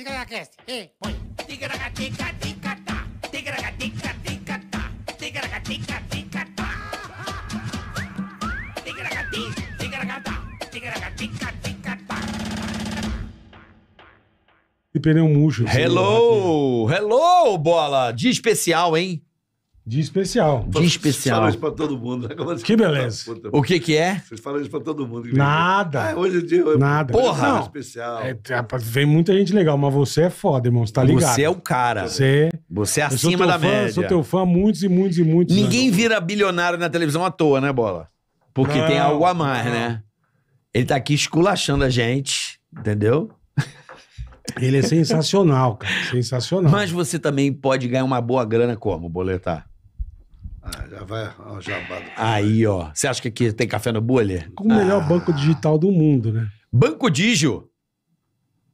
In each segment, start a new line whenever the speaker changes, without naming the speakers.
Ticaracast, ei, põe. Ticaracatica,
tica, tica ticatá. Ticaracatica, Tica Ticaracati, tica, tica ticatá. E pneu
murcho. Hello,
hello, bola. Dia especial, hein? Dia especial. Dia especial. Fala isso pra todo mundo. Né? Assim? Que beleza. O que que é? Você fala isso pra todo mundo.
Nada. Ah, hoje em é dia... É Nada. Porra. Não.
Especial. É, tá, vem muita
gente legal, mas você é foda, irmão. Você tá ligado. Você é o
cara. Você... É. Você é acima da fã, média. Sou teu fã muitos e muitos e muitos Ninguém anos. vira bilionário na televisão à toa, né, Bola?
Porque não, tem algo a
mais, não. né? Ele tá aqui esculachando a gente, entendeu? Ele é sensacional,
cara. Sensacional.
Mas você também pode ganhar uma boa grana como, boletar? É, já vai ao jabá do Aí, ó. Você acha que aqui tem café no bolha? Com
o melhor ah. banco digital do mundo, né?
Banco Digio.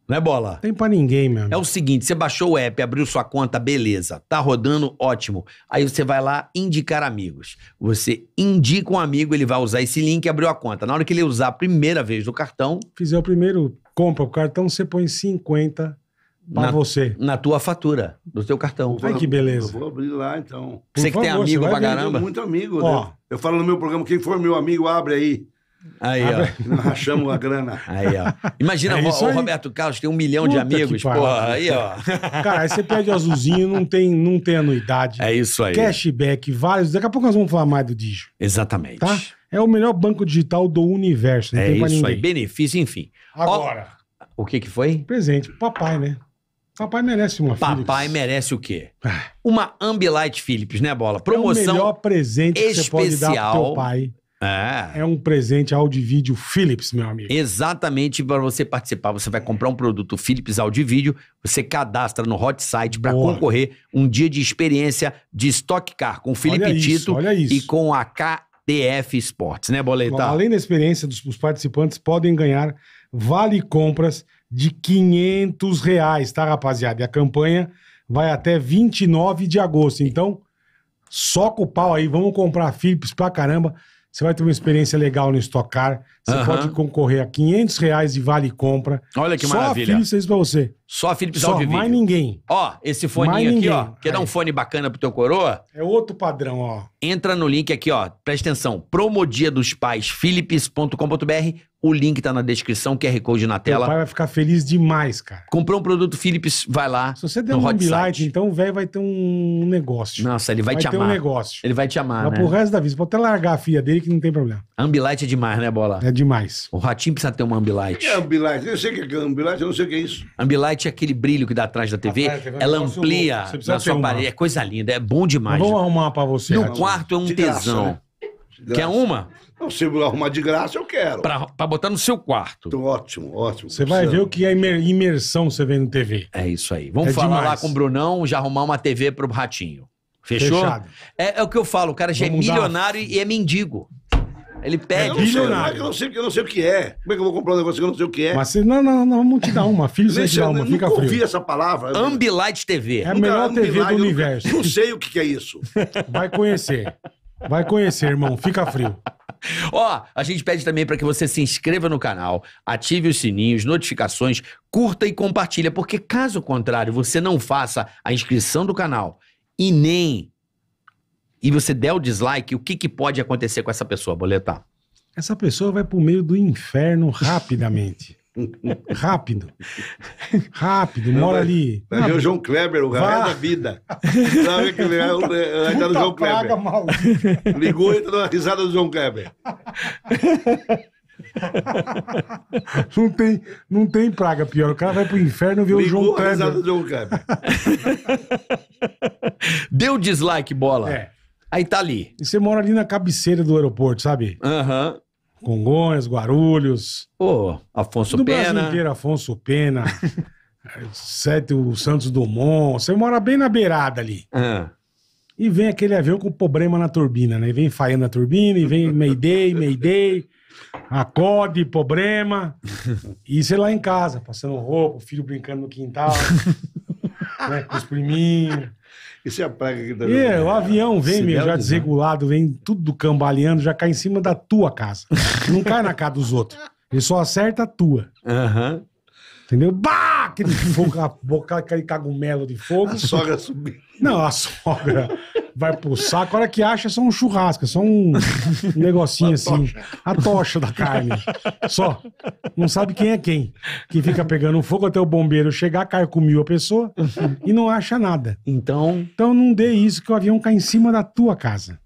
Não é bola? Tem pra ninguém, meu. É o seguinte: você baixou o app, abriu sua conta, beleza. Tá rodando, ótimo. Aí você vai lá indicar amigos. Você indica um amigo, ele vai usar esse link e abriu a conta. Na hora que ele usar a primeira vez do cartão.
Fizer o primeiro compra o cartão, você põe 50 para
você. Na tua fatura, do teu cartão. Ai, que beleza. Eu vou abrir lá, então. Por você que favor, tem amigo pra caramba. muito amigo, Ó. né? Eu falo no meu
programa, quem for meu amigo, abre aí. Aí, abre. ó. Nós rachamos a grana.
Aí, ó. Imagina, é o,
Roberto Carlos tem um milhão Puta de amigos. Porra, aí, ó. Cara, aí você pede
azulzinho, não tem, não tem anuidade. É isso aí. Cashback, vários. Daqui a pouco nós vamos falar mais do Digio. Exatamente. Tá? É o melhor banco digital do universo. Não é tem isso pra ninguém. aí.
Benefício, enfim. Agora. Ó, o que que foi? Presente. Papai, né? Papai merece uma Papai Philips. merece o quê? É. Uma Ambilight Philips, né, Bola? Promoção é o melhor
presente especial. que você pode dar pro pai.
É.
é um presente áudio vídeo Philips, meu amigo.
Exatamente, para você participar, você vai comprar um produto Philips áudio vídeo, você cadastra no Hot Site para concorrer um dia de experiência de Stock Car com o Felipe olha Tito isso, olha isso. e com a KDF Sports, né, Boleta? Além
da experiência, dos, os participantes podem ganhar vale compras de 500 reais, tá, rapaziada? E a campanha vai até 29 de agosto. Então, soca o pau aí, vamos comprar Philips pra caramba. Você vai ter uma experiência legal no Stock Car. Você uhum. pode concorrer a 500 reais de vale compra. Olha que Só maravilha. Só a Philips isso pra você.
Só a Philips Só, Audio mais ninguém. Ó, esse fone aqui, ninguém. ó. Quer Aí. dar um fone bacana pro teu coroa?
É outro padrão, ó.
Entra no link aqui, ó. Presta atenção. Promodia dos pais, philips.com.br. O link tá na descrição, QR Code na tela. Meu pai vai ficar feliz demais, cara. Comprou um produto Philips, vai lá. Se você der um light,
então o velho vai ter um negócio.
Nossa, ele vai, vai te amar. um negócio. Ele vai te amar, Mas né? pro resto
da vida. Pode até largar a filha dele que não tem problema.
Ambilight é demais, né, Bola? É demais. O ratinho precisa ter uma ambilight. O que é
ambilight? Eu
sei o que é ambilight, eu não sei o que é isso. Ambilight é aquele brilho que dá atrás da TV. Atrás ela amplia a na sua uma. parede. É coisa linda, é bom demais.
Vamos arrumar pra você. No ratinho. quarto é um tesão.
né? Quer uma? Não, se eu arrumar de graça, eu quero. Pra, pra botar no seu quarto. Tô ótimo, ótimo. Você vai ver o
que é imersão você vê na TV. É isso aí. Vamos é falar demais. lá com o
Brunão, já arrumar uma TV pro ratinho. Fechou? É, é, o que eu falo, o cara já é Vamos é milionário dar... e é mendigo. Ele pede. não, é bilionário.
Eu não, sei, eu, não sei, o que é. Como é que eu vou comprar um negócio que eu não sei o que é? Mas
você,
não, não, não, vamos te dar uma. Filho, você te dá uma. Fica frio. Eu ouvi essa
palavra. Ambilight TV. É a melhor TV do universo.
Não, não sei o que é isso. Vai conhecer. Vai conhecer, irmão. Fica
frio. Ó, a gente pede também para que você se inscreva no canal, ative os sininhos, notificações, curta e compartilha, porque caso contrário, você não faça a inscrição do canal e nem e você der o dislike, o que, que pode acontecer com essa pessoa, Boletar?
Essa pessoa vai pro meio do inferno rapidamente. Rápido. Rápido, mora ali. Vai ver o João
Kleber, o raio da vida.
Sabe que ele vai entrar no João Kleber. Ligou e entrou na risada do João Kleber.
não, tem, não tem praga pior. O cara vai pro inferno ver Ligou o João Kleber. Ligou a risada do
João Kleber. Deu dislike, bola. É.
Aí tá ali. E você mora ali na cabeceira do aeroporto, sabe? Aham. Uhum. Congonhas, Guarulhos. Ô, oh, Afonso do Pena. Brasil inteiro, Afonso Pena. Sete, o Santos Dumont. Você mora bem na beirada ali. Uhum. E vem aquele avião com problema na turbina, né? E vem falhando na turbina, e vem Mayday, Mayday. Acorde, problema. E você lá em casa, passando roupa, o filho brincando no quintal, né, com os priminhos. Isso é a praga que dá. É, o é, avião vem, meu, já desregulado, vem tudo cambaleando, já cai em cima da tua casa. Não cai na casa dos outros. Ele só acerta a tua. Aham. Uhum. Entendeu? Bah! Aquele fogo, aquele cagumelo de fogo. A sogra subiu. Não, a sogra vai pro saco. A hora que acha, são um churrasco, são um negocinho assim. A tocha da carne. Só. Não sabe quem é quem. Que fica pegando fogo até o bombeiro chegar, cai com mil a pessoa e não acha nada. Então. Então não dê isso que o avião cai em cima da tua casa.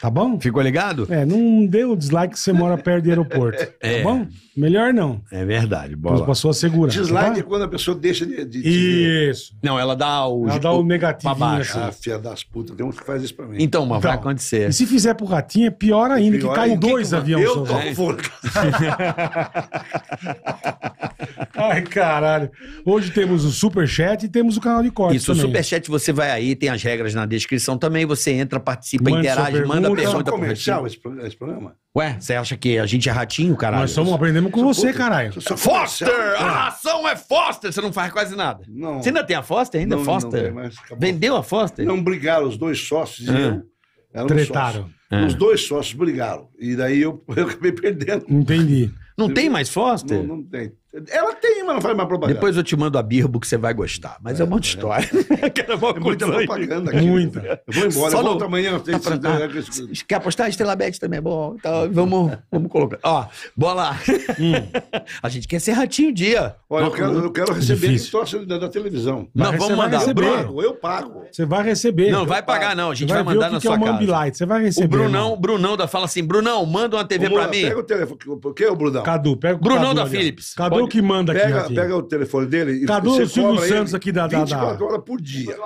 Tá bom? Ficou ligado?
É, não dê o dislike que você mora perto do aeroporto. Tá é. Tá bom? Melhor não. É verdade. Bola. passou a segura. Dislike tá? é
quando a pessoa deixa de. de, de... Isso. Não, ela dá o. Ela dá o negativo. Pra baixo. Ah, das putas. Puta, tem uns que faz isso pra mim. Então, mas vai então, acontecer. E se
fizer pro ratinho, é pior é ainda, Pior que caem dois aviões. Eu tô né? Ai, caralho. Hoje temos o Superchat e temos o canal de corte. Isso, o Superchat
você vai aí, tem as regras na descrição também. Você entra, participa, Mande interage, manda a pergunta. É um pergunta pro comercial esse pro- esse programa? Ué, você acha que a gente é ratinho, caralho? Nós somos aprendemos com você, caralho. Foster! A ração é Foster! Você não faz quase nada. Não. Você ainda tem a Foster ainda? Não, Foster? Não, Vendeu a Foster? Não brigaram os dois sócios ah. e eu. Tretaram. Ah. Os dois sócios
brigaram. E daí eu, eu acabei perdendo. Entendi. Não Você tem viu? mais Foster? Não, não tem. Ela tem, mas não faz mais propaganda. Depois
eu te mando a birbo que você vai gostar. Mas é, é uma outra história. É,
é. é muita propaganda aqui. Muita.
Né? Eu vou embora, Só eu volto amanhã. Tá se... ah, quer apostar? Estrela Bet também é bom. Então, vamos, vamos colocar. Ó, bola. Hum. a gente quer ser ratinho dia. Olha, não, eu, quero, eu quero é receber Difícil.
a da, da televisão. Não, vamos mandar. Bruno, eu
pago. Você vai
receber. Não, vai pagar não. A gente vai, vai, mandar que na que é sua é casa.
Ambilight. Você vai receber. O Brunão, mano. Brunão da fala assim, Brunão, manda uma TV pra mim. Pega o telefone. o que, Brunão? Cadu, pega o Brunão da Philips. Cadu Cadu que manda aqui. Pega
o telefone dele e Cadu você Silvio Santos aqui da, da 24 da... horas por dia.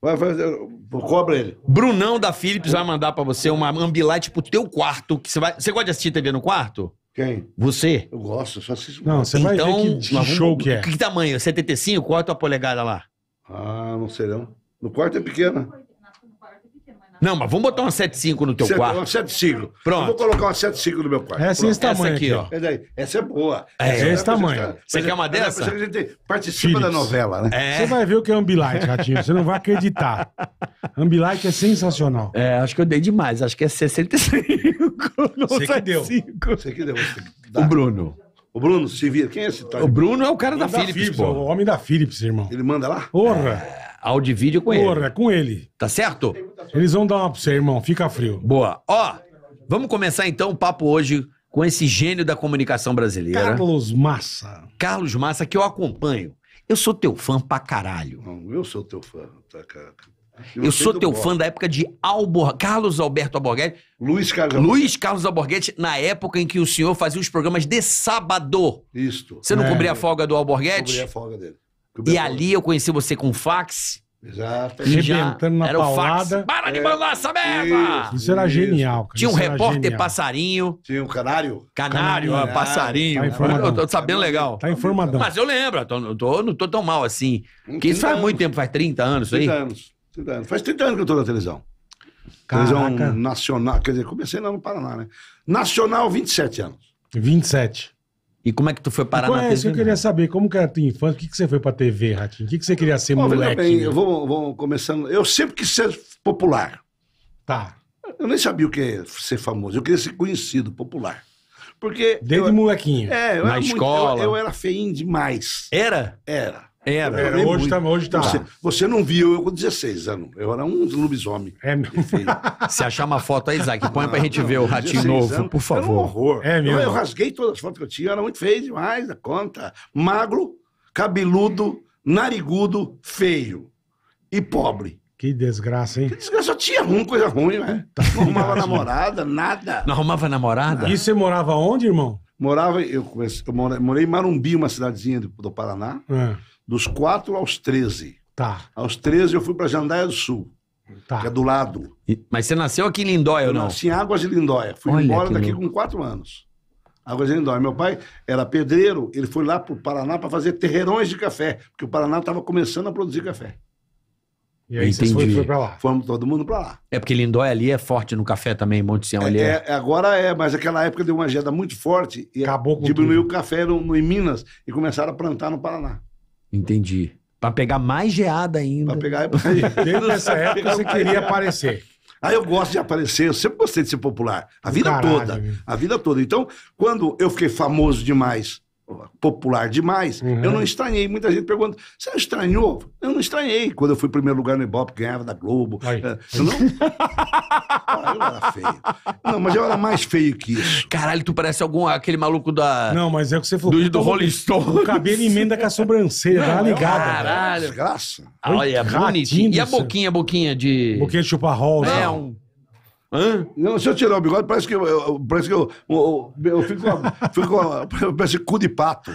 Vai fazer, cobra ele. Brunão da Philips vai mandar pra você uma Ambilight pro teu quarto. Que você, vai... você gosta de assistir TV no quarto? Quem? Você? Eu gosto, só assisto. Não, você então, vai ver então, que show que é. Que tamanho? 75? Qual é a tua polegada lá? Ah, não sei não.
No quarto é pequena. Não, mas vamos botar uma 7.5 no teu Você quarto. Uma 7.5. Pronto. Eu vou colocar uma 7.5 no meu quarto. É assim essa é esse Pronto. tamanho aqui, ó. Essa, é boa. É, essa é esse tamanho. Você, quer uma é dessa? A gente participa Philips. da novela, né? É. Você vai ver
o que é Ambilight, Ratinho. Você não vai
acreditar. Ambilight é sensacional. É, acho que eu dei demais. Acho que é 65.
Você que deu. Você que deu.
O
Bruno.
O Bruno, se vira. Quem é
esse O Bruno é o cara o da, da Philips, Philips pô. É o homem da Philips, irmão. Ele manda lá? Porra. É. Áudio e vídeo com ele. Porra, é com ele. Tá certo? Eles vão dar uma pra você, irmão. Fica frio.
Boa. Ó, vamos começar então o papo hoje com esse gênio da comunicação brasileira.
Carlos Massa.
Carlos Massa, que eu acompanho. Eu sou teu fã pra caralho.
Não, eu sou teu fã,
tá, cara. Eu, eu sou teu fã da época de Albor... Carlos Alberto Alborguete. Luiz Carlos Luiz Carlos Alborguete, na época em que o senhor fazia os programas de sábado. Isto. Você não é. cobria a folga do Alborguete? Cobria a folga dele. E ali eu conheci você com fax.
Exato. Arrebentando na era paulada. Para de mandar é. essa merda! Isso, isso era genial, cara. Tinha um repórter genial.
passarinho. Tinha um canário. Canário, canário. passarinho. Tá eu tô sabendo legal. Tá informadão. Mas eu lembro, tô, tô, não tô tão mal assim. Porque isso faz anos. muito tempo, faz 30 anos 30 aí. Anos,
30 anos. Faz 30 anos que eu tô na televisão. Caraca. Televisão nacional, quer dizer, comecei lá no Paraná, né? Nacional, 27 anos.
27. E como é que tu foi parar na é
TV? isso que eu queria né?
saber. Como que era a tua infância? O que, que você foi pra TV, Ratinho? O que, que você queria ser, molequinho? moleque? Bem, eu
vou, vou começando. Eu sempre quis ser popular. Tá. Eu nem sabia o que é ser famoso. Eu queria ser conhecido, popular. Porque. Desde eu, molequinho. É, eu na era escola. Muito, eu, eu, era feio demais. Era? Era. Era. É, era hoje está. Hoje tá. Você, você, não viu eu com 16 anos. Eu era um lobisomem. É meu filho. Se achar uma foto aí, Isaac, põe para a gente não, ver o ratinho novo, anos, por favor. Era um horror. É, meu. Eu, eu, rasguei todas as fotos que eu tinha, era muito feio demais da conta. Magro, cabeludo, narigudo, feio e
pobre. Que desgraça, hein? Que desgraça, tinha uma coisa ruim, né? Tá não arrumava namorada,
nada. Não arrumava namorada? E você
morava onde, irmão? Morava, eu, comecei, eu morei, morei em Marumbi, uma cidadezinha do, do Paraná. É. Dos 4 aos 13. Tá. Aos 13 eu fui para Jandaia do Sul. Tá. Que é do lado.
E, mas você nasceu aqui em Lindóia ou não? Nasci
em Águas de Lindóia. Fui Olha embora daqui lindo. com 4 anos. Águas de Lindóia. Meu pai era pedreiro, ele foi lá para o Paraná para fazer terreirões de café, porque o Paraná estava começando a produzir café. E aí Entendi. Foi, foi pra lá. Fomos todo mundo para lá.
É porque Lindóia ali é forte no café também, Monte Sião ali. É, é...
é... agora é, mas aquela época deu uma geada muito forte e Acabou com diminuiu tudo. o café no, no, em Minas e começaram a plantar no Paraná.
Entendi. Pra pegar mais geada ainda. Pra pegar.
É Desde essa época você queria aparecer. Aí ah, eu gosto de aparecer, eu sempre gostei de ser popular. A vida Caralho, toda. Meu. A vida toda. Então, quando eu fiquei famoso demais popular demais, uhum. eu não estranhei. Muita gente pergunta, você estranhou? Eu não estranhei. Quando eu fui primeiro lugar no Ibope, ganhava da Globo. Eu é, não...
Ah, eu era feio. Não, mas eu era mais feio que isso. Caralho, tu parece algum, aquele maluco da... Não,
mas é o que você falou. Do, do Rolling Stone. O cabelo emenda com a sobrancelha, tá ligada. Caralho.
Desgraça. Olha, bonitinho. E a boquinha, boquinha de... Boquinha de chupa rosa. É, um Hã? Não, se eu tirar o bigode,
parece que eu, eu parece que eu, eu, eu fico, fico parece cu de pato.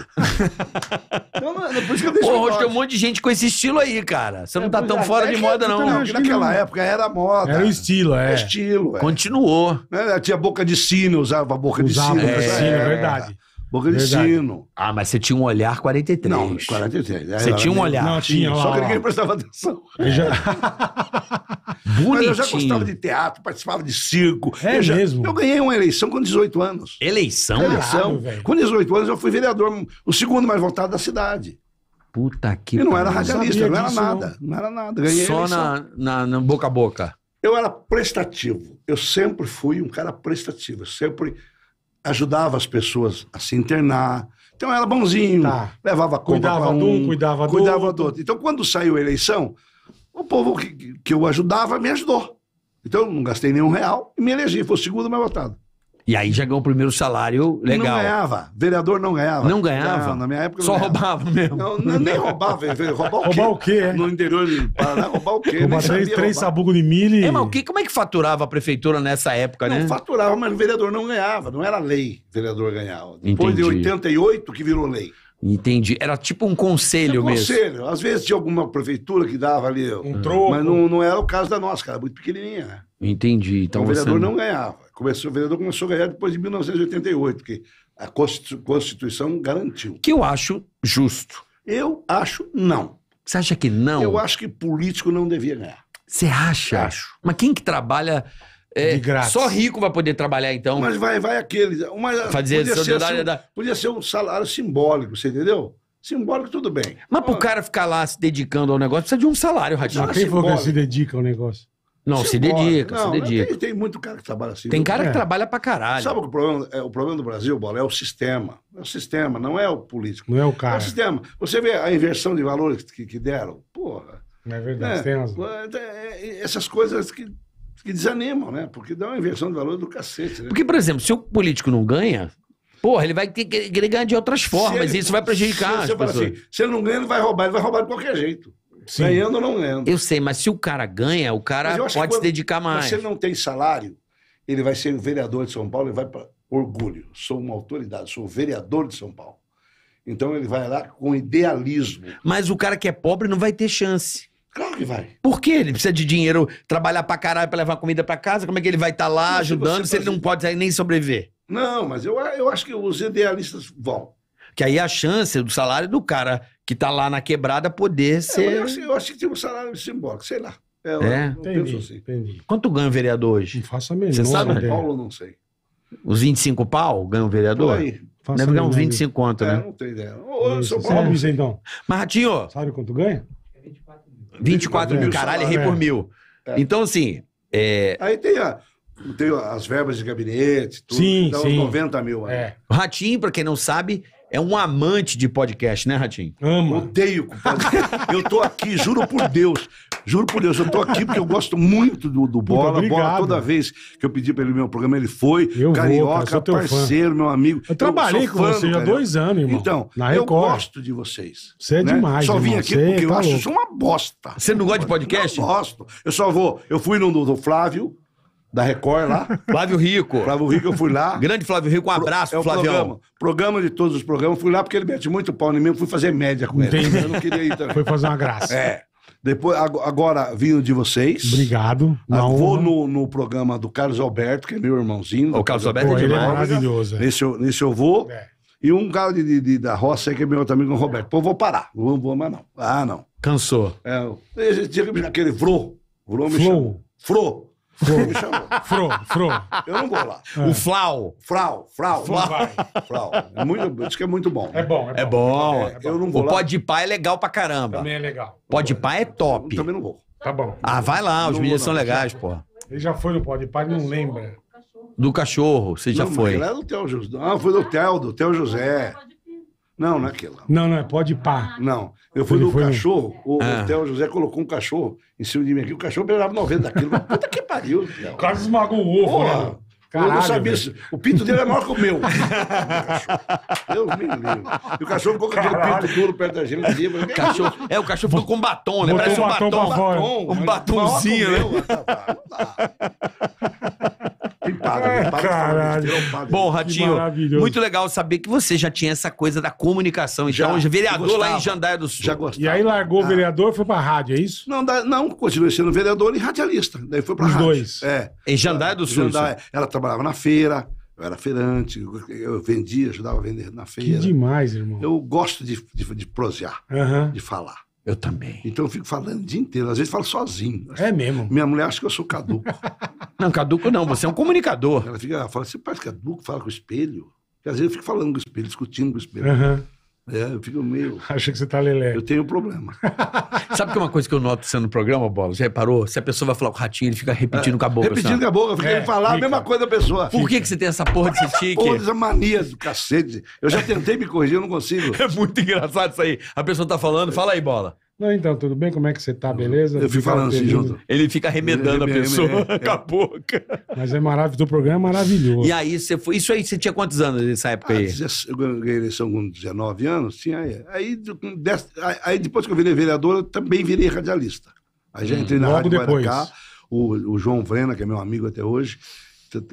Então, por isso que eu deixo hoje tem um monte de gente com esse estilo aí, cara. Você não é, tá tão é, fora é de moda, não. não naquela não. época
era moda. Era o estilo, é. estilo, é. Continuou. Né, tinha boca de sino, usava boca usava de sino. Usava é, sino, é, é. verdade
sino. Ah, mas você tinha um olhar 43. Não, 43. É você tinha um olhar. Não, tinha. Lá, só que ninguém
prestava atenção.
Eu já... Bonitinho. Mas eu já gostava de
teatro, participava de circo. É eu já... mesmo? Eu ganhei uma eleição com 18 anos. Eleição? Eleição. com 18 anos eu fui vereador, o segundo mais votado da cidade. Puta que pariu. não era radialista, não era disso, nada. Não. não. era nada. Ganhei Só na, na,
na boca a boca.
Eu era prestativo. Eu sempre fui um cara prestativo. Eu sempre ajudava as pessoas a se internar. Então era bonzinho, tá. levava cuidava um, de um, cuidava, cuidava do outro. outro. Então quando saiu a eleição, o povo que, que eu ajudava me ajudou. Então não gastei nenhum real e me elegi, foi o segundo mais
votado. E aí já ganhou o primeiro salário legal. Não ganhava.
Vereador não ganhava. Não ganhava? Não, na minha época Só
roubava mesmo. Não, não, nem roubava. Roubar o quê? Roubar o quê? No interior de Paraná, roubar o quê? Roubar três, três de milho e... É, mas o quê? como é que faturava a prefeitura nessa época, não, né? Não, faturava,
mas o vereador não ganhava. Não era lei o vereador ganhava. Depois Entendi. de 88 que virou lei.
Entendi. Era tipo um conselho um mesmo. conselho.
Às vezes tinha alguma prefeitura que dava ali. Um troco. Mas não, não era o caso da nossa, cara. Muito pequenininha, né?
Entendi. Então, então o vereador você... não
ganhava começou, o vereador começou a ganhar depois de 1988, que a Constituição garantiu. Que
eu acho justo. Eu acho não. Você acha que não? Eu acho
que político não
devia ganhar. Você acha? Acho. Mas quem que trabalha. É, de graça. Só rico vai poder trabalhar, então. Mas vai, vai
aquele. Uma, Fazer podia, ser, assim, da... podia ser um salário simbólico, você
entendeu? Simbólico, tudo bem. Mas Olha. pro ah. cara ficar lá se dedicando ao negócio, precisa de um salário, Radinho. Mas quem falou que se
dedica ao negócio? Não, se, se dedica, não, se dedica. Tem,
tem, muito cara que trabalha assim. Tem cara é. que
trabalha
pra caralho. Sabe o problema? É, o problema do Brasil, Bola, é o sistema. É o sistema, não é o político. Não é o cara. É o sistema. Você vê a inversão de valores que, que deram. Porra.
Não é verdade, né? tem
razão. É, é, é, essas coisas que, que desanimam, né? Porque dá uma inversão de valor do cacete.
Né? Porque, por exemplo, se o político não ganha,
Porra,
ele vai ter que ganhar de outras formas, ele, e isso vai prejudicar. Se, as pessoas. Assim, se ele não ganha, ele vai roubar, ele vai roubar de qualquer jeito. Sim. Ganhando ou não ganhando. Eu
sei, mas se o cara ganha, o cara pode se dedicar mais. Se ele
não tem salário, ele vai ser o vereador de São Paulo e vai para orgulho. Sou uma autoridade, sou vereador de São Paulo. Então
ele vai lá com idealismo. Mas o cara que é pobre não vai ter chance. Claro que vai. Por quê? Ele precisa de dinheiro, trabalhar pra caralho pra levar comida pra casa. Como é que ele vai estar tá lá mas ajudando se, se ele fazer... não pode nem sobreviver? Não, mas eu, eu acho que os
idealistas
vão. Que aí a chance do salário do cara que tá lá na quebrada poder é, ser. É, eu, acho,
eu, acho, que tem um salário simbólico, sei lá. É, é? entendi, assim.
entendi. Quanto ganha o vereador hoje? Não faça melhor. Você sabe? São Paulo, não sei. Os 25 pau ganha o vereador? Por aí. Faça Deve ganhar uns 25 aí. conto, né? não
tenho ideia.
Ô, São Paulo. então. Mas, Ratinho. Sabe quanto ganha?
24 mil. 24, mil, caralho, errei é por mil. Então, assim.
Aí tem a tem as verbas de
gabinete, tudo. Sim, então, sim. 90 mil. É. Ratinho, pra quem não sabe, é um amante de podcast, né, Ratinho? Amo. Odeio. eu tô aqui, juro por Deus. Juro
por Deus, eu tô aqui porque eu gosto muito do, do Bola. Puta, Bola, toda vez que eu pedi pra ele meu programa, ele foi. Eu Carioca, vou, cara, parceiro, fã. meu amigo. Eu trabalhei eu com você há dois
anos, irmão. Então, Na eu gosto
de vocês. Você é né? demais, Só vim irmão. aqui porque tá eu louco. acho isso uma bosta. Você não gosta de podcast? Eu gosto. Eu só vou. Eu fui no do Flávio da Record lá. Flávio Rico. Flávio Rico, eu fui lá. Grande Flávio Rico, um abraço, Pro, é Flavião. Programa, programa de todos os programas. Fui lá porque ele mete muito pau em mim, fui fazer média com ele. Entendi. Eu não queria ir também. Foi fazer uma graça. É. Depois, agora vindo de vocês. Obrigado. Ah, vou no, no, programa do Carlos Alberto, que é meu irmãozinho. O Carlos Alberto é Pô, é, é maravilhoso. Nesse, eu, nesse eu vou. É. E um cara de, de, da roça que é meu outro amigo, o Roberto. Pô, vou parar. Não vou mais não. Ah, não. Cansou. É, esse dia que aquele Vrô. Vrô me Flo. Fro. Fro. me chamou. Fro, Fro. Eu não vou lá.
É. O Flau. Flau,
Flau. Flau. Flau. muito, diz que é muito bom. É bom, é, é
bom. É, eu não vou o lá. Pode Pá é legal pra caramba. Também é legal. Pode Pá é top. Eu também não vou. Tá bom. Ah, vai lá, os meninos são legais, pô.
Ele já foi no Pode Pá, não lembra.
Do cachorro, você não, já foi. Não, lá
é do Teu José.
Ah, foi do Theo, do Teu José. Não, não é aquilo.
Não, não, é pode pá. Ah. Não. Eu
fui Ele no foi no- cachorro, o, o Ah. José colocou um cachorro em cima de mim aqui. O cachorro pegava 90 quilos. puta que pariu, O cara esmagou o ovo, Porra! né? eu não sabia velho. isso. O pinto dele é maior que o meu. Deus me livre. E o cachorro ficou com
aquele pinto duro perto da gente. ali, mas- Cachorro, é, o cachorro ficou com batom, né? Parece um batom batom. pra Um batomzinho, né? meu, rapaz. Não dá. Pimpada, é, caralho. Bom, Ratinho, muito legal saber que você já tinha essa coisa da comunicação. Então, já, hoje, vereador lá em Jandaia do Sul. Já gostava. E aí largou o ah.
vereador e foi pra rádio, é isso? Não, não
continuou sendo vereador e radialista. Daí foi pra Os rádio. dois. É. Em Jandaia do Sul. Jandaia. Ela trabalhava na feira. Eu era feirante, eu vendia, ajudava a vender na feira. Que
demais, irmão.
Eu gosto de, de, de prosear, uhum. de falar. Eu também. Então eu fico falando o dia inteiro. Às vezes falo sozinho. É mesmo. Minha mulher acha que eu sou caduco. não, caduco não, você é um comunicador. Ela fica, ela fala, você parece caduco, fala com o espelho. Porque às vezes eu fico falando com o espelho, discutindo com o espelho. Uhum. É, eu fico meio. Acho que você tá lelé. Eu tenho um problema.
Sabe que é uma coisa que eu noto sendo no programa, Bola? Já reparou? Se a pessoa vai falar com o ratinho, ele fica repetindo é, com a boca. Repetindo sabe? com a boca, fica é, ele falar fica.
a mesma coisa da pessoa. Por que, que você tem essa porra de tique? Porra, essa mania do cacete. Eu já tentei me corrigir, eu não consigo. É muito
engraçado isso aí. A pessoa tá falando, fala aí, Bola.
Não, então, tudo bem? Como é que você tá? Uhum. Beleza? Eu fico falando assim junto.
Ele fica arremedando a pessoa é, com
a boca. Mas é maravilhoso, o programa é maravilhoso.
E aí, você foi. Isso aí, você tinha quantos anos nessa época aí? Ah, eu ganhei eleição com 19 anos, sim.
aí. depois que eu virei vereador, eu também virei radialista. Aí já hum, entrei na Rádio depois. Guaracá, o, João Vrena, que é meu amigo até hoje,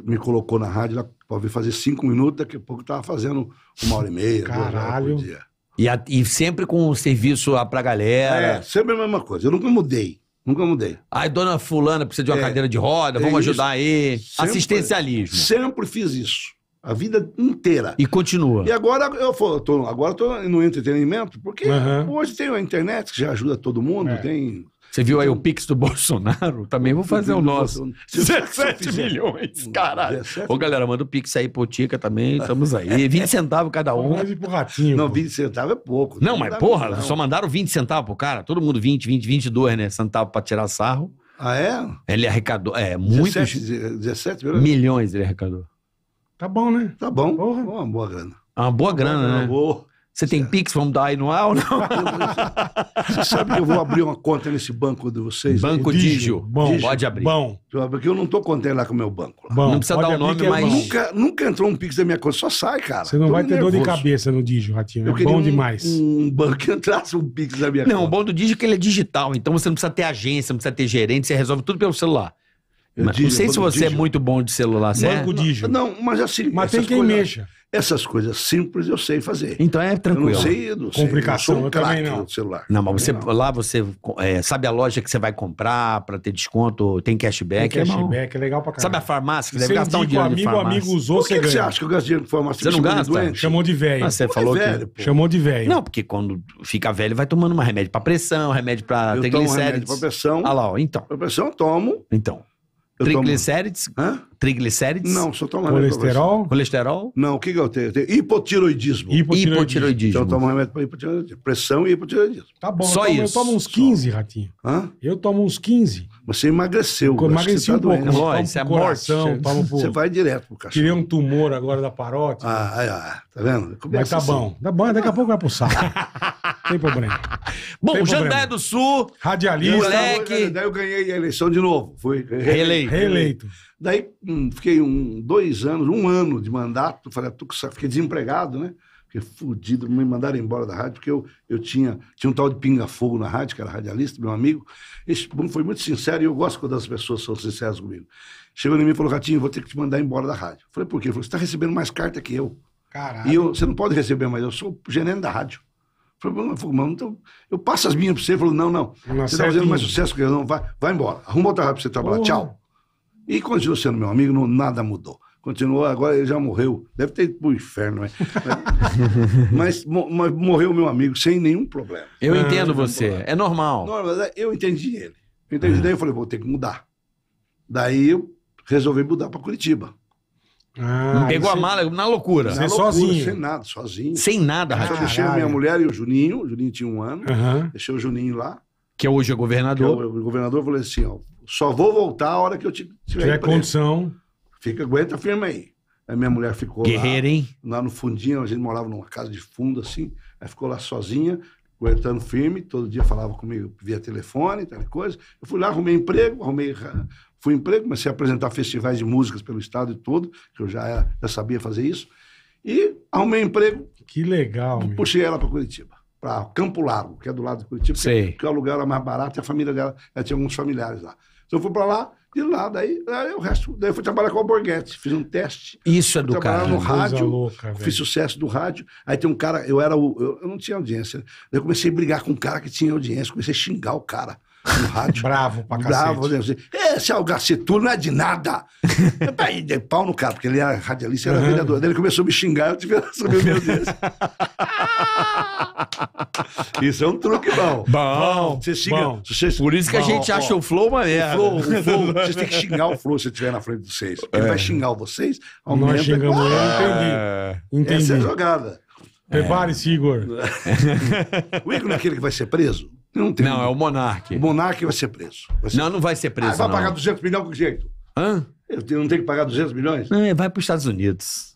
me colocou na rádio para vir fazer cinco minutos, daqui a pouco eu tava fazendo uma hora e meia, Caralho. duas dia.
E, a, e sempre com o serviço pra galera. É, sempre a mesma coisa. Eu nunca mudei. Nunca mudei. Aí, dona Fulana precisa de uma é, cadeira de roda, vamos é ajudar aí. Sempre, Assistencialismo. Sempre
fiz isso. A vida inteira.
E continua.
E agora eu tô, agora tô no entretenimento, porque uhum. hoje tem a internet que já ajuda todo mundo, é. tem
você viu aí o Pix do Bolsonaro? Também vou fazer o nosso. 17 milhões, caralho. Ô, galera, manda o Pix aí pro Tica também, estamos aí. 20 centavos cada um. Mas pro ratinho. Não, 20
centavos é pouco. Não, mas porra, só
mandaram 20 centavos pro cara. Todo mundo 20, 20, 22, né? Centavos pra tirar sarro. Ah, é? Ele arrecadou, é, muito. 17, 17 milhões? Milhões ele arrecadou. Tá bom, né? Tá bom. Porra. Uma boa grana. Ah, uma boa grana, né? Uma Boa. Você tem Pix, vamos dar aí no ar ou não? Você sabe que eu vou abrir uma
conta nesse banco de vocês? Né? Banco Digio. Bom, Digio. Pode abrir. Bom. Porque eu não estou contente lá com o meu banco. Bom, não precisa dar o nome, é mas... nunca, nunca entrou um Pix da minha conta, só sai, cara. Você não Tô vai ter nervoso. dor de
cabeça no Digio, Ratinho. Eu é bom um, demais. um banco que entrasse um Pix da minha não, conta. Não, o bom do Digio é que ele é digital, então você não precisa ter agência, não precisa ter gerente, você resolve tudo pelo celular. Eu digo, não sei se você é muito bom de celular, certo? Banco é? dígito.
Não, mas assim. Mas tem quem coisas, mexa. Essas coisas simples eu sei fazer. Então é tranquilo. Eu não sei, eu não Complicação, sei. também
não. celular. Não, mas você, não. lá você é, sabe a loja que você vai comprar para ter desconto, tem cashback. Tem cashback, é, é legal pra caramba. Sabe a farmácia que você deve gastar um dinheiro amigo, de farmácia. amigo usou, Por que você, que você acha que eu gasto dinheiro com farmácia? Você não gasta? Chamou de velho. Ah, você falou é velho, que... Pô. Chamou de velho. Não, porque quando fica velho vai tomando um remédio para pressão, remédio para triglicérides. remédio para pressão. Ah lá, então. Pra pressão eu tomo. Então. Triglicérides? Tomo... Hã? triglicérides? Não, só toma remédio. Colesterol?
Colesterol? Não, o que, que eu é tenho? Eu tenho hipotiroidismo. Hipotiroidismo.
hipotiroidismo. Então tomo remédio
para hipotiroidismo. Pressão e hipotiroidismo. Tá bom. Só então eu tomo, isso. Eu tomo uns
15, só. Ratinho. Hã? Eu tomo uns
15. Você emagreceu. Eu emagreci tá um pouco. isso é coração, morte. Você vai
direto pro cachorro. Tirei um tumor agora da parótida. Ah, ah, ah, tá vendo? Começa Mas tá assim. bom. Tá bom, daqui a pouco vai pro saco. Tem problema. Bom, Tem do Sul. Radialista. Moleque. Daí eu
ganhei a eleição de novo. Fui reeleito. Reeleito. Daí hum, fiquei um, dois anos, um ano de mandato, falei, ah, tu fiquei desempregado, né? Fiquei fudido, me mandaram embora da rádio, porque eu, eu tinha, tinha um tal de pinga-fogo na rádio, que era radialista, meu amigo. Esse foi muito sincero e eu gosto quando as pessoas são sinceras comigo. Chegou em mim e falou, Ratinho, vou ter que te mandar embora da rádio. Falei, por quê? Ele falou, você está recebendo mais carta que eu. Caralho. E eu, você não pode receber mais, eu sou gerente da rádio. Falei, mano, então, eu passo as minhas para você. Ele falou, não, não. você está fazendo mais sucesso que eu não. Vai, vai embora. Arruma outra rádio para você trabalhar. Porra. Tchau. E continua sendo meu amigo, não, nada mudou. Continuou, agora ele já morreu. Deve ter ido pro inferno, né? mas, mas, morreu meu amigo sem nenhum problema. Eu entendo você, problema. é normal. Não, é, eu entendi ele. Eu entendi, daí eu falei, vou ter que mudar. Daí eu resolvi mudar para Curitiba. Ah, Pegou a mala na loucura. Na loucura, sozinho. Sem nada, sozinho. Sem nada, Ratinho. Só deixei a minha mulher e o Juninho. O Juninho tinha um ano. Uhum. Deixei o Juninho lá.
Que hoje é governador. Que
é o governador falou assim: ó, só vou voltar a hora que eu tiver, tiver condição. Fica, aguenta firme aí. Aí minha mulher ficou Guerreira, lá, hein? lá no fundinho, a gente morava numa casa de fundo assim, aí ficou lá sozinha, aguentando firme, todo dia falava comigo via telefone, tal coisa. Eu fui lá, arrumei emprego, arrumei ah, fui emprego, comecei a apresentar festivais de músicas pelo estado e tudo, que eu já, era, já sabia fazer isso. E arrumei emprego. Que legal. Puxei meu. ela para Curitiba, para Campo Largo, que é do lado de Curitiba, Sei. que é o lugar mais barato e a família dela, ela tinha alguns familiares lá. Então eu fui para lá, de lá, daí, daí o resto. Daí eu fui trabalhar com o Borghetti, fiz um teste. Isso é do cara. no rádio, louca, fiz sucesso do rádio. Aí tem um cara, eu era o. Eu, eu não tinha audiência. Né? Daí eu comecei a brigar com um cara que tinha audiência, comecei a xingar o cara no rádio. Bravo pra Bravo, cacete. Bravo, né? Esse Algacetulo não é de nada. Aí dei pau no cara, porque ele era é radialista, era uhum. vereador Ele começou a me xingar, eu tive que subir meu Deus. Isso é um truque bom. Bom. Você xinga. Bom. Por isso que bom, a gente bom. acha o flow uma merda. O flow, o flow. Vocês têm que xingar o flow se estiver na frente de vocês. Ele é. vai xingar vocês ao Nós Xingamos, ah, entendi. entendi. Essa é a
jogada. Prepare-se, Igor.
o Igor não é aquele que vai ser preso? Não, tem não é o monarca. O Monark vai ser preso. Vai ser... Não, não vai ser ah, preso. Ah, vai não. pagar 200 milhões com jeito. Hã? Eu não tem que pagar 200 milhões?
Não, vai para os Estados Unidos.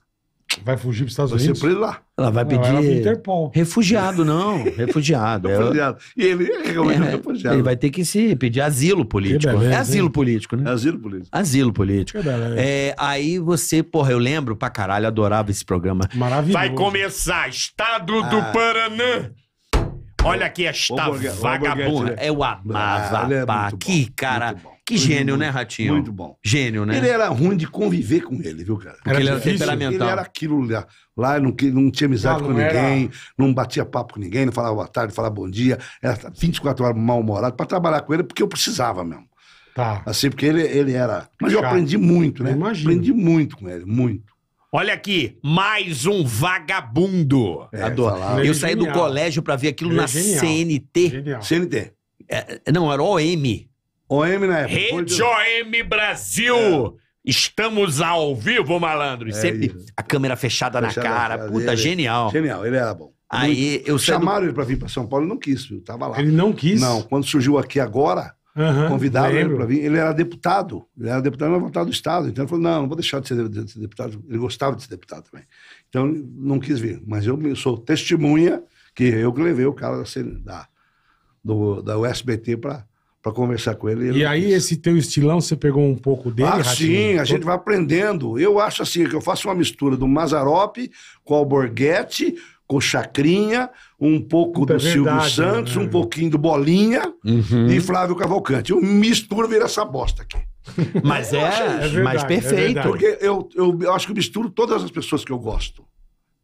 Vai fugir para os Estados vai Unidos? Vai ser preso lá. Ela vai não, pedir. Ela refugiado, não. Refugiado. refugiado. E ele é realmente é, refugiado. Ele vai ter que se pedir asilo político. Beleza, é asilo hein? político, né? É asilo político. Asilo político. É, aí você, porra, eu lembro pra caralho, adorava esse programa. Maravilhoso. Vai começar Estado ah. do Paraná Olha aqui esta vagabunda. É. Eu né? amava, ah, é pá. que cara. Que gênio, né, Ratinho? Muito bom. Gênio, né? Ele era ruim de conviver com ele, viu, cara? Porque ele era temperamental. Ele era
aquilo lá. Lá não, não tinha amizade não, não com ninguém, era... não batia papo com ninguém, não falava boa tarde, falava bom dia. Era 24 horas mal-humorado para trabalhar com ele, porque eu precisava mesmo. Tá. Assim, porque ele, ele era. Mas Chato. eu aprendi muito, né? Imagina. Aprendi muito com ele, muito.
Olha aqui, mais um vagabundo. É, Adoro. Eu é saí do colégio pra ver aquilo na é genial. CNT. Genial. CNT. É, não, era OM. OM na época. Rede OM Brasil. É. Estamos ao vivo, malandro. E é sempre isso. a câmera fechada, fechada na cara. Puta, genial. Genial, ele era bom. Aí eu Chamaram
do... ele pra vir pra São Paulo, ele não quis, viu? Tava lá. Ele não quis? Não, quando surgiu aqui agora, Uhum, convidaram ele para vir. Ele era deputado, ele era deputado vontade do Estado. Então ele falou: não, não vou deixar de ser, de ser, deputado. Ele gostava de ser deputado também. Então não quis vir. Mas eu sou testemunha que eu que levei o cara da, da, do, da USBT para para conversar com ele. e
aí, quis. esse teu estilão, você pegou um pouco dele? Ah, sim, a gente
vai aprendendo. Eu acho assim, que eu faço uma mistura do Mazarope com o Alborguete, com Chacrinha, um pouco do é Silvio verdade, é Santos, né? um pouquinho do Bolinha uhum. e Flávio Cavalcante. Eu misturo vira essa bosta aqui.
Mas é, é mais é perfeito. É porque
eu, eu, eu, acho que eu misturo todas as pessoas que eu gosto.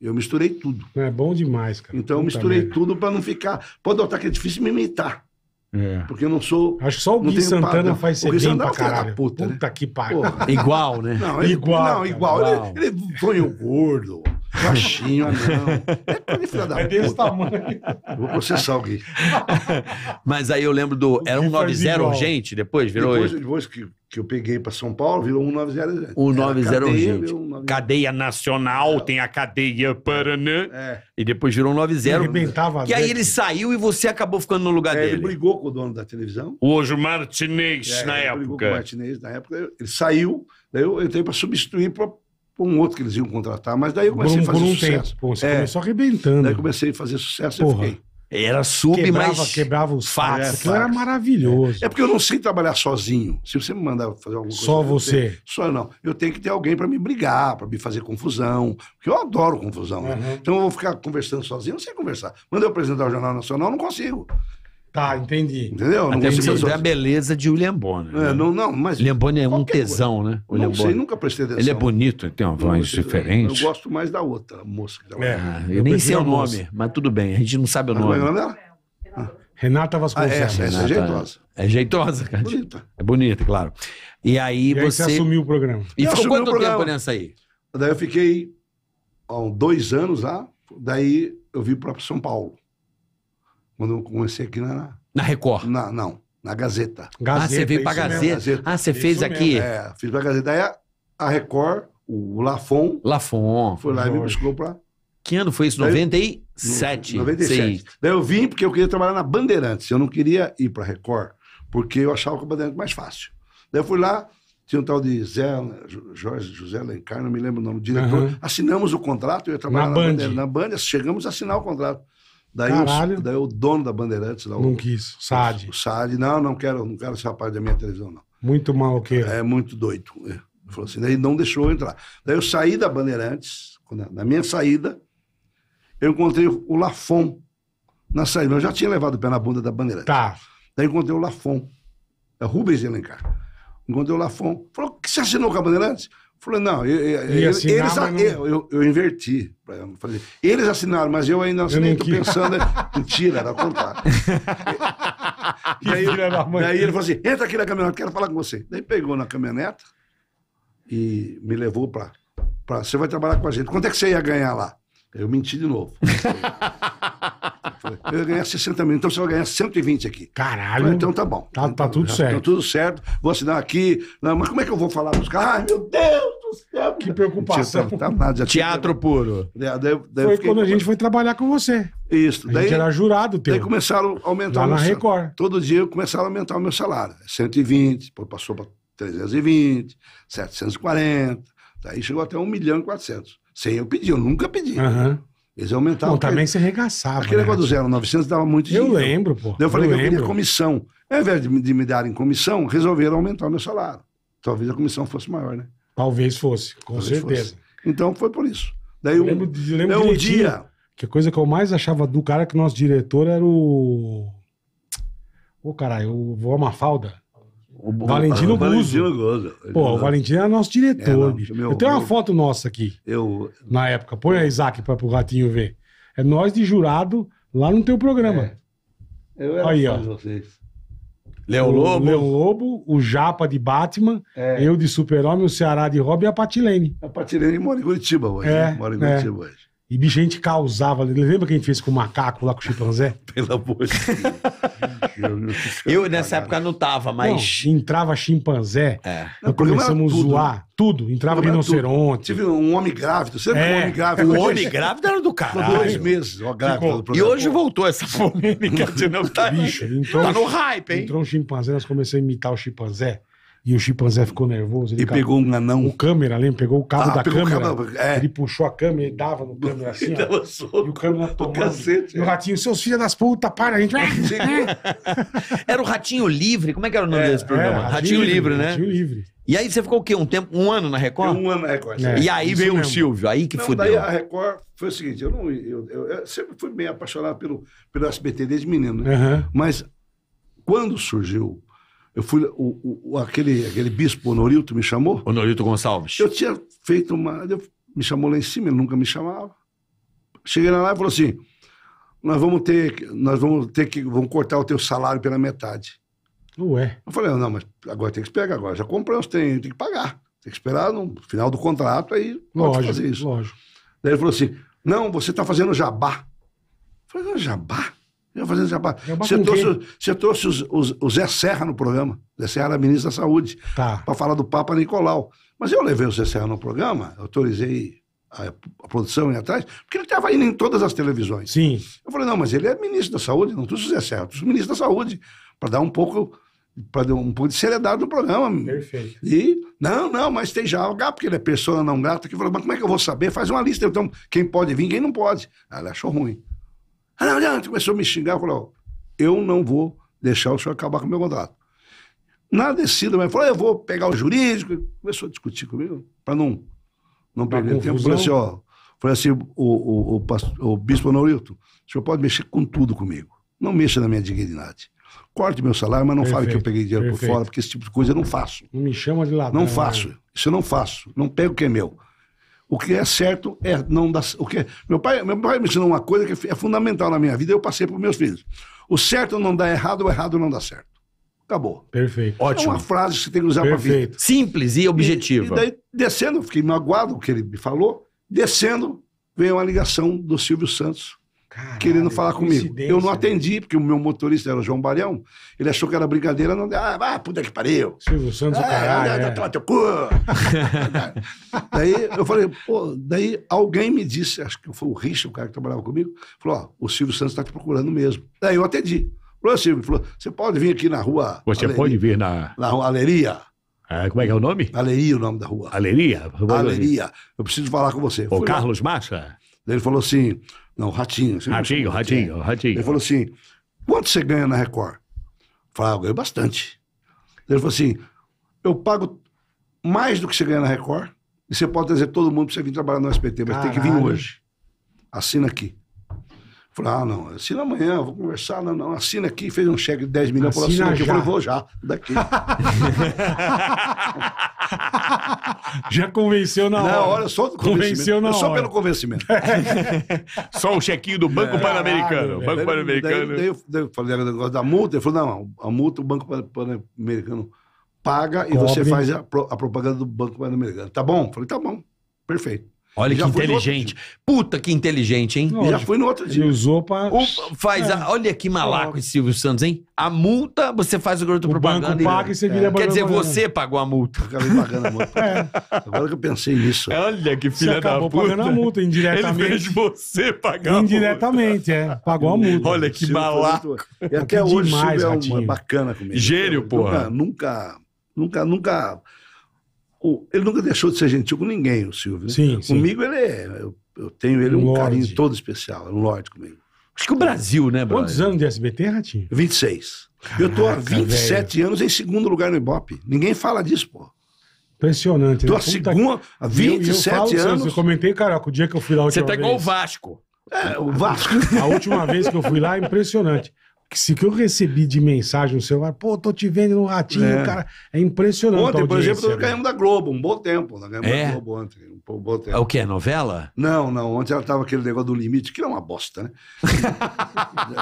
Eu misturei tudo. É bom demais, cara. Então eu misturei tudo para não ficar. Pode notar que é difícil me imitar. É. Porque eu não sou.
Acho que só o Gui Santana faz ser bem é pra caralho. Puta, né? puta que pariu. Igual, né? Não, ele, igual. Não, igual. igual. Ele,
ele põe o gordo. Baixinho, não. É é desse tamanho.
vou processar alguém. Mas aí eu lembro do. Era 190 urgente, depois virou. Depois,
depois que, que eu peguei para São Paulo, virou 190 urgente. 190 cadeia, urgente.
Cadeia nacional, é. tem a cadeia Paranã. É. E depois virou 190.
E aí ele saiu e você acabou ficando no lugar é, dele. Ele brigou com o dono da televisão. Hoje o Martinez, é, na ele época. Brigou com o Martinez, na época. Ele saiu, daí eu entrei para substituir. para com um outro que eles iam contratar, mas daí eu comecei por, a fazer um sucesso. Tempo. Pô, você é, começou arrebentando. Daí eu comecei a fazer sucesso Porra.
e fiquei. Era sub, quebrava, mas... Quebrava os fatos é, era
maravilhoso. É. é. porque eu não sei trabalhar sozinho. Se você me mandar fazer alguma coisa... Só você? Eu tenho, só eu não. Eu tenho que ter alguém para me brigar, para me fazer confusão. Porque eu adoro confusão. Uhum. Né? Então eu vou ficar conversando sozinho, eu não sei conversar. Quando eu apresentar o Jornal Nacional, eu não consigo. Tá, entendi. Entendeu? Até não porque você vê a
beleza de William Bonner. É, né? não, não, mas... William Bonner é um tesão, coisa. né? William não sei, nunca prestei atenção. Ele é bonito, ele tem uma voz diferente. Eu,
gosto mais da outra moça. da tá é, ah, eu, eu nem sei o nome, moça.
mas tudo bem, a gente não sabe o nome. Como é, é nome
dela?
Renata Vasconcelos. Ah, Renata, ah, é, é jeitosa. É jeitosa, cara. Bonita. É bonita, claro. E aí, e aí você... você assumiu
o programa. E eu ficou quanto tempo programa.
nessa aí?
Daí eu fiquei ó, dois anos lá, daí eu vim para São Paulo. Quando eu comecei aqui na. Na Record? Na, não, na Gazeta. Gazeta ah, você veio pra Gazeta. Gazeta. Ah, você fez aqui? É, fiz pra Gazeta. daí a Record, o Lafon.
Lafon.
Foi lá Jorge. e me buscou
pra. Que ano foi isso? 97. 97. Sim.
Daí eu vim porque eu queria trabalhar na Bandeirantes. Eu não queria ir pra Record, porque eu achava que a Bandeirantes mais fácil. Daí eu fui lá, tinha um tal de Zé, Jorge, José Alencar, não me lembro o nome do diretor. Uhum. Assinamos o contrato, eu ia trabalhar na, na Bandeira, na Band, chegamos a assinar o contrato. Daí, o, daí o dono da Bandeirantes... Lá, não o, quis, Sade. O, o Sade, não, não quero, não quero rapaz da minha televisão, não. Muito quê? É, é, muito doido. É. Falou assim, daí não deixou eu entrar. Daí eu saí da Bandeirantes, na minha saída, eu encontrei o Lafon na saída. Eu já tinha levado o pé na bunda da Bandeirantes. Tá. Daí encontrei o Lafon. É Rubens Elencar. Encontrei o Lafon. Falou, o que você assinou com a Bandeirantes? Falei, não, eu, eu, assinar, eles, não... Eu, eu, eu, inverti. eles assinaram, mas eu ainda assinei, estou pensando. É, mentira, era contrário.
e, daí, daí ele falou assim:
entra aqui na caminhonete, quero falar com você. Daí pegou na caminhoneta e me levou para. você vai trabalhar com a gente. Quanto é que você ia ganhar lá? Eu menti de novo. Eu ia ganhar 60 mil, então você vai ganhar 120 aqui. Caralho. então tá bom. Tá, tá tudo então, certo. Tá tudo certo, vou assinar aqui. Não, mas como é que eu vou falar pros caras? Ai, meu Deus! do céu. Que preocupação. Tipo, tá tinha, nada, Teatro tinha... puro. É, daí, daí, foi fiquei... quando a gente
foi trabalhar com você.
Isso. A daí, gente era jurado teu. Daí começaram a aumentar. Lá na Record. Todo dia começaram a aumentar o meu salário. 120, depois passou pra 320, 740. Daí chegou até 1 milhão e 400. Sem eu pedir, eu nunca pedi. Uhum. Eles aumentavam. também se
arregaçava. Aquele né? negócio do
0,900 dava muito dinheiro. Eu lembro, pô. Daí eu falei eu que lembro. eu queria comissão. Ao invés de, de me darem comissão, resolveram aumentar o meu salário.
Talvez a comissão fosse maior, né? Talvez fosse, com Talvez certeza. Fosse.
Então foi por isso. Daí eu um, lembro, eu lembro é daí um dia.
Que a coisa que eu mais achava do cara que o nosso diretor era o. Ô, oh, caralho, o Vô Mafalda. O, o Valentino Guzzo.
Guzzo. Pô, o Valentino é nosso diretor, é, Meu, eu tenho uma
foto nossa aqui. Eu. Na época. Põe aí, Isaac, pra, pro ratinho ver. É nós de jurado lá no teu programa. É.
Eu era aí, ó. de vocês.
Léo Lobo. Léo Lobo, o Japa de Batman, é. eu de Super-Homem, o Ceará de Robin e a Patilene. A Patilene mora
em
Curitiba hoje. É, né? Mora em Curitiba é. hoje.
E bicho, a gente causava. Lembra que a gente fez com o macaco lá com o
chimpanzé? Pelo amor de Deus. eu, nessa época, não tava, mas. Não,
entrava chimpanzé.
É. Nós começamos a né? zoar.
Tudo. Entrava rinoceronte. Tive
um
homem grávido. Sempre é. um homem grávido. O homem grávido era do caralho. Dois meses. Ó, grávido, e hoje
voltou
essa polêmica de não tá. Bicho, entrou, tá no hype, hein?
Entrou um chimpanzé, nós começamos a imitar o chimpanzé. E o chimpanzé ficou nervoso. Ele e pegou um anão. O câmera, lembra? Pegou o cabo ah, da câmera. Cabo, é. Ele puxou a câmera, e dava no câmera assim. ó, e o câmera tomando. e o é. ratinho, seus filhos das putas, para a gente.
era o Ratinho Livre? Como é que era o nome é, desse programa? É, ratinho, ratinho livre, livre, né? Ratinho Livre. E aí você ficou o quê? Um tempo, um ano na Record? um ano na Record. É, e aí veio o Silvio, aí que não, fudeu. Daí a
Record foi o seguinte, eu, não, eu, eu, eu sempre fui bem apaixonado pelo, pelo SBT desde menino, né? Uhum. Mas quando surgiu eu fui. O, o, aquele, aquele bispo Honorito me chamou.
Honorito Gonçalves. Eu tinha
feito uma. Ele me chamou lá em cima, ele nunca me chamava. Cheguei lá e falou assim: nós vamos ter. Nós vamos ter que. Vamos cortar o teu salário pela metade. Ué. Eu falei, ah, não, mas agora tem que pegar, agora já compramos, tem, tem que pagar. Tem que esperar no final do contrato, aí lógico, fazer isso. Lógico. Daí ele falou assim: não, você está fazendo jabá. Eu falei, ah, jabá? Eu fazendo jabá. É você trouxe, você trouxe os, os, o Zé Serra no programa. Zé Serra era ministro da Saúde. Tá. Para falar do Papa Nicolau. Mas eu levei o Zé Serra no programa, autorizei a, a produção ir atrás, porque ele estava indo em todas as televisões. Sim. Eu falei, não, mas ele é ministro da Saúde, não trouxe o Zé Serra, trouxe o ministro da Saúde, para dar um pouco para dar um pouco de seriedade no programa. Perfeito. E, não, não, mas tem já H, ah, porque ele é pessoa não grata, que falou, mas como é que eu vou saber? Faz uma lista, então, quem pode vir, quem não pode. Ela achou ruim. Começou a me xingar, eu eu não vou deixar o senhor acabar com o meu contrato. Na descida, mas falou, eu vou pegar o jurídico. Começou a discutir comigo, para não, não perder confusão. tempo. Falei assim, ó, falei assim, o, o, o, o bispo Norilto, o senhor pode mexer com tudo comigo. Não mexa na minha dignidade. Corte meu salário, mas não perfeito, fale que eu peguei dinheiro perfeito. por fora, porque esse tipo de coisa eu não faço.
Não me chama de ladrão. Não né? faço.
Isso eu não faço. Não pego o que é meu. O que é certo é não dar. O que é, meu, pai, meu pai me ensinou uma coisa que é fundamental na minha vida e eu passei para os meus filhos. O certo não dá errado, o errado não dá certo. Acabou. Perfeito. Ótimo. É uma frase que você tem que usar para vida. Simples
e objetiva. E, e daí,
descendo, fiquei magoado o que ele me falou. Descendo, veio uma ligação do Silvio Santos Caralho, querendo falar comigo. Eu não né? atendi, porque o meu motorista era o João Barião. Ele achou que era brincadeira. Não... Ah, ah puta que pariu.
Silvio Santos, ah, caralho. É. Né? tua
teu cu.
daí eu falei, pô, daí alguém me disse, acho que foi o Richard, o cara que trabalhava comigo, falou, ó, o Silvio Santos está te procurando mesmo. Daí eu atendi. Falou, Silvio, falou, você pode vir aqui na rua... Você Aleria, pode
vir na... Na
rua Aleria. Ah, como é que é o nome? Aleria, o nome da rua. Aleria? Aleria. Eu preciso falar com você. O Carlos lá. Massa? Daí ele falou assim, não, Ratinho. Ratinho, Ratinho, Ratinho. Ele falou assim, quanto você ganha na Record? Eu falei, ah, eu ganho bastante. Ele falou assim, eu pago mais do que você ganha na Record e você pode trazer todo mundo pra você vir trabalhar no SPT, mas Caralho. tem que vir hoje. Assina aqui. Falei, ah, não, assina amanhã, vou conversar. Não, não, assina aqui. Fez um cheque de 10 milhões, assina falou, assina aqui. Eu vou já, daqui.
já convenceu na hora. Na hora, só do convenceu na só hora. Só pelo convencimento. só um chequinho do Banco é, Pan-Americano. É, Banco
Pan-Americano. Daí, daí, eu, falei o negócio da multa. Ele falou, não, a multa o Banco Pan-Americano paga Cobre. e você faz a, a propaganda do Banco Pan-Americano. Tá bom? Eu falei, tá bom, perfeito.
Olha que inteligente. Puta que inteligente, hein? Não, já foi no outro dia. Ele
usou pra... O,
faz é. a, olha que malaco esse Silvio Santos, hein? A multa, você faz o garoto o propaganda. Banco paga e você é. vira é. Quer dizer, você pagou a multa. Acabei pagando a multa. É. Agora que eu pensei nisso. Olha que filha da puta. pagando a multa indiretamente. Ele fez você pagar
Indiretamente, é. Pagou a multa. Olha que malaco. E até que hoje demais, é um, bacana comigo. Gênio, porra.
Nunca, nunca, nunca o, ele nunca deixou de ser gentil com ninguém, o Silvio. Né? Sim, comigo ele é. Eu, eu tenho ele um, carinho todo especial, é um lorde comigo. Acho que o Brasil, né, Brasil? Quantos anos
de SBT, Ratinho? 26. Caraca, eu tô há 27 velho. anos em segundo
lugar no Ibope.
Ninguém fala disso, pô. Impressionante. Tô né? há, segunda, há 27 eu, eu falo, anos. Eu comentei, caraca, o dia que eu fui lá Você tá vez. igual o Vasco. É, o Vasco. A última vez que eu fui lá, é impressionante se que eu recebi de mensagem no celular, pô, tô te vendo no ratinho, é. cara, é impressionante. Ontem, por exemplo, nós né? ganhamos
da Globo, um bom tempo, nós ganhamos é. da Globo ontem. Pô, Botella. É o que? É novela? Não, não. Ontem ela tava aquele negócio do limite, que é uma bosta, né?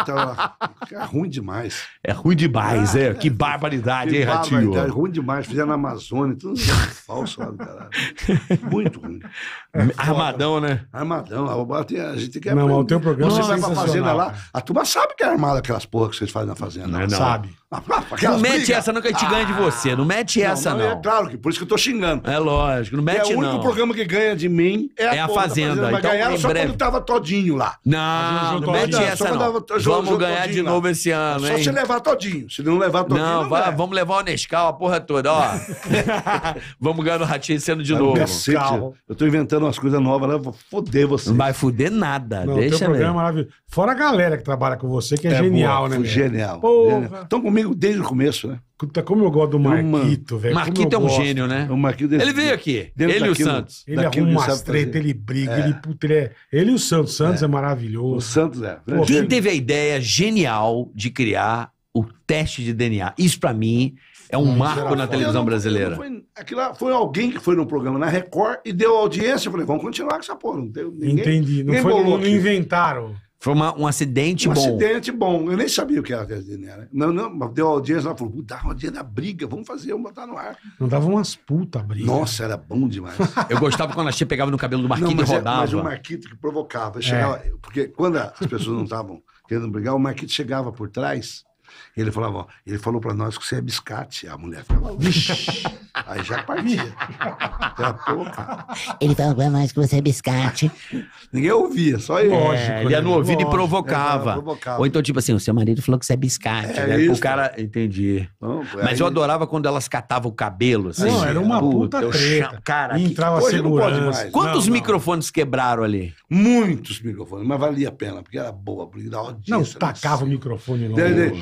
tava... É ruim demais. É ruim demais, ah, é. é. Que barbaridade, que hein, Ratinho? Barbaridade, ruim demais. Fizeram na Amazônia, tudo é falso lá do caralho. Muito ruim. É Armadão,
né? Armadão. A é, gente tem que Não, tem um programa Você é vai pra fazenda lá,
a turma sabe que é armada aquelas porras que vocês fazem na fazenda. Não, não. Sabe. Não mete essa
não que a gente ah. ganha de ah, você.
Não mete essa é não. não. É claro que por isso que eu tô xingando. É lógico, não mete não. É o único programa que ganha de mim é a, é a Fazenda. fazenda. Mas então, ganharam só breve. quando
tava todinho lá. Não, não mete essa não. Tava, vamos jogo, jogo ganhar de lá. novo esse ano, Só hein? se levar todinho. Se não levar todinho, não, vai, vamos levar o Nescau, a porra toda, ó. vamos ganhar no Ratinho esse ano de novo. Cacete,
eu tô inventando umas coisas novas, né? eu Vou foder você. Não vai foder nada, deixa é mesmo.
Fora a galera que trabalha com você, que é, é genial, né? Genial. Porra. Estão comigo desde o começo, né? Puta, como eu gosto do Marquito, velho. Marquito é um gosto. gênio,
né? O Marquito ele veio aqui. Ele e o Santos. Ele é arruma as treta,
ele briga, é. ele, puta, ele, é... ele e o Santos. Santos é, é maravilhoso. O Santos é. Pô, Quem
teve a ideia genial de criar o teste de DNA? Isso, para mim, é um marco na televisão brasileira. Foi,
aquilo é lá foi alguém que foi no programa na Record e deu audiência. Eu falei, vamos continuar com essa porra. Não deu, ninguém, Entendi. Não, foi, não inventaram.
Foi uma, um acidente um bom. Um
acidente bom. Eu nem sabia o que era Castanheira. Né? Não, não, deu audiência, ela falou, dá uma audiência na briga, vamos fazer, vamos botar tá no ar.
Não dava umas puta briga.
Nossa, era bom demais.
eu gostava quando a Xê pegava no cabelo do
Marquito não, é, e rodava. Mas o Marquito que provocava. É. Chegava, é. Porque quando as pessoas não estavam querendo brigar, o Marquito chegava por trás ele falava, ó, ele falou para nós que você é biscate. A mulher ficava,
vixi,
aí já partia.
Ele falou pra nós que você é biscate.
Ninguém ouvia, só eu. É, lógico. Ele né, ia no ouvido lógico, e né? provocava. É, provocava. Ou
então, tipo assim, o seu marido falou que você é biscate. É né? isso. O cara, entendi. Não, é Mas eu adorava quando elas catavam o cabelo, assim. Não, era uma puta, puta treta. Cara, e entrava que... segurança. Quantos não, microfones quebraram ali? Muitos microfones, mas valia a pena, porque era boa. Porque audiência, não, né?
tacava
assim. o microfone.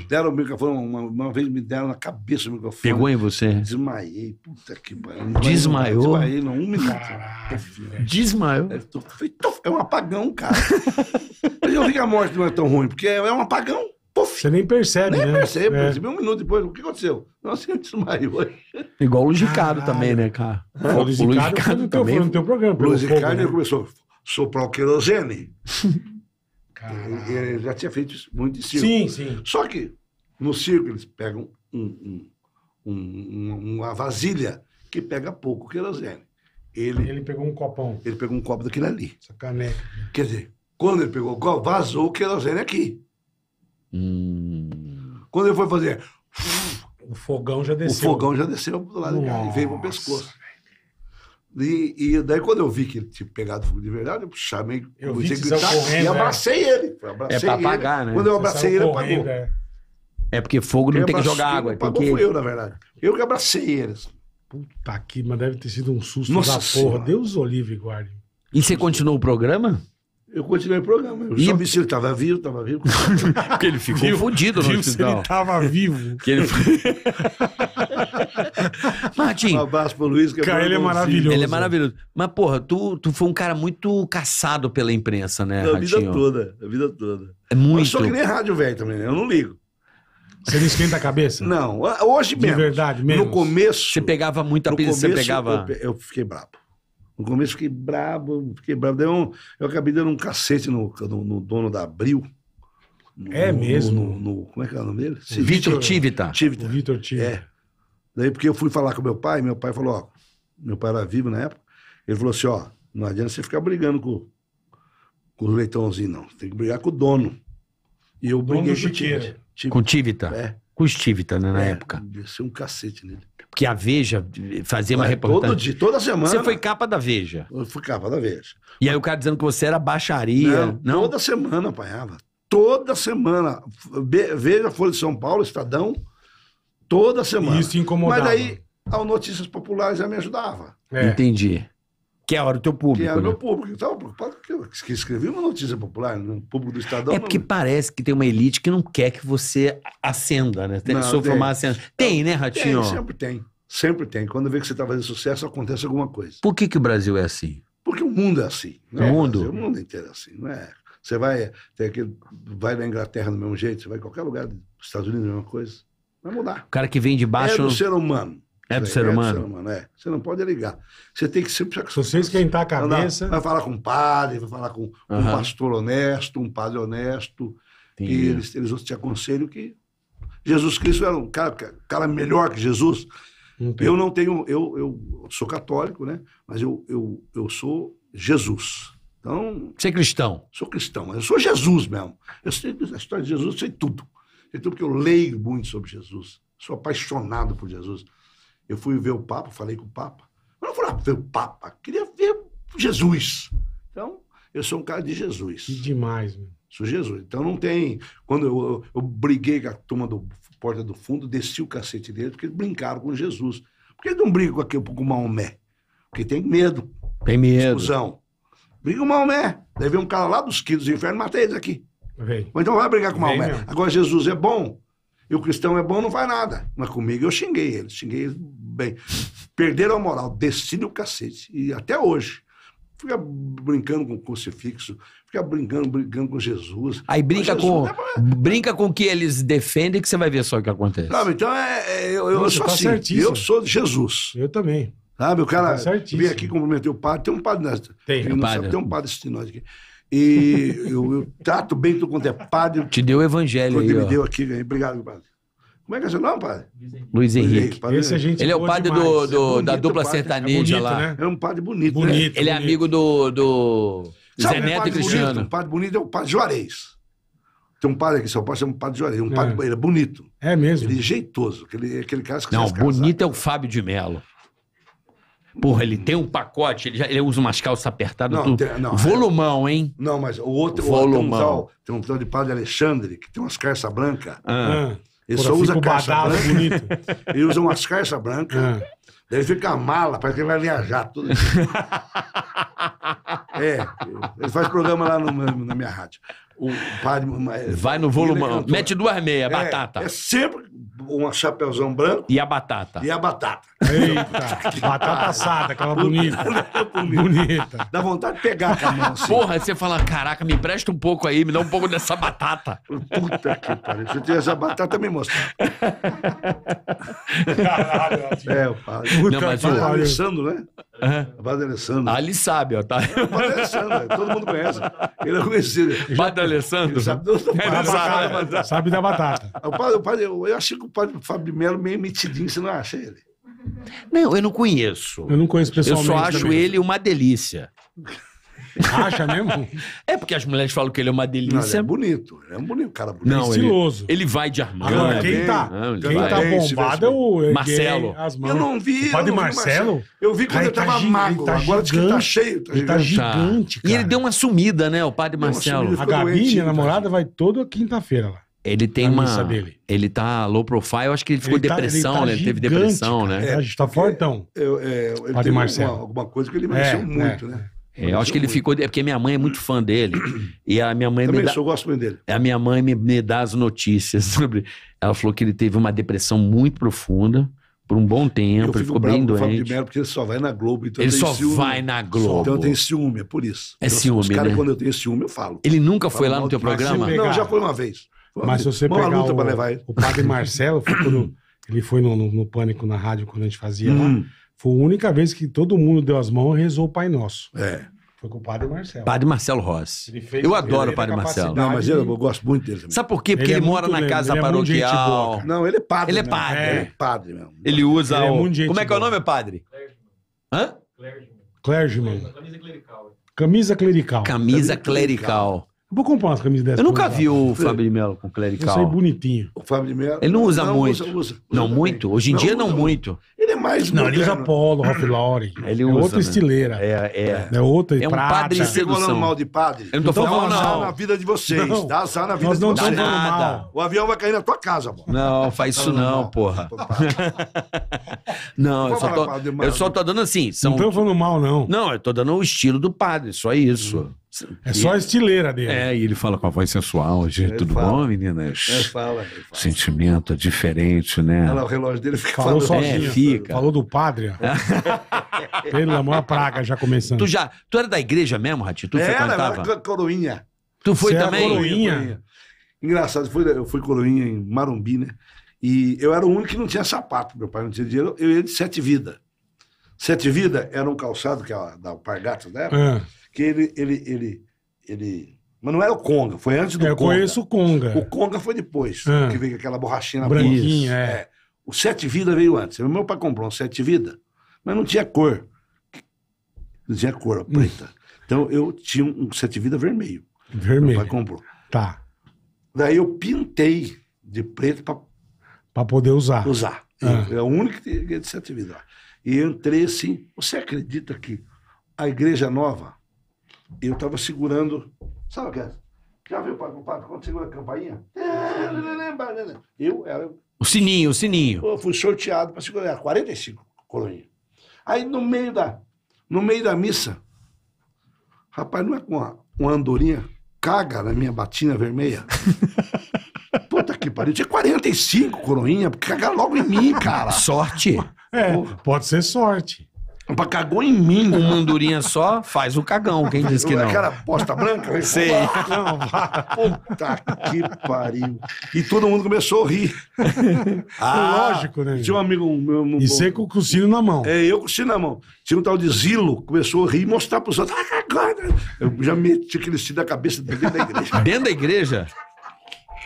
deram o microfone microfone, uma, uma, vez me deram na cabeça o microfone. Pegou em você? Desmaiei, puta que pariu. Desmaiou? Desmaiei, não, um minuto. Caralho, Desmaiou? É, tô, é um apagão, cara. eu vi que a morte não é tão ruim, porque é, é um apagão.
Puff. Você nem percebe, nem né? Nem percebe, é. percebi
um minuto depois. O que aconteceu? Nossa, assim, ele desmaiou.
Igual o Luiz Ricardo também, né, cara? O, o Luiz Ricardo também. Foi no teu programa. O Luiz Ricardo né?
começou soprar o querosene. Ele já tinha feito muito de cima. Sim, sim. Só que no circo, eles pegam um, um, um, uma vasilha que pega pouco querosene. Ele, ele pegou um copão. Ele pegou um copo daquele ali. Essa caneca. Quer dizer, quando ele pegou o copo, vazou o querosene aqui. Hum. Quando ele foi fazer.
O fogão já desceu. O fogão já desceu do lado Nossa. de cá e veio pro
pescoço. E, e, daí, quando eu vi que ele tinha pegado fogo de verdade, eu chamei, eu vi que gritar, correndo, e né? abracei é. ele. Abracei é pra apagar, ele. né? Quando eu abracei ele, apagou.
É. É porque fogo não tem que jogar água. Quem porque... eu, na
verdade. Eu que abracei
eles. Puta que, mas deve ter sido um susto Nossa da senhora. porra. Deus olive guarde.
E
você continuou o programa?
Eu continuei o programa. Eu
e... soube se ele estava vivo, estava vivo.
Porque ele ficou vivo, fodido no hospital. ele estava vivo. Que ele... Martim. Um abraço pro Luiz. Que é cara, é ele é maravilhoso. Ele é maravilhoso. Mas, porra, tu, tu foi um cara muito caçado pela imprensa, né, não, A vida toda,
a vida toda.
É muito. Eu sou que nem rádio
velho também, né? Eu não ligo. Você não esquenta a cabeça? Não, hoje mesmo. De verdade, mesmo. No
começo. Você pegava muita pizza, começo, você pegava. Eu, eu, fiquei bravo. No começo fiquei bravo, fiquei bravo. Deu eu acabei dando um cacete no, no, no dono da Abril. É no, é mesmo? No, no, como é que é o nome dele? Vitor Tivita. Tivita. Vitor Tivita. É. Daí porque eu fui falar com meu pai, meu pai falou, ó, meu pai era vivo na época, ele falou assim, ó, não adianta você ficar brigando com,
com o leitãozinho, não.
Tem que brigar com o dono. E eu briguei com o Tivita. Com Tivita? É.
Com Tivita, né, na é,
época. Desceu um cacete nele.
Porque a Veja fazia uma é, reportagem. Todo dia, toda semana. Você foi capa da Veja.
Eu fui capa da Veja.
E aí o cara dizendo que você era baixaria. Não, não? toda
semana apanhava. Toda semana. Veja Folha de São Paulo, Estadão. Toda semana. E isso incomodava. Mas daí, ao Notícias Populares já me ajudava.
É. Entendi. Que é hora do teu público. Que é o né? meu
público. Então, eu estava preocupado porque eu escrevi uma notícia popular, no público do Estadão. É porque não...
parece que tem uma elite que não quer que você acenda, né? Tem, não, sofra tem. uma acenda. Tem, né, Ratinho? Tem, sempre
tem. Sempre tem. Quando vê que você está fazendo sucesso, acontece alguma coisa.
Por que, que o Brasil é assim? Porque o mundo
é assim. Né? O é mundo? Brasil, o mundo inteiro é assim, não é? Você vai, tem aquele, vai na Inglaterra do mesmo jeito, você vai em qualquer lugar, Estados Unidos, é a mesma coisa. Vai mudar. O
cara que vem de baixo. É do ser
humano. É do ser é humano? É do ser humano, é. Você não pode ligar. Você tem que sempre... Se você esquentar a cabeça... Vai falar com um padre, vai falar com uhum. um pastor honesto, um padre honesto, Entendi. que eles, eles te aconselham que... Jesus Cristo era é um cara, cara melhor que Jesus. Entendi. Eu não tenho... Eu, eu sou católico, né? Mas eu, eu, eu sou Jesus. Então... Você é cristão? Sou cristão, mas eu sou Jesus mesmo. Eu sei a história de Jesus, eu sei tudo. Eu sei tudo porque eu leio muito sobre Jesus. Sou apaixonado por Jesus. Eu fui ver o Papa, falei com o Papa. Eu não fui lá ver o Papa, queria ver Jesus. Então, eu sou um cara de Jesus. Que demais, meu. Sou Jesus. Então não tem. Quando eu, eu, briguei com a turma do Porta do Fundo, desci o cacete dele porque eles brincaram com Jesus. Por que eles não brigam com, com o Maomé? Porque tem medo. Tem medo. Exclusão. Briga com o Maomé. Daí vem um cara lá dos quilos do inferno, mata eles aqui. Ou então vai brigar com o Maomé. Agora Jesus é bom. E o cristão é bom, não faz nada. Mas comigo eu xinguei eles. Xinguei eles bem. Perderam a moral, desci o cacete. E até hoje. Fica brincando com o crucifixo, fica brincando, brincando com Jesus. Aí brinca Jesus, com
é brinca com o que eles defendem que você vai ver só o que acontece.
então é, é eu, Nossa, eu sou tá assim, certíssimo. eu sou de Jesus. Eu também. Sabe, o cara tá veio aqui cumprimentar o padre, tem um padre, nessa? Né? Tem, tem um é padre. Sabe, tem um padre assistindo nós aqui. E eu, eu, trato bem tudo quanto é padre.
Te deu o evangelho aí, Me deu
aqui, obrigado, padre. Como é que é seu nome,
padre? Luiz Henrique. Luiz Henrique. ele é o padre do, é do, é bonito, da dupla é sertaneja é bonito, lá. Né?
É um padre bonito, né? bonito né? Ele é bonito. é
amigo do, do Zé Neto e Cristiano. Bonito, um
padre bonito é o padre Juarez. Tem um padre aqui em São Paulo, chama Padre Juarez. Um padre ele é bonito. É mesmo? Ele é jeitoso. Aquele, aquele cara que Não, bonito
é o Fábio de Mello. Porra, ele tem um pacote, ele, já, ele usa umas calças apertadas. Não, tem, não,
Volumão, hein? Não, mas o outro, Volumão. O outro tem, um tal, tem um tal de padre Alexandre, que tem umas calças brancas. Ah. ah ele só usa caixa branca. Bonito. Ele usa umas caixas brancas. É. Daí fica a mala, parece que ele vai viajar tudo. é, ele faz programa lá no, na minha rádio. O padre. Vai no volumão.
Mete duas meias, é, batata. É sempre um chapeuzão branco. E a batata. E a batata. Eita, batata assada, aquela é né? bonita. bonita. Dá vontade de pegar com a mão. Assim. Porra, você fala: caraca, me empresta um pouco aí, me dá um pouco dessa batata. Puta que pariu. Se eu tivesse essa batata, me mostrar.
Caralho, É, o padre. Não, mas o... Alessandro, né? Uhum. Padre Alessandro. Ali sabe, ó. Tá... O padre Alessandro, todo mundo conhece. Ele é conhecido. Padre Alessandro? Ele sabe da batata. da batata. O padre, o padre, eu, eu achei que o padre Fábio Melo é meio metidinho, você não acha ele?
Não, eu não conheço. Eu não conheço pessoalmente. Eu só acho também. ele uma delícia. Acha mesmo? é porque as mulheres falam que ele é uma delícia. Não, ele é bonito. Ele é um bonito, cara bonito. Não, Estiloso. Ele, ele vai de armário. Agora, quem tá, não, quem tá bombado é o Marcelo.
eu não vi. O padre Marcelo? Eu vi quando ele eu tá tava tá magro. Tá agora diz que tá cheio. Tá ele tá gigante,
cara. Tá. E ele deu uma sumida, né, o padre Marcelo? A Gabi,
minha namorada, vai toda quinta-feira lá.
Ele tem uma. Ele tá low profile, acho que ele ficou ele tá- depressão, ele tá né? Gigante, ele teve depressão, cara. né? É,
a
gente tá fortão.
Eu, eu, é, eu, ele Padre Marcelo. Alguma, coisa que ele mereceu é, muito, é.
né?
É, eu acho que ele muito. ficou. É porque minha mãe é muito fã dele. E a minha mãe Também me dá, eu gosto muito dele. A minha mãe me, me dá as notícias sobre. Ela falou que ele teve uma depressão muito profunda por um bom tempo, ele ficou bem doente. Fábio
de Mello porque ele só vai na Globo. Então ele só ciúme. vai na Globo. Então eu tenho ciúme, é por isso. É então, ciúme, os caras, né? quando eu tenho ciúme, eu falo. Ele nunca foi lá no teu programa? Não, já foi uma vez. Foi mas se você Mão pegar luta o, levar
ele. o padre Marcelo, foi quando ele foi no, no, no, Pânico na rádio, quando a gente fazia hum. lá, foi a única vez que todo mundo deu as mãos e rezou o Pai Nosso.
É. Foi com o Padre Marcelo. Padre Marcelo Rossi. Eu adoro o Padre Marcelo. Não, mas eu, eu, gosto muito dele também. Sabe por quê? Porque ele, é ele é mora na casa ele paroquial. É não, ele é padre. Ele é padre. É. Ele é padre mesmo. Ele usa ele é o... Como é que é o nome, é padre? Clergyman.
Hã? Clergyman. Clergyman. Camisa clerical. Camisa clerical. Camisa clerical. Eu vou comprar umas camisas dessas. Eu nunca vi o Fábio de
Melo com clerical.
Isso aí bonitinho. O Fábio de Mello. Ele não usa não, muito. Usa, usa, usa não também. muito? Hoje em não, dia não muito. Ele é mais. Não, moderno. ele usa polo, Ralph Lauren. Ele é usa. É outra né? estileira. É, é. É outra. É um prata. padre
Você falando mal de padre. Eu não tô então falando não. Dá azar na vida de vocês. Não. Dá azar na vida Nós não de vocês. Nada. O avião vai cair na tua casa, amor. Não, faz isso não,
porra. Não, eu só tô. Eu só tô dando assim. Não tô falando mal, não. Não, eu tô dando o estilo do padre, só isso. É só a estileira dele. É, e ele fala com a voz sensual, de tudo fala. bom, meninas? Ele fala, ele fala. Sentimento é diferente, né? Olha, o relógio dele fica Falou falando. É, sozinho. É, fica. Falou do padre. Pelo amor, a praga já começando. Tu já, tu era da igreja mesmo, Ratinho? Tu era, Era
coroinha. Tu foi Você é também? Coroinha. coroinha. Engraçado, eu fui, eu fui coroinha em Marumbi, né? E eu era o único que não tinha sapato. Meu pai não tinha dinheiro, eu ia de sete vida. Sete vida era um calçado que era da Alpargatas, né? É. Ah que ele, ele, ele, ele... Mas não era o Conga, foi antes do é, eu Conga. Eu conheço o Conga. O Conga foi depois, ah, que veio aquela borrachinha na Branquinha, é. é. O Sete Vida veio antes. Meu pai comprou um Sete Vida, mas não tinha cor. Não tinha cor, preta. Então eu tinha um Sete Vida vermelho. Vermelho. Meu pai comprou. Tá. Daí eu pintei de preto para
para poder usar. Usar.
Ah. É o único que tinha de Sete Vida. E eu entrei assim, você acredita que a Igreja Nova eu estava segurando. Sabe o que é? Já viu o padre quando segura a campainha? É, eu era.
O sininho, o sininho.
Eu fui sorteado para segurar 45 coroinhas. Aí no meio da, no meio da missa, rapaz, não é com uma, uma andorinha caga na minha batina vermelha? Puta que pariu, tinha 45 coroinha, caga logo em mim, cara. Sorte?
É, Porra.
pode ser sorte. Opa, cagou em mim. Um
mandurinha só faz o cagão, quem diz que não? É aquela posta branca. Sei. Não, puta que pariu.
E todo mundo começou a rir.
Ah, Lógico, né? Tinha um amigo meu... Um, um, e você com
o sino na mão. É, eu com o sino na mão. Tinha um tal de Zilo, começou a rir e mostrar pros outros. Ah, agora... Eu já meti aquele sino na cabeça dentro da
igreja. Dentro da igreja?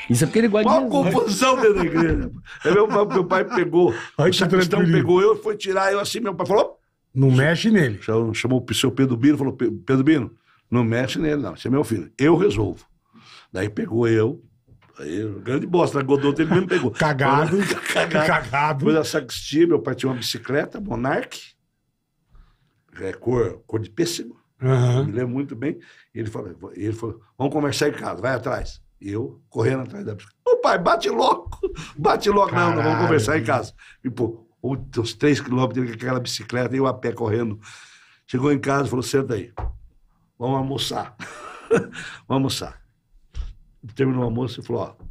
Isso é porque ele
gosta Qual de confusão dentro da igreja. É, meu, meu pai pegou, Ai, o sacristão pegou eu, foi tirar eu assim, meu pai falou, não mexe nele. Chamou, chamou o seu Pedro Bino falou: Pedro Bino, não mexe nele, não. Você é meu filho. Eu resolvo. Daí pegou eu. Aí, grande bosta, né? Godot ele mesmo pegou. cagado, cagado. Cagado. Foi da sacristia, meu pai tinha uma bicicleta, Monarch, é, cor, cor de pêssego. Uhum. Me lembro muito bem. Ele falou, ele falou: vamos conversar em casa, vai atrás. Eu correndo atrás da bicicleta. O pai, bate logo! Bate logo, Caralho. não, não vamos conversar em casa. E pô, os três quilômetros, ele com aquela bicicleta, eu a pé correndo. Chegou em casa e falou: senta aí, vamos almoçar. vamos almoçar. Terminou o almoço e falou: ó,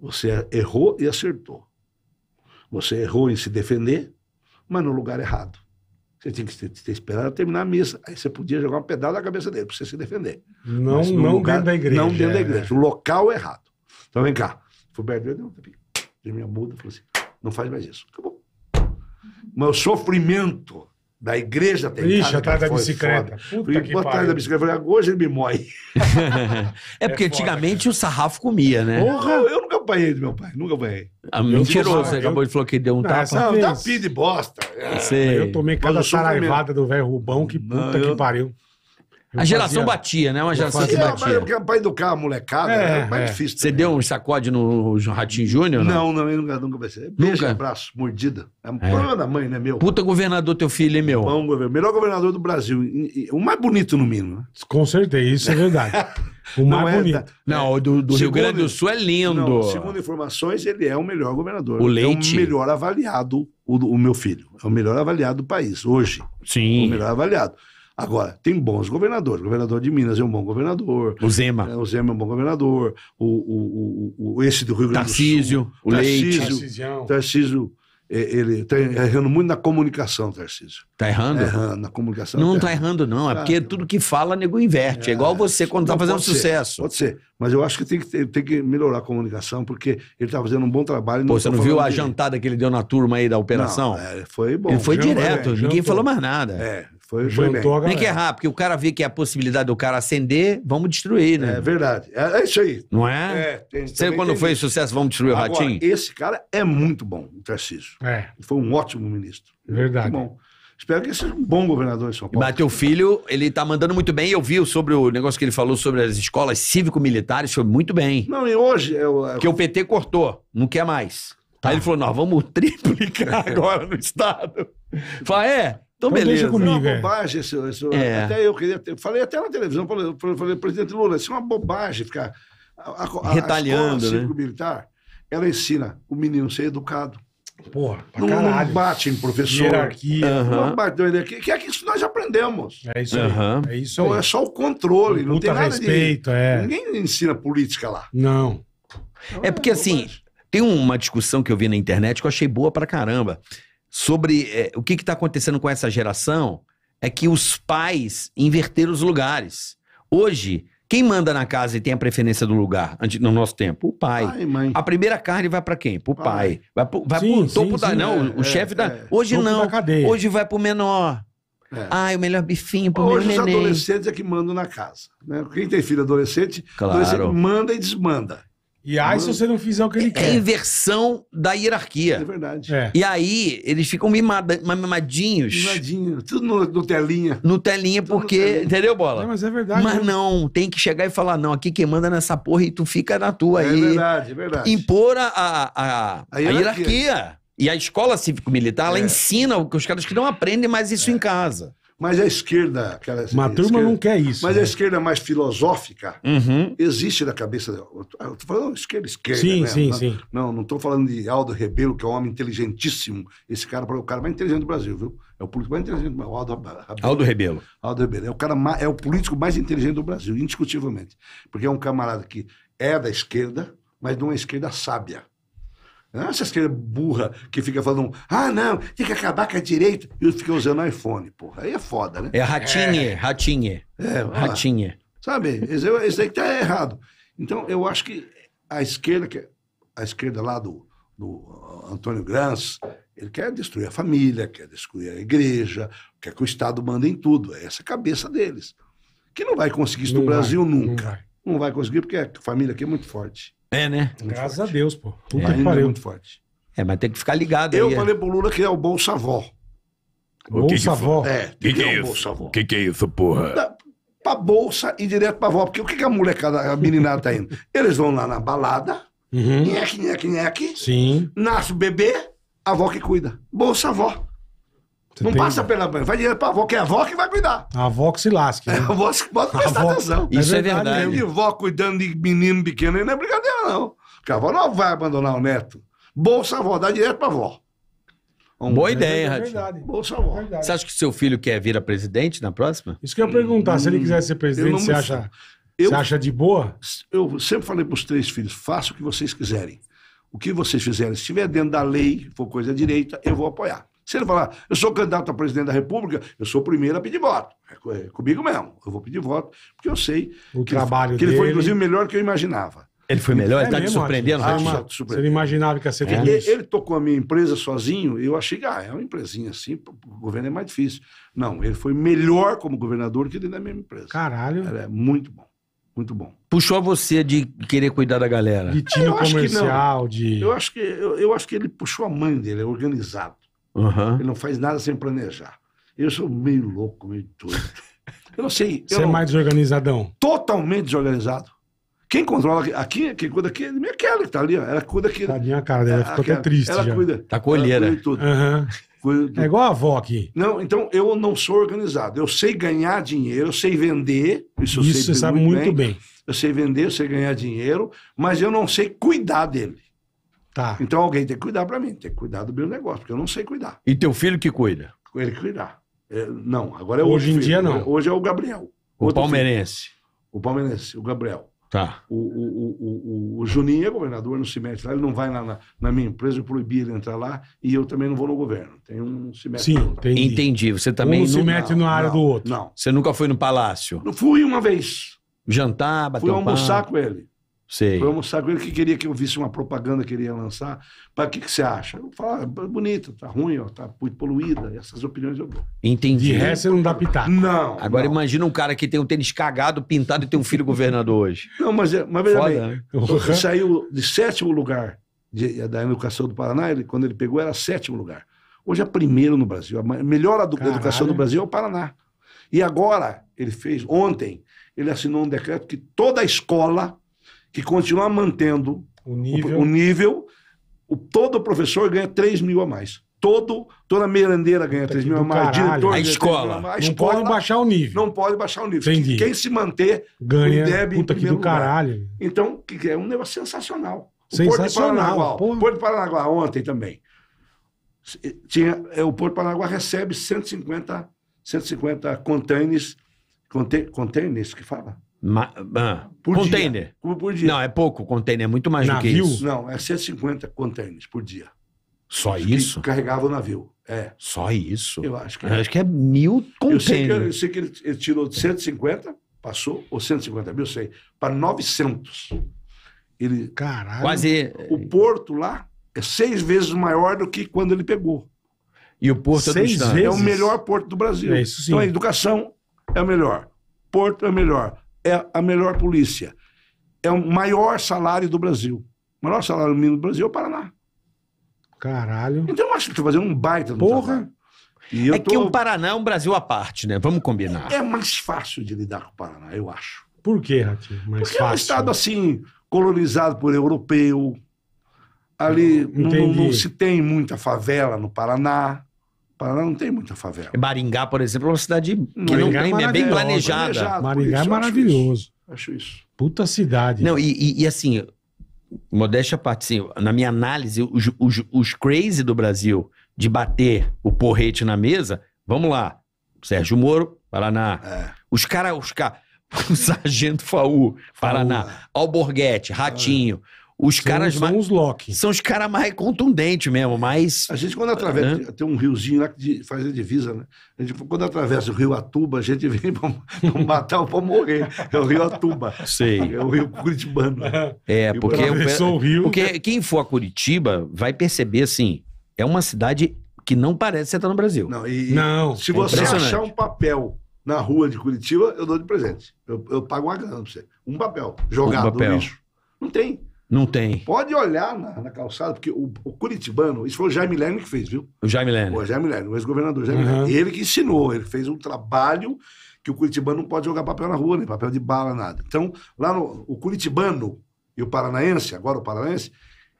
você errou e acertou. Você errou em se defender, mas no lugar errado. Você tinha que ter, ter esperado terminar a missa. Aí você podia jogar um pedaço na cabeça dele para você se defender.
Não, não lugar, dentro da igreja. Não dentro é. da igreja.
O local errado. Então vem cá. eu deu um tapinha. minha muda falou assim: não faz mais isso. Acabou. Mas o sofrimento da igreja até Ixi, atrás da bicicleta. Puta que atrás da
bicicleta. Falei, ah, hoje ele me mói. é porque é antigamente foda, o sarrafo comia, né? Porra,
eu, eu nunca apanhei do meu pai, nunca apanhei.
Ah, mentiroso, você acabou de falar que deu um não, tapa. Essa, tapinha
de bosta.
É. Eu tomei
cada saraivada
do velho Rubão, que puta eu... que pariu
a geração fazia... batia, né? Uma geração fazia, que batia.
Mas, pra educar a molecada é, é mais é.
difícil. Você deu um sacode no Ratinho Júnior? Não,
não, nunca, nunca pensei. Beijo, nunca?
abraço, mordida. É um é. problema
da mãe, né, meu?
Puta governador teu filho, é meu? Bom, Melhor governador do Brasil. O mais bonito no
mínimo,
né? Com certeza, isso
é
verdade.
O mais é não bonito. É. não,
o do,
do Rio Grande do Sul é lindo. Não, segundo informações, ele é o melhor governador. O Leite? É o melhor avaliado, o, o, meu filho. É o melhor avaliado do país, hoje. Sim. O melhor avaliado. Agora, tem bons governadores. O governador de Minas é um bom governador. O Zema. É, o Zema é um bom governador. O, o, o, o esse do Rio Grande do Tarcísio, O Tarcísio, Leite. Tarcísio. É, ele está errando muito na comunicação, Tarcísio. Está errando? Tá errando na comunicação. Não está tá errando, não. É porque ah,
tudo que fala, nego inverte. É, é igual você quando está fazendo pode sucesso. Ser, pode ser. Mas eu acho que tem que, ter, tem que melhorar a
comunicação, porque ele está fazendo um bom trabalho. Pô, você não viu a dele.
jantada que ele deu na turma aí da operação? Não, é, foi bom. Ele foi direto. É, ninguém falou mais nada. É, foi, foi bem. Tem que é errar, porque o cara vê que é a possibilidade do cara acender, vamos destruir, né? É verdade. É, é isso aí. Não é?
é Você quando foi isso. sucesso, vamos destruir Agora, o Ratinho? Esse cara
é muito bom, o Tarcísio. É. Foi um ótimo
ministro. É verdade. Muito bom. Espero que seja um bom governador em São Paulo.
Bateu filho, ele tá mandando muito bem. Eu vi sobre o negócio que ele falou sobre as escolas cívico-militares, foi muito bem.
Não, e hoje. Eu,
eu... Que o é PT cortou, não quer mais. Tá. Aí ele falou: nós vamos triplicar agora no Estado. Fala, é, então, então beleza. Comigo, é uma é.
bobagem. senhor. isso, é. Até eu queria ter. Falei até na televisão, falei, presidente Lula, isso é uma bobagem ficar. A, a, Retalhando. A né? militar, ela ensina o menino ser educado.
Porra, pra não, caralho. Não bate em professor. Hierarquia. Uhum. Não
bate em é Que é isso nós aprendemos.
É isso uhum. É isso então, é só o controle. Não
tem nada respeito, de... É. Ninguém ensina política lá.
Não. é porque, então, é assim, tem uma discussão que eu vi na internet que eu achei boa pra caramba sobre é, o que está acontecendo com essa geração é que os pais inverteram os lugares. Hoje, quem manda na casa e tem a preferência do lugar no nosso tempo? O pai. pai a primeira carne vai para quem? Para o pai. Vai para vai topo sim, da. Sim, não, é, o é, chefe da. É, é. hoje não. Da hoje vai para o menor. É. Ah, o melhor bifinho pro Hoje meu neném. Hoje os adolescentes é
que mandam na casa. Né? Quem tem filho adolescente, claro. adolescente
manda e desmanda. E aí, se você
não fizer o que ele é quer. É
inversão da hierarquia. É verdade. É. E aí, eles ficam mimada, mimadinhos. Tudo no, no telinha. No telinha, Tudo porque. No telinha. Entendeu, bola? É, mas é verdade. Mas né? não, tem que chegar e falar: não, aqui quem manda nessa porra e tu fica na tua. É aí. verdade, é verdade. Impor a, a, a, a hierarquia. hierarquia. E a escola cívico-militar, ela é. ensina o que os caras que não aprendem mais isso é. em casa. Mas a esquerda. Aquela, Uma turma esquerda, não quer
isso. Mas né? a esquerda mais filosófica uhum. existe na cabeça. Eu estou falando esquerda, esquerda. Sim, né? sim, não, sim. Não, não estou falando de Aldo Rebelo, que é um homem inteligentíssimo. Esse cara é o cara mais inteligente do Brasil, viu? É o político mais inteligente. O Aldo, Rebelo. Aldo Rebelo. Aldo Rebelo. É o, cara mais, é o político mais inteligente do Brasil, indiscutivelmente. Porque é um camarada que é da esquerda, mas de uma esquerda sábia. Não é essas é burra que fica falando, ah, não, tem que acabar com a direita. E fiquei usando iPhone, porra. Aí é foda, né? É ratinha
é. ratinha
É, ratinha. Sabe? Isso aí que tá errado. Então, eu acho que a esquerda, que é, a esquerda lá do, do uh, Antônio Grans ele quer destruir a família, quer destruir a igreja, quer que o Estado mande em tudo. É essa a cabeça deles.
Que não vai conseguir isso não no vai, Brasil nunca. Não vai.
não vai conseguir, porque a família aqui é muito forte. É, né? Muito Graças forte. a Deus, pô. Puta é. que pariu. É muito
forte. É, mas tem que ficar ligado Eu aí, é. falei
é. pro Lula que é o Bolsa Vó.
Bolsa Vó? É, é, que, que, é, é isso? O que, que é isso, porra? Da,
pra Bolsa e direto pra Vó. Porque o que, que a molecada, a meninada tá indo? Eles vão lá na balada,
uhum. nheque, nheque, nheque. Sim.
Nasce o bebê, a avó que cuida. Bolsa Vó.
Você não tem... passa pela mãe, vai direto pra avó, que é a avó que vai cuidar. A avó que se lasque. Né? A avó pode prestar avó... atenção. É Isso é verdade. É verdade. E
vó cuidando de menino pequeno não é brincadeira, não. Porque a avó não vai abandonar o neto. Bolsa avó, dá direto pra avó.
Um Boa é ideia, é Ratinho.
É Bolsa avó.
você acha que seu filho quer vir a presidente na próxima? Isso que eu
ia perguntar. Hum, se ele hum, quiser ser presidente, você, me... acha, eu... você acha de boa? Eu sempre falei pros três filhos, faça o que
vocês quiserem. O que vocês fizerem, se estiver dentro da lei, for coisa direita, eu vou apoiar. Se ele falar, eu sou candidato a presidente da República, eu sou o primeiro a pedir voto. É, é comigo mesmo. Eu vou pedir voto, porque eu sei o que, trabalho ele, que ele foi, inclusive, melhor que eu imaginava.
Ele foi melhor? É ele está te surpreendendo? Ah, te Você não imaginava que ia ser é. ele,
ele tocou a minha empresa sozinho, eu achei que ah, é uma empresinha assim, o governo é mais difícil. Não, ele foi melhor como governador que dentro da minha empresa. Caralho. Era é
muito bom. Muito bom. Puxou você de querer cuidar da galera? De time comercial, de... Eu
acho, que, eu, eu acho que ele puxou a mãe dele, é organizado. Uhum. Ele não faz nada sem planejar. Eu sou meio louco, meio doido. Eu não sei. Você é mais
desorganizadão?
Totalmente desorganizado. Quem controla aqui, quem cuida aqui, é minha Kelly que tá ali, ó. Ela cuida aqui. Tadinha, cara, ela é, ficou até triste. Ela já. cuida.
Tá com olheira. Ela tudo. Uhum.
Cuida. É igual a avó aqui.
Não, então eu não sou organizado. Eu sei ganhar dinheiro, eu sei vender. Isso, isso eu sei você sabe muito bem. bem. Eu sei vender, eu sei ganhar dinheiro, mas eu não sei cuidar dele. Tá. Então alguém tem que cuidar para mim, tem que cuidar do meu negócio, porque eu não sei cuidar. E teu filho que cuida? Ele que cuidar. É, não, agora é Hoje em filho. dia não. Hoje é o Gabriel. O palmeirense. Filho. O palmeirense, o Gabriel. Tá. O, o, o, o, o Juninho é governador, não se mete lá, ele não vai lá na, na, minha empresa, eu proibi ele entrar lá e eu também não vou no governo. Tem um se mete Sim, entendi.
entendi. Você também. Um não se mete na área não, do outro. Não. Você nunca foi no palácio? Não fui uma vez. Jantar, bater Fui almoçar pão. com ele. Sei. Foi
almoçar com ele que queria que eu visse uma propaganda que ele ia lançar. Para o que, que você acha? Eu falo, ah, bonita, tá ruim, ó, tá muito poluída. Essas opiniões eu dou.
Entendi. De resto, você não dá pitaco. Não. Agora não. imagina um cara que tem um tênis cagado, pintado e tem um filho governador hoje.
Não, mas, é, mas veja Foda. bem, né? uhum. saiu de sétimo lugar de, eh, da educação do Paraná, ele, quando ele pegou, era sétimo lugar. Hoje é primeiro no Brasil. A melhor Caralho. educação do Brasil é o Paraná. E agora, ele fez, ontem, ele assinou um decreto que toda a escola que continuar mantendo o nível, o, o nível o, todo professor ganha 3 mil a mais. Todo, toda merendeira ganha Puta 3 mil a mais. Diretor a escola. A mais. não escola pode baixar o nível. Não pode baixar o nível. Entendi. Quem se manter ganha. Deve Puta que do lugar. Né? caralho. Então, é um negócio sensacional.
O sensacional.
Porto de, Porto Paranaguá ontem também. Tinha, é, o Porto de Paranaguá recebe 150, 150 containers.
Containers que fala? Ma ah, por container. Dia. Como por dia. Não, é pouco. Container é muito mais navio? do que isso.
Não, é 150 containers por dia. Só isso? Carregava o navio. É.
Só isso? Eu acho que é. Eu acho que é mil containers. Eu
sei que, eu sei que ele, tirou de 150, passou, ou 150 mil, sei, para 900.
Ele, Caralho.
Quase... O porto lá é seis vezes maior do que quando ele pegou. E o porto é seis é, vezes? é o melhor porto do Brasil. É isso, sim. Então a educação é o melhor. Porto é o melhor é a melhor polícia, é o maior salário do Brasil. O maior salário mínimo do Brasil é o Paraná. Caralho. Então eu acho que estou fazendo um baita Porra.
é tô... que o Paraná é um Brasil à parte, né? Vamos combinar. É mais fácil de lidar com o Paraná, eu acho.
Por quê, Ratinho? Mais
Porque fácil. é um
estado assim, colonizado por europeu. Ali não, não, se tem muita favela no Paraná.
Paraná não tem muita favela. Maringá, por exemplo, é uma cidade que não é tem, é, é bem planejada. Maringá é
maravilhoso. Acho isso. acho isso. Puta cidade.
Não, e, e, e assim, modéstia à parte, sim. na minha análise, os, os, os, crazy do Brasil de bater o porrete na mesa, vamos lá. Sérgio Moro, Paraná. É. Os caras, os caras. Sargento Faú, Paraná. Faú. Alborguete, Ratinho. É. Os são, caras são mais, os Loki. São os caras mais contundentes mesmo, mas A gente, quando atravessa, né? tem um riozinho
lá que faz a divisa, né? A gente, quando atravessa o rio Atuba, a gente vem pra, matar ou pra morrer. É o rio Atuba. Sei. É o rio Curitibano.
É, porque. Eu, o rio. Porque né? quem for a Curitiba vai perceber, assim, é uma cidade que não parece estar tá no Brasil. Não, e, não se é você achar
um papel na rua de Curitiba, eu dou de presente. Eu, eu pago uma grana pra você. Um papel jogado um papel. no lixo. Não tem. Não tem. Pode olhar na, na calçada, porque o, o, curitibano, isso foi o Jaime Lerner que fez, viu? O Jaime Lerner. O Jaime Lerner, o ex-governador Jaime uhum. Lerner. Ele que ensinou, ele fez um trabalho que o curitibano não pode jogar papel na rua, nem papel de bala, nada. Então, lá no o curitibano e o paranaense, agora o paranaense,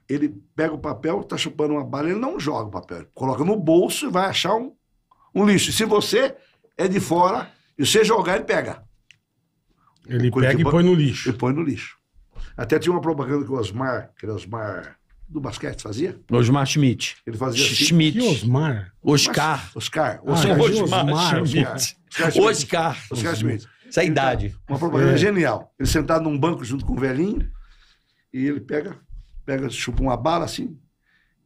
ele pega o papel, tá chupando uma bala, ele não joga o papel. Coloca no bolso e vai achar um, um lixo. E se você é de fora e você jogar, ele pega.
Ele pega e põe no lixo. E põe no lixo.
Até tinha uma propaganda que o Osmar, que era Osmar do basquete, fazia?
Osmar Schmidt. Ele fazia assim. Schmidt. Que Osmar? Oscar. Oscar. Oscar. Ah, Osmar, Osmar Schmidt. Oscar. Schmidt. Oscar. Schmidt.
Essa é a idade.
Tá uma propaganda é.
genial. Ele sentado num banco junto com o velhinho e ele pega, pega chupa uma bala assim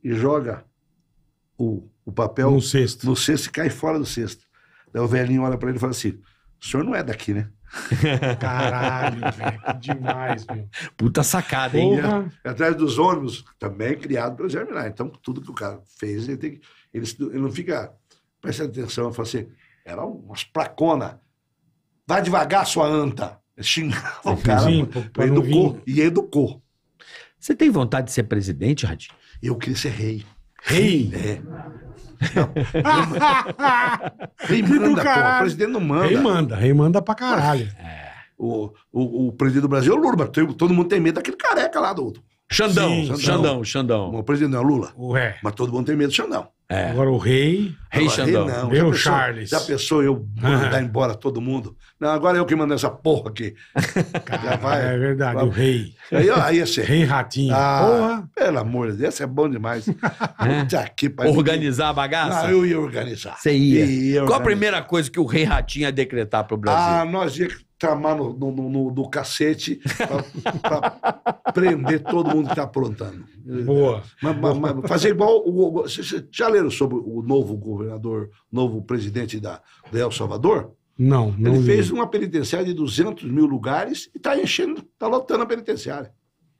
e joga o, o papel no cesto. no cesto e cai fora do cesto. Daí o velhinho olha para ele e fala assim, o senhor não é daqui, né?
Caralho, velho, que demais, meu. Puta sacada, hein?
Atrás dos ônibus, também é criado pelo Germinar. Então, tudo que o cara fez, ele, tem, ele, ele não fica prestando atenção. Eu fala assim, era umas placona. Vai devagar, sua
anta. xingava o cara. Sim, educou, e educou. Você tem vontade de ser presidente, Radinho? Eu queria ser rei. Rei? É reimanda manda, pô. O presidente não manda. reimanda manda, quem manda pra caralho. É.
O, o, o presidente do Brasil é o Lula, todo mundo tem medo daquele careca lá do outro. Xandão, Sim, Xandão, Xandão, Xandão. O presidente não é Lula. Ué. Mas todo mundo tem medo do Xandão. É. Agora o rei. Rei agora, Xandão. Rei, não. Meu já pensou, Charles. Já pensou eu mandar embora todo mundo? Não, agora eu que mando essa porra aqui.
Cara, vai, é verdade, vai. o rei.
Aí, ó, aí esse... Assim. Rei Ratinho. Ah, porra. Pelo amor de Deus, esse é bom demais. é.
Aqui Organizar a bagaça? Não, eu ia organizar. Você ia. ia organizar. Qual a primeira coisa que o rei Ratinho ia decretar para o Brasil? Ah,
nós ia tramar no, no, no, no cacete para prender todo mundo que está aprontando. Boa. Mas, mas, mas fazer igual. O, o, já leram sobre o novo governador, novo presidente da, da El Salvador?
Não, não. Ele fez
uma penitenciária de 200 mil lugares e está enchendo, está lotando a penitenciária.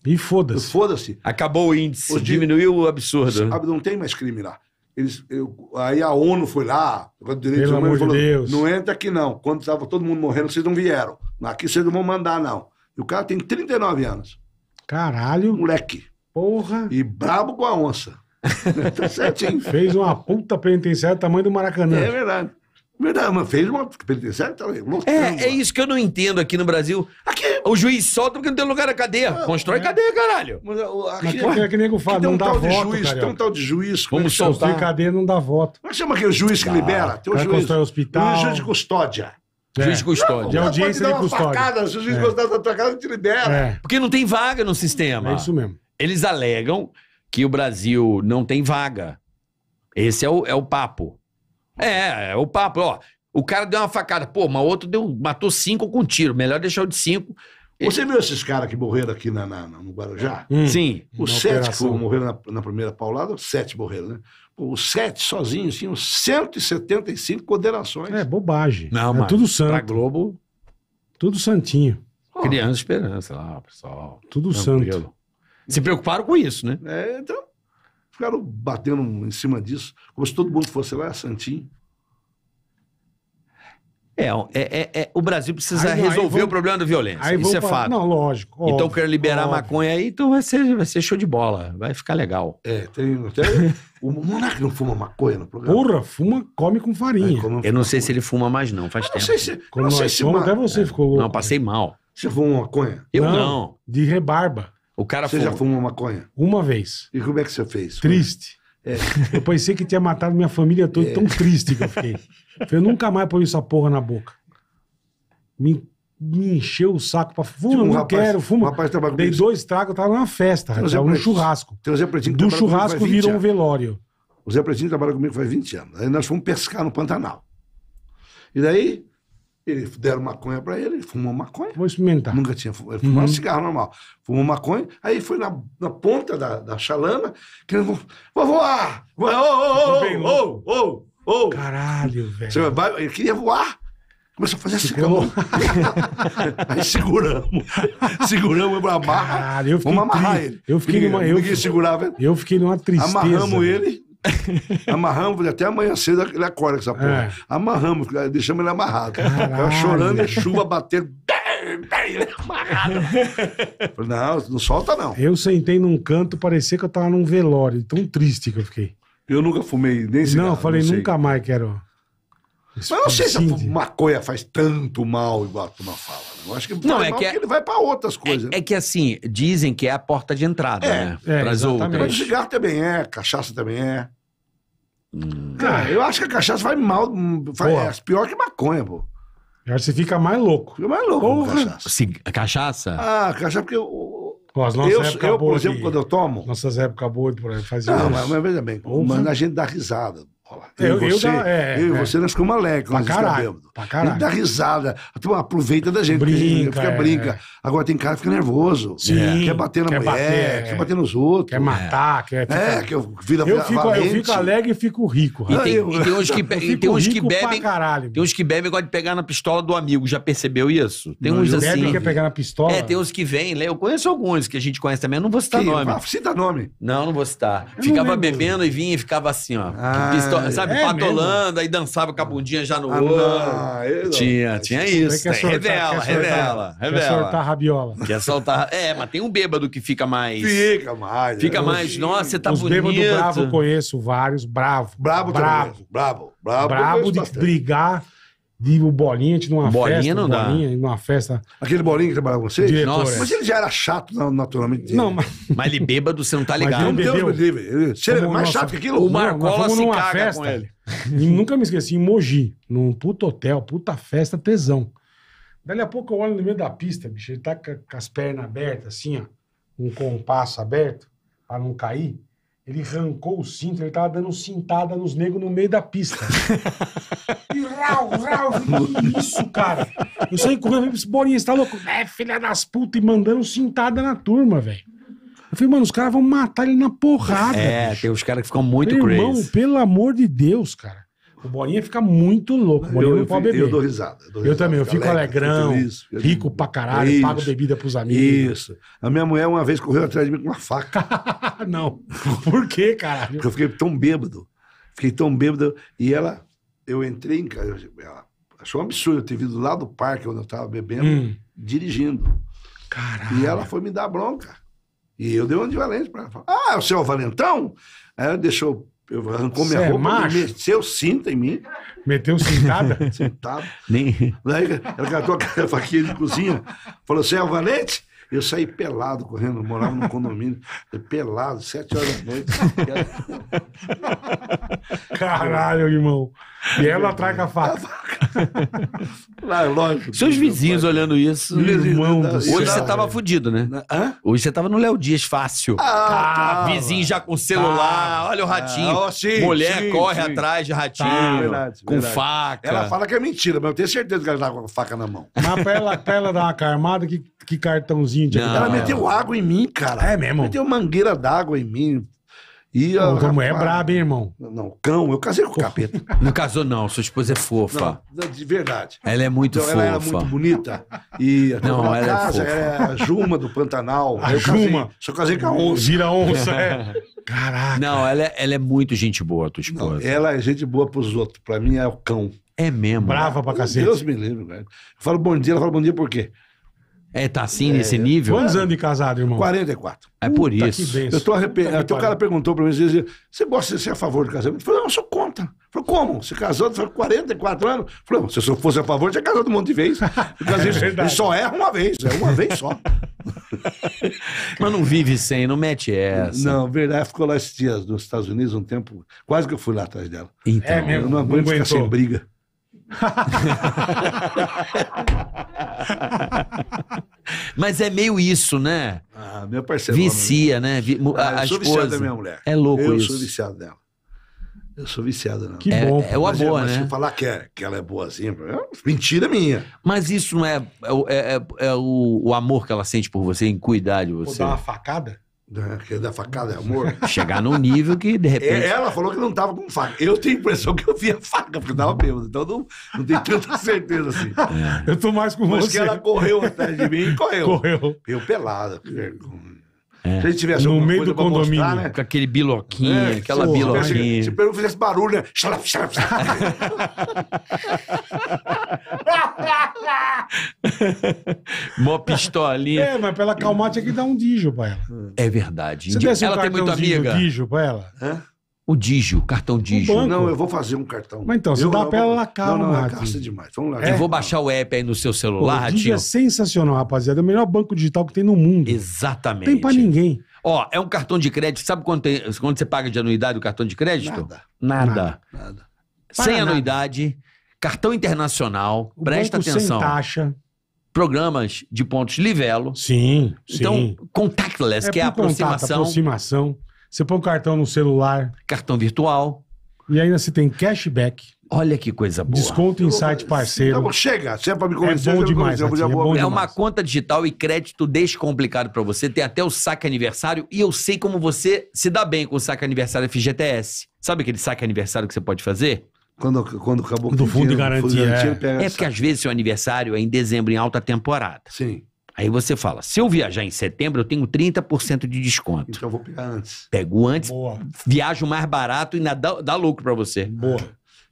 E foda-se. Foda-se.
Acabou o índice, diminuiu o absurdo. não
tem mais crime lá. Eles, eu, aí a ONU foi lá, o direito Pelo amor falou, Deus. não entra aqui não. Quando estava todo mundo morrendo, vocês não vieram. Aqui vocês não vão mandar, não. E o cara tem 39 anos.
Caralho. Moleque. Porra. E brabo com a onça. tá certinho. Fez uma puta penitenciária do tamanho do Maracanã. É
verdade. Não, fez uma penitenciária, tá é, é isso que eu não entendo aqui no Brasil. Aqui, o juiz solta porque não tem lugar na cadeia. Constrói é. cadeia, caralho. Mas, aqui, Mas, é que nem fala, tem não dá voto, juiz, Tem um tal
de juiz. Vamos é soltar. cadeia
não dá voto. Mas é chama o
juiz que libera. Tem o juiz. Constrói hospital. O juiz de custódia.
É. Juiz de é. custódia. de audiência de custódia. Facada, se o juiz é. gostar
da tua casa, te libera. É.
Porque não tem vaga no sistema. É isso mesmo. Eles alegam que o Brasil não tem vaga. Esse é o, é o papo. É, é o papo, ó. O cara deu uma facada, pô, mas outro deu, matou cinco com tiro. Melhor deixar o de cinco. Você viu esses caras que morreram aqui na, na no Guarujá? Hum, Sim. Os
sete operação.
morreram na, na, primeira paulada, sete morreram, né? os sete sozinhos tinham 175 condenações. É
bobagem. Não, é mas tudo santo. Pra Globo. Tudo santinho.
Oh. Criança esperança lá, pessoal. Tudo Tranquilo. santo. Se preocuparam com isso, né? É, então. Ficaram batendo em cima disso, como se todo mundo fosse lá,
Santinho. É, é, é, é, o Brasil precisa aí, resolver aí vou, o problema da violência. Isso é pra... fato. Não, lógico. Então, óbvio, então, quer liberar óbvio. maconha aí, então vai ser, vai ser show de bola. Vai ficar legal. É,
tem até. o Monark
não fuma maconha no programa. Porra, fuma, come com farinha. É, come, eu não sei se ele fuma mais, não, faz eu tempo. Não sei se, Como não sei se fuma, até você é. ficou louco. Não, passei mal. Você
fumou maconha?
Eu não. não. De rebarba. O cara Você fuma. já fumou maconha?
Uma vez. E como é que você fez? Triste. É. Eu pensei que tinha matado minha família toda, é. tão triste que eu fiquei. Eu nunca mais ponho essa porra na boca. Me, me encheu o saco pra fumar. tipo, um não quero, fuma. Um rapaz Dei dois tragos, eu tava numa festa, tava um churrasco.
Tem Zé Pretinho Do churrasco virou um
velório.
O Zé Pretinho trabalha comigo faz 20 anos. Aí nós fomos pescar no Pantanal. E daí, ele deram maconha para ele, ele fumou maconha. Vou experimentar. Nunca tinha fumado. Ele uhum. cigarro normal. Fumou maconha, aí foi na, na ponta da, da chalana, querendo. Vou voar! Vai, ô, ô, ô, ô, ô! Caralho, velho. Vai, ele queria voar. Começou a fazer assim
Aí seguramos.
Seguramos para amarrar. Caralho, eu fiquei Vamos amarrar ele. Eu fiquei, numa, eu, eu,
segurava, eu fiquei numa tristeza. Amarramos ele.
Amarramos até amanhã cedo, ele acorda com essa porra. É. Amarramos, deixamos ele amarrado. Caralho. chorando e chuva batendo. Ele amarrado.
não, não solta não. Eu sentei num canto, parecia que eu tava num velório, tão triste que eu fiquei.
Eu nunca fumei, nem cigarro. Não, eu falei, não nunca
mais quero.
Mas eu não sei se a maconha faz tanto mal igual a turma fala. Né?
Eu acho que não, é que, é... ele vai para outras coisas. É, né? é, que assim, dizem que é a porta de entrada, é, né? É, para as cigarro
também é, cachaça também é. Hum. Cara, eu acho que a cachaça vai mal, faz, hum, é
pior que maconha, pô. Eu acho que você fica mais louco. Fica mais louco Porra. com
cachaça. Se, cachaça?
Ah, cachaça porque... Eu,
as eu, eu, por exemplo, de... quando eu tomo...
Nossas épocas boas, por fazer faz Não, isso. mas, veja bem, a gente dá risada eu, eu, e você, eu, dá, é, eu e é. você, é. nós ficamos alegres pra caralho, bêbado. Pra caralho. A dá risada, a turma aproveita da gente. Brinca, fica, é, brinca. Agora tem cara que fica nervoso. Sim, é. quer bater na quer mulher, bater, quer é. bater nos outros.
Quer matar, quer... Fica... É, tipo, que vira eu, fico, eu fico alegre e fico rico. E tem, e tem uns que, be, tem uns que bebem... Caralho,
tem uns que bebem e gostam de pegar na pistola do amigo. Já percebeu isso? Tem não, uns assim... Bebe quer
pegar na pistola? É, tem
uns que vêm. Né? Eu conheço alguns que a gente conhece também. Não vou citar nome. Cita nome. Não, não vou citar. Ficava bebendo e vinha e ficava assim, ó. Pistola. Ah, é sabe, é patolando, aí dançava com a bundinha já no ah, olho. Tinha, tinha isso. Tem. Soltar, revela, revela, quer revela. Quer soltar rabiola. Quer soltar. É, mas tem um bêbado que fica mais. Fica mais. Fica é, mais. Nossa, você tá Os bonito. Os bêbados bravo
conheço vários. Bravo. Bravo, bravo. Bravo, bravo. Bravo de bastante. brigar de Bolinha, de numa bolinha festa. Não dá. numa festa. Aquele Bolinha que trabalhava com vocês? Diretor, Nossa. é. Mas ele já era chato, naturalmente. Não,
mas. Mas ele bêbado, você
não tá Mas ligado. ele Deus bebeu. Ele- Se ele é mais nossa- chato que aquilo, O Marcola se com festa.
ele. E nunca me esqueci, em Mogi, num puto hotel, puta festa, tesão. Dali a pouco eu olho no meio da pista, bicho, ele tá com as pernas abertas, assim, ó, um compasso aberto, pra não cair. Ele arrancou o cinto, ele tava dando cintada nos negros no meio da pista. e rau, rau, que isso, cara? Eu saí correndo, esse bolinho, você tá louco? É, filha das putas, e mandando cintada na turma, velho. Eu falei, mano, os caras vão matar ele na porrada. É,
bicho. tem os caras que ficam muito Meu crazy. Irmão,
pelo amor de Deus, cara. O Bolinha fica muito louco. O Bolinha eu, não eu, pode beber. Eu dou risada. Eu, dou risada, eu também, eu fico alegrão, feliz, rico
pra caralho, é isso, pago bebida pros amigos. Isso. A minha mulher uma vez correu atrás de mim com uma faca. não. Por quê, cara? Porque eu fiquei tão bêbado. Fiquei tão bêbado. E ela, eu entrei em casa. Ela achou um absurdo eu ter vindo lá do parque onde eu tava bebendo, hum. dirigindo. Caralho. E ela foi me dar bronca. E eu dei um de valente pra ela. Ah, é o seu Valentão? Aí ela deixou eu arrancou minha Cê é roupa, é meteu cinta em mim.
Meteu cintada? sentado Nem...
Daí ela catou a faquinha de cozinha, falou, assim, é valente? Eu saí pelado correndo, morava no condomínio, pelado, sete horas da noite.
Caralho, irmão. E ela com a faca. É lógico. Seus vizinhos olhando isso. Irmão do céu. Hoje você tava fudido, né? Hã? Hoje você tava no Léo Dias fácil. Ah, Ah, vizinho já com celular, olha o ratinho. Ah, sim, Mulher sim, corre sim. atrás de ratinho, Tá, verdade, com verdade. faca. Ela
fala que é mentira, mas eu tenho certeza que ela tá com a faca na mão.
Mas pra ela, pra ela dar uma carmada, que, que cartãozinho de Não. ela meteu água em mim, cara. É mesmo? Meteu mangueira d'água em mim. E a, mulher é braba, hein, irmão?
Não, cão, eu casei com o capeta.
Não casou, não, sua esposa é fofa.
Não, de verdade.
Ela é muito então, fofa. Ela era muito bonita. E não, ela é casa é fofa. era
a Juma do Pantanal. A eu Juma? Casei, só casei com a onça.
Vira onça, é. Caraca. Não, ela é, ela é muito gente boa, tua esposa. Não, ela é gente boa pros outros.
Pra mim é o cão. É mesmo. Brava cara. pra cacete. Deus me livre, velho. Eu falo bom dia, ela fala bom dia por quê?
É, tá assim, nesse é. nível? Quantos anos de casado, irmão? 44. É por Puta, isso. Que eu tô
arrependido. Até o cara perguntou pra mim, dizia, você gosta de ser é a favor do casamento? Eu falei, não, eu sou contra. Falei, como? Você casou, você 44 anos? Falei, se eu fosse a favor, tinha casado um monte de vezes. é só erra uma vez, é uma vez só.
Mas não vive sem, não mete essa.
Não, verdade, ficou lá esses dias nos Estados Unidos um tempo, quase que eu fui lá atrás dela. Então, é mesmo, eu não aguento ficar sem briga.
Mas é meio isso, né? Ah, meu parceiro. Vicia, né? Ah, eu sou esposa. viciado da minha mulher. É louco eu isso. Eu sou viciado dela. Eu sou viciado nela. Que é, bom. É o mas, né? se
falar que, é, que ela é boazinha, é
mentira minha. Mas isso não é, é, é, é, é o, o, amor que ela sente por você, em cuidar de você. Vou dar uma
facada? Que da facada
é amor. Chegar num nível que, de repente. É, ela
falou que não tava com faca.
Eu tenho a impressão que eu
via faca, porque tava bêbado. Então não, não tenho tanta certeza assim. É. Eu tô mais com Mas você. Mas que ela correu atrás de mim e correu. Correu. Eu pelada.
É. Se a gente tivesse no meio do condomínio, mostrar, né? com aquele biloquinho, é, aquela porra, biloquinha. Se, pelo
eu fizesse barulho, né?
Mó pistolinha. É, mas pra ela acalmar tinha que dar um dijo pra ela. É verdade. Se desse um ela tem muita amiga.
dijo pra ela. Hã? O Digio, cartão Digio. Não,
eu vou fazer um cartão.
Mas então, você eu, dá pra ela na cara, Não, não, na demais. Vamos lá. É? Eu vou baixar o app aí no seu celular, Pô, O Digio é
sensacional, rapaziada. É o melhor banco digital que tem no mundo.
Exatamente. Tem pra ninguém. Ó, é um cartão de crédito. Sabe quanto, tem, quanto você paga de anuidade o cartão de crédito? Nada. Nada. nada. nada. Sem nada. anuidade, cartão internacional, o presta atenção. Sem taxa programas de pontos livelo. Sim, então, sim. contactless, é que é a aproximação. Contato, aproximação.
Você põe o um cartão no celular. Cartão virtual. E ainda se tem cashback. Olha que coisa boa. Desconto em site parceiro. Então,
chega, se é pra me convencer, é bom demais. Convencer, é, bom é, uma demais. conta digital e crédito descomplicado para você. Tem até o saque aniversário e eu sei como você se dá bem com o saque aniversário FGTS. Sabe aquele saque aniversário que você pode fazer? Quando, quando acabou Do fundo de garantia. Fundo de garantia é. é porque às vezes seu aniversário é em dezembro, em alta temporada. Sim. Aí você fala, se eu viajar em setembro, eu tenho 30% de desconto. Então eu vou pegar antes. Pego antes, Boa. viajo mais barato e ainda dá, dá lucro para você. Boa.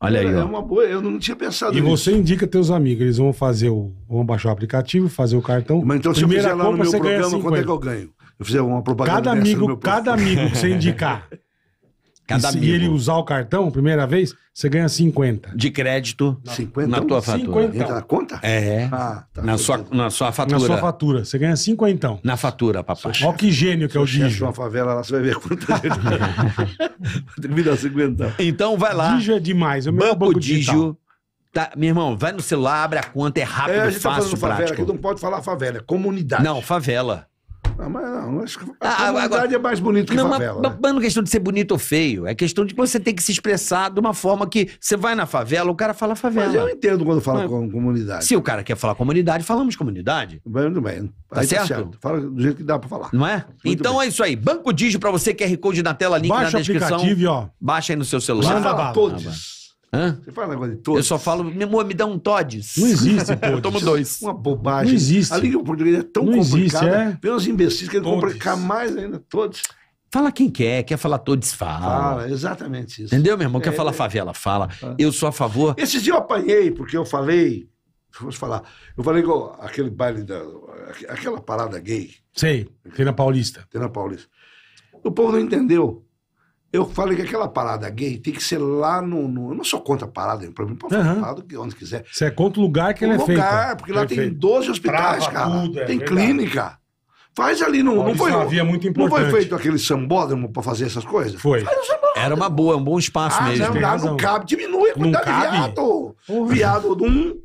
Olha aí, é, é uma boa, eu não tinha pensado E você
indica teus amigos, eles vão fazer o, vão baixar o aplicativo, fazer o cartão. Mas então se eu fizer lá compra, no meu programa, quanto é que eu ganho? Eu fizer uma propaganda Cada amigo, cada amigo que você indicar Cada e se amigo. ele usar o cartão, primeira vez, você ganha 50.
De crédito 50 na é tua fatura. 50. na conta? É. Ah, tá na, sua, na sua fatura. Na sua
fatura. Você ganha 50 então. Na fatura, papai. Olha que gênio que é o Dijo. uma favela lá, você vai
ver quanto. Termina é. 50. Então vai lá. Dijo é demais. É o meu banco, banco Digital. Tá, meu irmão, vai no celular, abre a conta, é rápido, é, a gente fácil, tá falando fácil, favela, Aqui não pode falar favela, é comunidade. Não, favela.
Ah, mas não, acho que ah,
a verdade comunidade é mais bonito que não, favela. Mas, né? mas não é questão de ser bonito ou feio, é questão de que você tem que se expressar de uma forma que você vai na favela, o cara fala favela. Mas eu entendo quando fala com comunidade. Se o cara quer falar comunidade, falamos comunidade. Muito bem. Tá, aí tá certo? tá certo? Fala do jeito que dá pra falar. Não é? Muito então bem. é isso aí. Banco Digio pra você, QR Code na tela, link Baixa na descrição. Baixa o aplicativo, ó. Baixa aí no seu celular. Manda todos. Hã? Você fala negócio de todos? Eu só falo, meu amor, me dá um Todes. Não existe, pô. Eu tomo dois. Uma bobagem. Não existe.
A língua portuguesa é tão não complicada. Existe, é? Vê uns imbecis que eles vão complicar mais ainda, todos.
Fala quem quer, quer falar todos, fala. Fala,
exatamente isso. Entendeu, meu irmão? É, quer falar favela,
fala. É. Eu sou a favor.
Esses dias eu apanhei, porque eu falei. Vamos falar. Eu falei igual aquele baile da. aquela parada gay. Sei, tem na Paulista. Tem na Paulista. O povo não entendeu. Eu falei que aquela parada gay tem que ser lá no. no eu não sou contra a parada, para mim, falar uhum. que onde quiser. Você é contra o lugar que ele é feito. lugar, porque lá Perfeito. tem 12 hospitais, cara. Tudo, é tem verdade. clínica. Faz ali no. Não foi, havia é muito importante. não foi feito aquele sambódromo para fazer essas coisas? Foi. Era uma boa, um bom espaço ah, mesmo. Não, não cabe, diminui a quantidade de viado. Porra. Viado de um,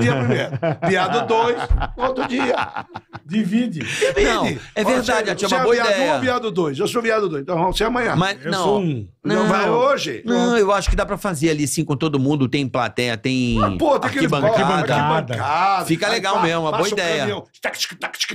Dia primeiro. viado dois, outro
dia. Divide. Divide. Não, é verdade, é uma boa viado ideia.
viado dois. Eu sou viado dois, então vamos ser amanhã. Mas, eu não, sou um. Não, não vai hoje? Não,
eu acho que dá pra fazer ali, sim, com todo mundo. Tem plateia, tem pô, tem arquibancada. bancada arquibancada. Fica legal Aí, mesmo, uma boa ideia.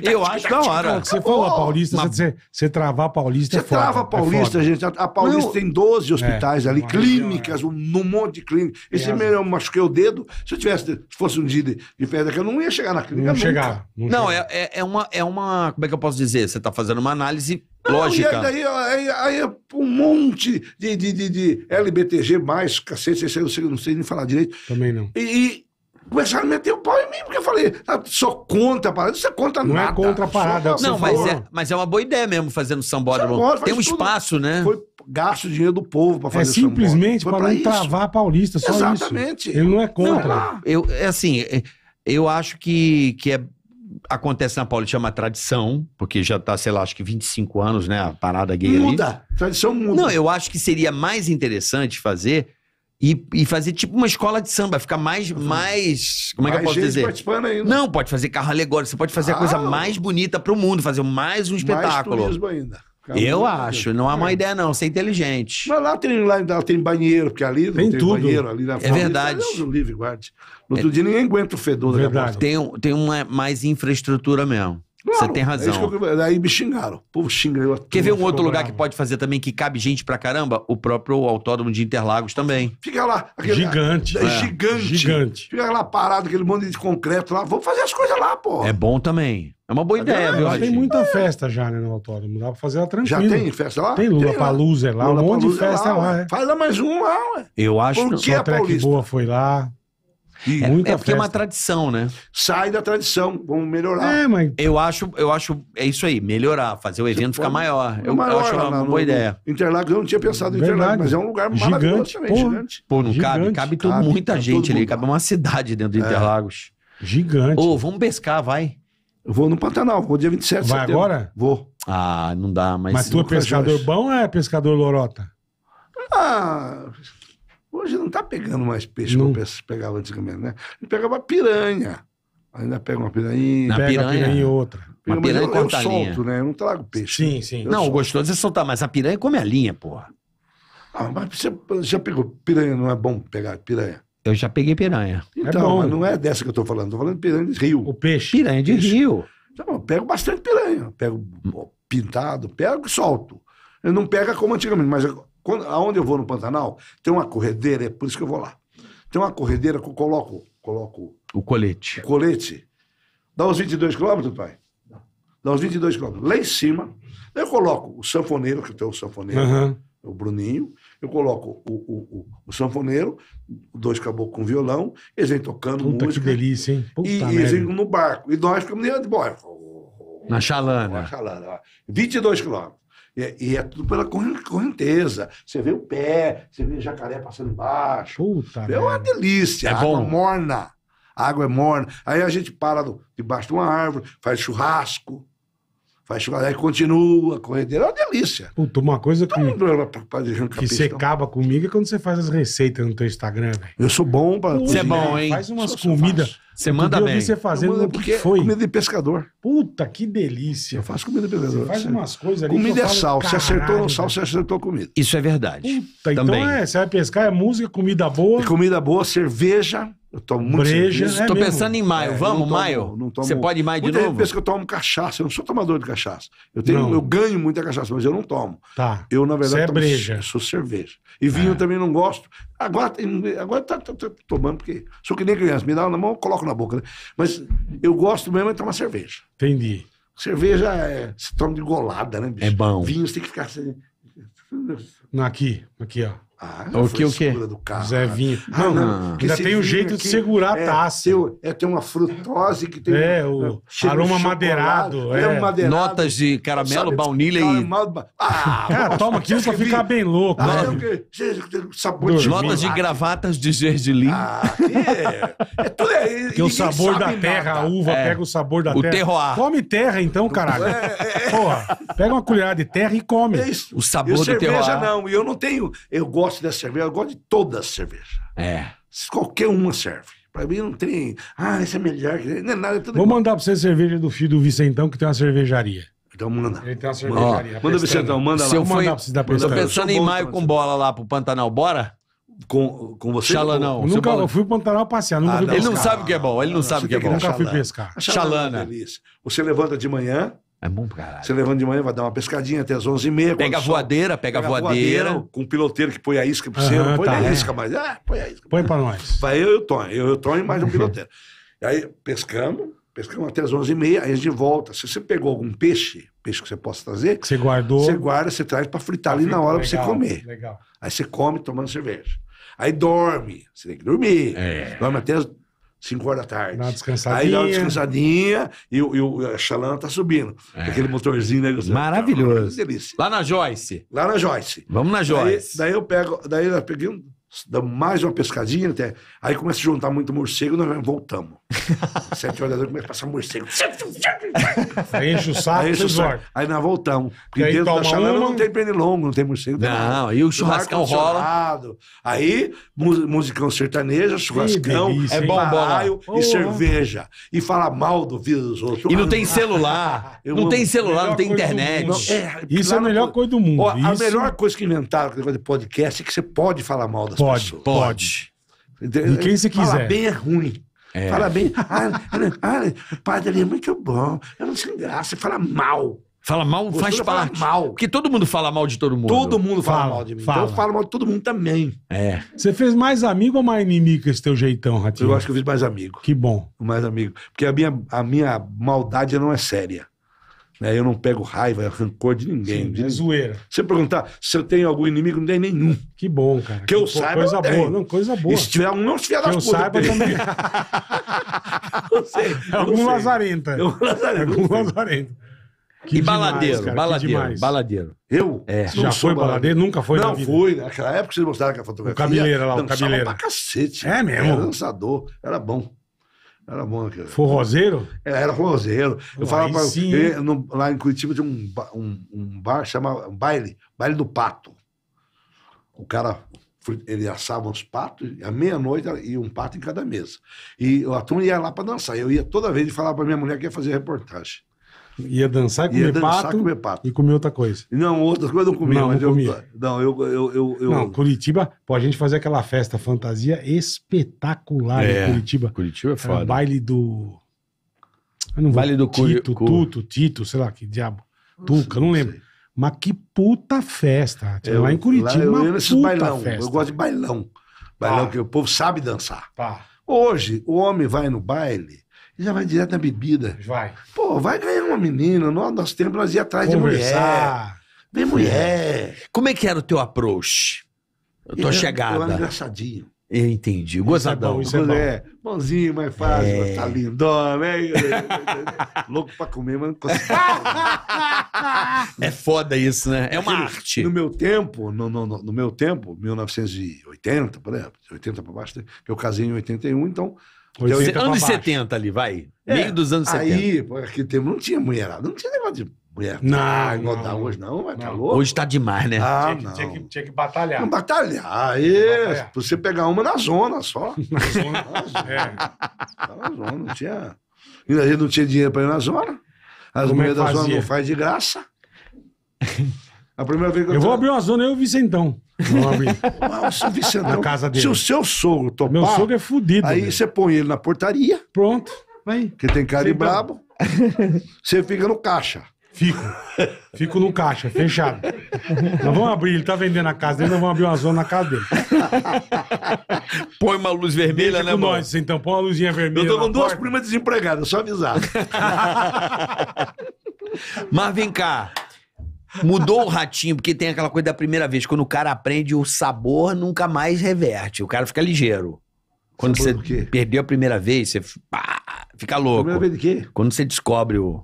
Eu acho da hora. Você fala a Paulista, você, você travar Paulista Você é trava a é Paulista, gente. A Paulista tem 12 hospitais é, ali, clínicas,
um monte de clínicas. Esse mesmo eu machuquei o dedo. Se eu tivesse se fosse um dia de, de férias, eu não ia chegar na clínica. Não ia chegar. Não, não chegar.
É, é, é, uma, é uma. Como é que eu posso dizer? Você está fazendo uma análise não, lógica. Aí, aí,
aí, é um monte de, de, de, de LBTG, mais, cacete, eu não sei nem falar direito. Também não. E, e começaram a meter o pau em mim, porque eu falei, só ah, sou contra a
parada, você é conta não nada. Não é contra a parada. Não, mas é,
mas é uma boa ideia mesmo, fazendo sambódromo. sambódromo Tem um espaço, né? Foi gasta o dinheiro do povo para é fazer é simplesmente para não travar
a paulista, só Exatamente.
isso. Ele não é contra. Eu, é assim, é, eu acho que, que é, acontece na Paulista uma tradição, porque já está sei lá, acho que 25 anos, né, a parada gay Muda, ali. tradição muda. Não, eu acho que seria mais interessante fazer e, e, fazer tipo uma escola de samba, ficar mais, uhum. mais, como é que eu posso dizer? Participando ainda. Não, pode fazer carro alegórico, você pode fazer ah, a coisa mais bonita para o mundo, fazer mais um espetáculo. Mais turismo ainda eu acho, não é uma é. ideia
não, é inteligente. Mas lá tem, lá, lá tem banheiro, porque ali tem, tem tudo. banheiro, ali na É família, verdade.
Deus é livre, guarde. No é outro é, dia ninguém aguenta o fedor verdade. da tem, tem uma mais infraestrutura mesmo. Claro, Você tem é razão. É
eu, daí me xingaram. povo xinga eu Quer ver um outro lugar que
pode fazer também, que cabe gente pra caramba? O próprio Autódromo de Interlagos também.
Fica lá. Aquele, gigante. É,
é, gigante. Gigante.
Fica lá parado, aquele monte de concreto lá. Vamos fazer as coisas lá,
pô. É bom também. É uma boa tá ideia, viu, Tem
muita é. festa já né, no Autódromo. Dá pra fazer ela tranquilo. Já tem festa lá? Tem Lula Palusa
lá, Lula um monte de festa lá. lá
é. Faz lá mais um lá, ué.
Eu acho Por que a Paulista?
boa foi lá.
E é,
muita é porque festa. é uma tradição, né? Sai da tradição, vamos melhorar. É, mas...
Eu acho, eu acho, é isso aí, melhorar, fazer o evento Você ficar pode... maior. Eu, maior. Eu, acho uma, uma boa ideia.
Interlagos, eu não tinha pensado em Interlagos, mas é um lugar gigante, maravilhoso também, gigante.
Pô, não cabe, cabe, cabe muita cabe gente ali, cabe uma cidade dentro de é. Interlagos. Gigante. Ô, oh, vamos pescar, vai. Eu vou no Pantanal, vou dia 27 de Vai agora? Vou. Ah, não dá, mas... Mas tu é pescador
bom ou é pescador lorota?
Ah,
Hoje não está pegando mais peixe não. como pegava antigamente, né? ele pegava piranha. Ainda pega uma piranha. Na pega piranha, piranha e outra. Uma piranha, piranha eu, eu solto, né? Eu não trago peixe. Sim, sim. Eu não, solto.
gostoso é soltar, mas a piranha come a linha, porra. Ah, mas você já pegou piranha, não é bom pegar piranha? Eu já peguei piranha. Então, é bom. mas
não é dessa que eu tô falando. Tô falando de piranha de rio. O peixe. Piranha de peixe. rio. Então, eu pego bastante piranha. Pego hum. pintado, pego e solto. Eu não pega como antigamente, mas eu quando, aonde eu vou no Pantanal, tem uma corredeira, é por isso que eu vou lá. Tem uma corredeira que eu coloco, coloco
o colete.
O colete. Dá uns 22 quilômetros, pai? Dá uns 22 quilômetros. Lá em cima, eu coloco o sanfoneiro, que tem o sanfoneiro, uhum. o Bruninho, eu coloco o, o, o, o sanfoneiro, dois caboclos com violão, eles vêm tocando Puta, música. Que
delícia, hein? Puta e eles vêm
no barco. E nós ficamos de embora. Na
chalana. Na
chalana. 22 quilômetros. E, é, e é tudo pela correnteza. Você vê o pé, você vê jacaré passando embaixo. Puta é uma merda. delícia. É água bom. morna. A água é morna. Aí a gente para debaixo de uma árvore, faz churrasco faz churrasco, aí continua a corredeira, é uma delícia. Puta,
uma coisa que, um que você acaba comigo é quando você faz as receitas no teu Instagram, velho. Eu sou bom pra... Você é bom, hein? Faz umas comidas... Você manda bem. Eu vi você fazendo, porque é foi? comida de pescador. Puta, que delícia. Eu faço comida de pescador. Você faz umas coisas ali Comida é sal. você acertou no sal, você acertou a comida. Isso é verdade. Puta, então Também. então é, você vai pescar, é música, comida boa. E comida boa, cerveja. Eu tomo muito Breja, né, Estou é pensando em maio. É, Vamos, não tomo, maio? Não tomo, Você pode ir maio de
novo? Pensa
que eu tomo cachaça. Eu não sou tomador de cachaça. Eu, tenho, eu ganho muita cachaça, mas eu não tomo. Tá. Eu, na verdade, é tomo, breja. sou cerveja. E vinho é. também não gosto. Agora, agora tá, tá, tá, tomando, porque sou que nem criança. Me dá na mão, eu coloco na boca. Né? Mas eu gosto mesmo de é tomar
cerveja. Entendi.
Cerveja é, se toma de golada, né, bicho? É bom. Vinhos tem que ficar... Assim...
Aqui, aqui, ó. Ah, o que, o que? do carro. Zevinho. Ah, não, não. não.
Ainda tem
o um jeito de segurar é, a taça. Tem, é, tem uma frutose que tem... É, o é, aroma madeirado, é. É um madeirado. Notas
de caramelo, sabe, baunilha e... Ah, cara,
toma aquilo pra ficar bem louco. Ah, né?
o que, sabor de Notas de gravatas de gergelim. Ah, é,
é tudo aí. Porque o sabor da terra, a uva é. pega o sabor da terra. O terroir. Come terra então, é, caralho. Porra, pega uma colherada de terra e come. É isso. O sabor do terroir. cerveja
não, e eu não tenho... Eu gosto gosto dessa cerveja, eu gosto de toda a cerveja. É. Qualquer uma serve. Pra mim não tem. Ah, essa é melhor. Não é nada. É tudo Vou igual.
mandar pra você a cerveja do filho do Vicentão, que tem uma cervejaria. Então manda.
Ele tem uma cervejaria. Ó, manda, Vicentão, manda lá. Se eu mandar pra você da eu tô pensando em maio com bola lá pro Pantanal. Bora? Com, com você? Xalanão. Eu nunca, eu fui
pro Pantanal passear. Nunca ah, fui não. Ele não sabe
o que é bom. Ele não, não ah, sabe o que é bom. Nunca fui pescar. Xalana.
Você levanta de manhã, é bom pra caralho. Você levando de manhã, vai dar uma pescadinha até as 11h30. Pega a voadeira, pega, a voadeira. Com o um piloteiro que põe a isca pro você. Uhum, põe tá, a é. isca, é. mas. Ah,
põe a isca. Põe pra nós.
Vai eu e o Tonho. Eu e o Tonho mais um piloteiro. Aí pescamos, pescamos até as 11h30, aí a gente volta. Se você pegou algum peixe, peixe que você possa trazer. Que você guardou. Você guarda, você traz pra fritar ali na hora legal, pra você comer. Legal. Aí você come tomando cerveja. Aí dorme. Você tem que dormir. É. Dorme até as 5 horas da tarde. Dá uma descansadinha. Aí dá uma descansadinha e, e, o a chalana tá subindo. É. Aquele motorzinho. Né, Maravilhoso.
Que tá, delícia. Lá na
Joyce. Lá na Joyce. Vamos na Joyce. Daí, daí eu pego, daí eu peguei um, mais uma pescadinha né, até. Aí começa a juntar muito morcego e nós voltamos. Sete horas da noite começa a passar morcego. Aí enche o saco, enche o saco. Aí nós voltamos. Porque aí dentro da chalana uma... não tem pernilongo, não tem morcego. Não, aí o churrascão rola. Aí musicão sertanejo, churrascão, é baraio e oh, cerveja. E fala mal do vida dos outros. E não tem celular.
não tem celular, não tem internet. É, Isso é a
melhor coisa do mundo. Ó, a melhor coisa que inventaram com o podcast é que você pode falar mal das pode, pessoas.
Pode, pode.
De quem você quiser. Falar bem é ruim. É. Fala bem. Ah, ah, ah, padre é muito
bom.
Eu não sei graça. Fala mal. Fala mal Gostou faz parte. mal. Porque todo mundo fala mal de todo mundo. Todo mundo fala, fala mal de mim. Então, fala. Então eu falo
mal de todo mundo também. É. Você fez mais amigo ou mais inimigo esse teu jeitão, Ratinho? Eu acho que eu fiz mais amigo. Que bom. Mais amigo. Porque a minha, a minha maldade
não é séria. Né? Eu não pego raiva, rancor de ninguém. Sim, de né? é zoeira. Se você perguntar se eu tenho algum inimigo, não tem nenhum. Que bom, cara. Que, que eu saiba. Coisa boa. Não, coisa boa. E se tiver um, não se tiver das coisas. Que eu saiba eu
também. não sei. É, é algum lazarenta. É algum lazarenta. Algum lazarenta.
Que e demais, baladeiro, cara, baladeiro, baladeiro. Eu? É. Já foi baladeiro? Nunca foi Não, na fui. Naquela época vocês mostraram que a fotografia... O cabileira lá, o cabileira. pra cacete. É mesmo? Era dançador, era bom. Era bom. Cara. Forrozeiro? É, era forrozeiro. Eu falava pra, eu, no, lá em Curitiba tinha um, um, um bar chamava um baile, baile do pato. O cara ele assava os patos, à meia-noite ia um pato em cada mesa. E o atum ia lá para dançar. Eu ia toda vez e falava para minha mulher que ia fazer reportagem.
Ia dançar e comer ia dançar, pato, comer pato. E comer outra coisa.
Não, outras coisas eu não comia. Não, mas não comia. Eu, não, eu, eu, eu, Não,
Curitiba, pô, a gente fazia aquela festa fantasia espetacular é, em Curitiba. Curitiba é foda. Era baile do... Eu não baile do Tito, Curi... Tuto, Tito, sei lá que diabo. Nossa, Tuca, não, não lembro. Sei. Mas que puta festa. Eu, lá em Curitiba, lá eu, eu puta bailão. festa. Eu gosto
de bailão. Bailão ah. que o povo sabe dançar. Ah. Hoje, o homem vai no baile já vai direto na bebida. Vai. Pô, vai ganhar uma menina. No nosso tempo nós ia atrás Conversar. de mulher. Vem mulher.
É. Como é que era o teu approach? A tua eu, é, chegada? Eu era engraçadinho. Eu entendi. Gozadão. Isso é bom, isso é bom. É,
bonzinho, mais fácil, é. tá lindona, né? Louco pra comer, mas não consigo.
é foda isso, né? É uma Aquilo, arte. No
meu tempo, no, no, no, meu tempo, 1980, por exemplo, 80 pra baixo, né? eu casei em 81, então é. anos
70 ali, vai. É, Meio dos anos 70. Aí, naquele
tempo não tinha mulherada, não tinha negócio de mulher. Não, não, ah, não, hoje não, vai, tá louco. Hoje tá demais, né? Ah, tinha, que, não.
Tinha,
que, tinha que batalhar. Não,
batalhar. Aí, batalhar. você pegar uma na zona só. Na
zona. na zona. É. Tá na zona, não tinha...
E a gente não tinha dinheiro pra ir na zona. As é mulheres da zona não faz de graça.
A
primeira vez que eu, eu vou abrir
uma zona, eu e o Vicentão. abrir. Nossa, Vicentão. Na casa dele. Se o seu sogro topar... Meu
sogro é fudido. Aí você põe ele na portaria. Pronto. Vai. Que tem cara de brabo.
Você fica no caixa. Fico. Fico no caixa, fechado. Nós vamos abrir, ele tá vendendo a casa dele, nós vamos abrir uma zona na casa dele. Põe uma luz
vermelha, Deixa né, mano? Nós,
então, põe uma luzinha vermelha. Eu tô com duas porta. primas desempregadas, só avisar.
Mas vem cá. Mudou o ratinho, porque tem aquela coisa da primeira vez. Quando o cara aprende, o sabor nunca mais reverte. O cara fica ligeiro. Quando sabor você perdeu a primeira vez, você pá, fica louco. Primeira vez de quê? Quando você descobre o.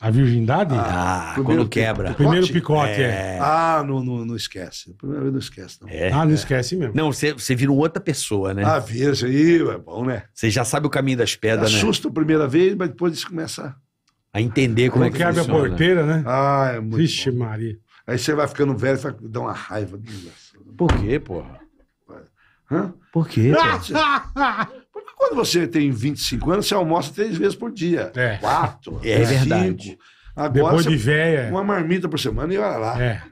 A virgindade? Ah, ah primeiro, quando quebra. O primeiro picote, é. é.
Ah,
não, não, não esquece. Primeira vez não esquece, não.
É, ah, não é. esquece mesmo. Não, você, você vira outra pessoa, né? Ah,
veja aí, é bom, né?
Você já sabe o caminho das pedras, Assusta né? Assusta
a primeira vez, mas depois isso começa a entender como, é, é que, Porque abre a porteira,
né? Ah, é muito. Vixe, bom. Maria. Aí
você vai ficando velho, vai dar uma raiva. Por quê, porra? Hã? Por quê? Porra? Porque quando você tem 25 anos, você almoça três vezes por dia. É. Quatro. É, é verdade. Cinco. Agora, Depois de véia. Uma marmita por semana e olha lá. É.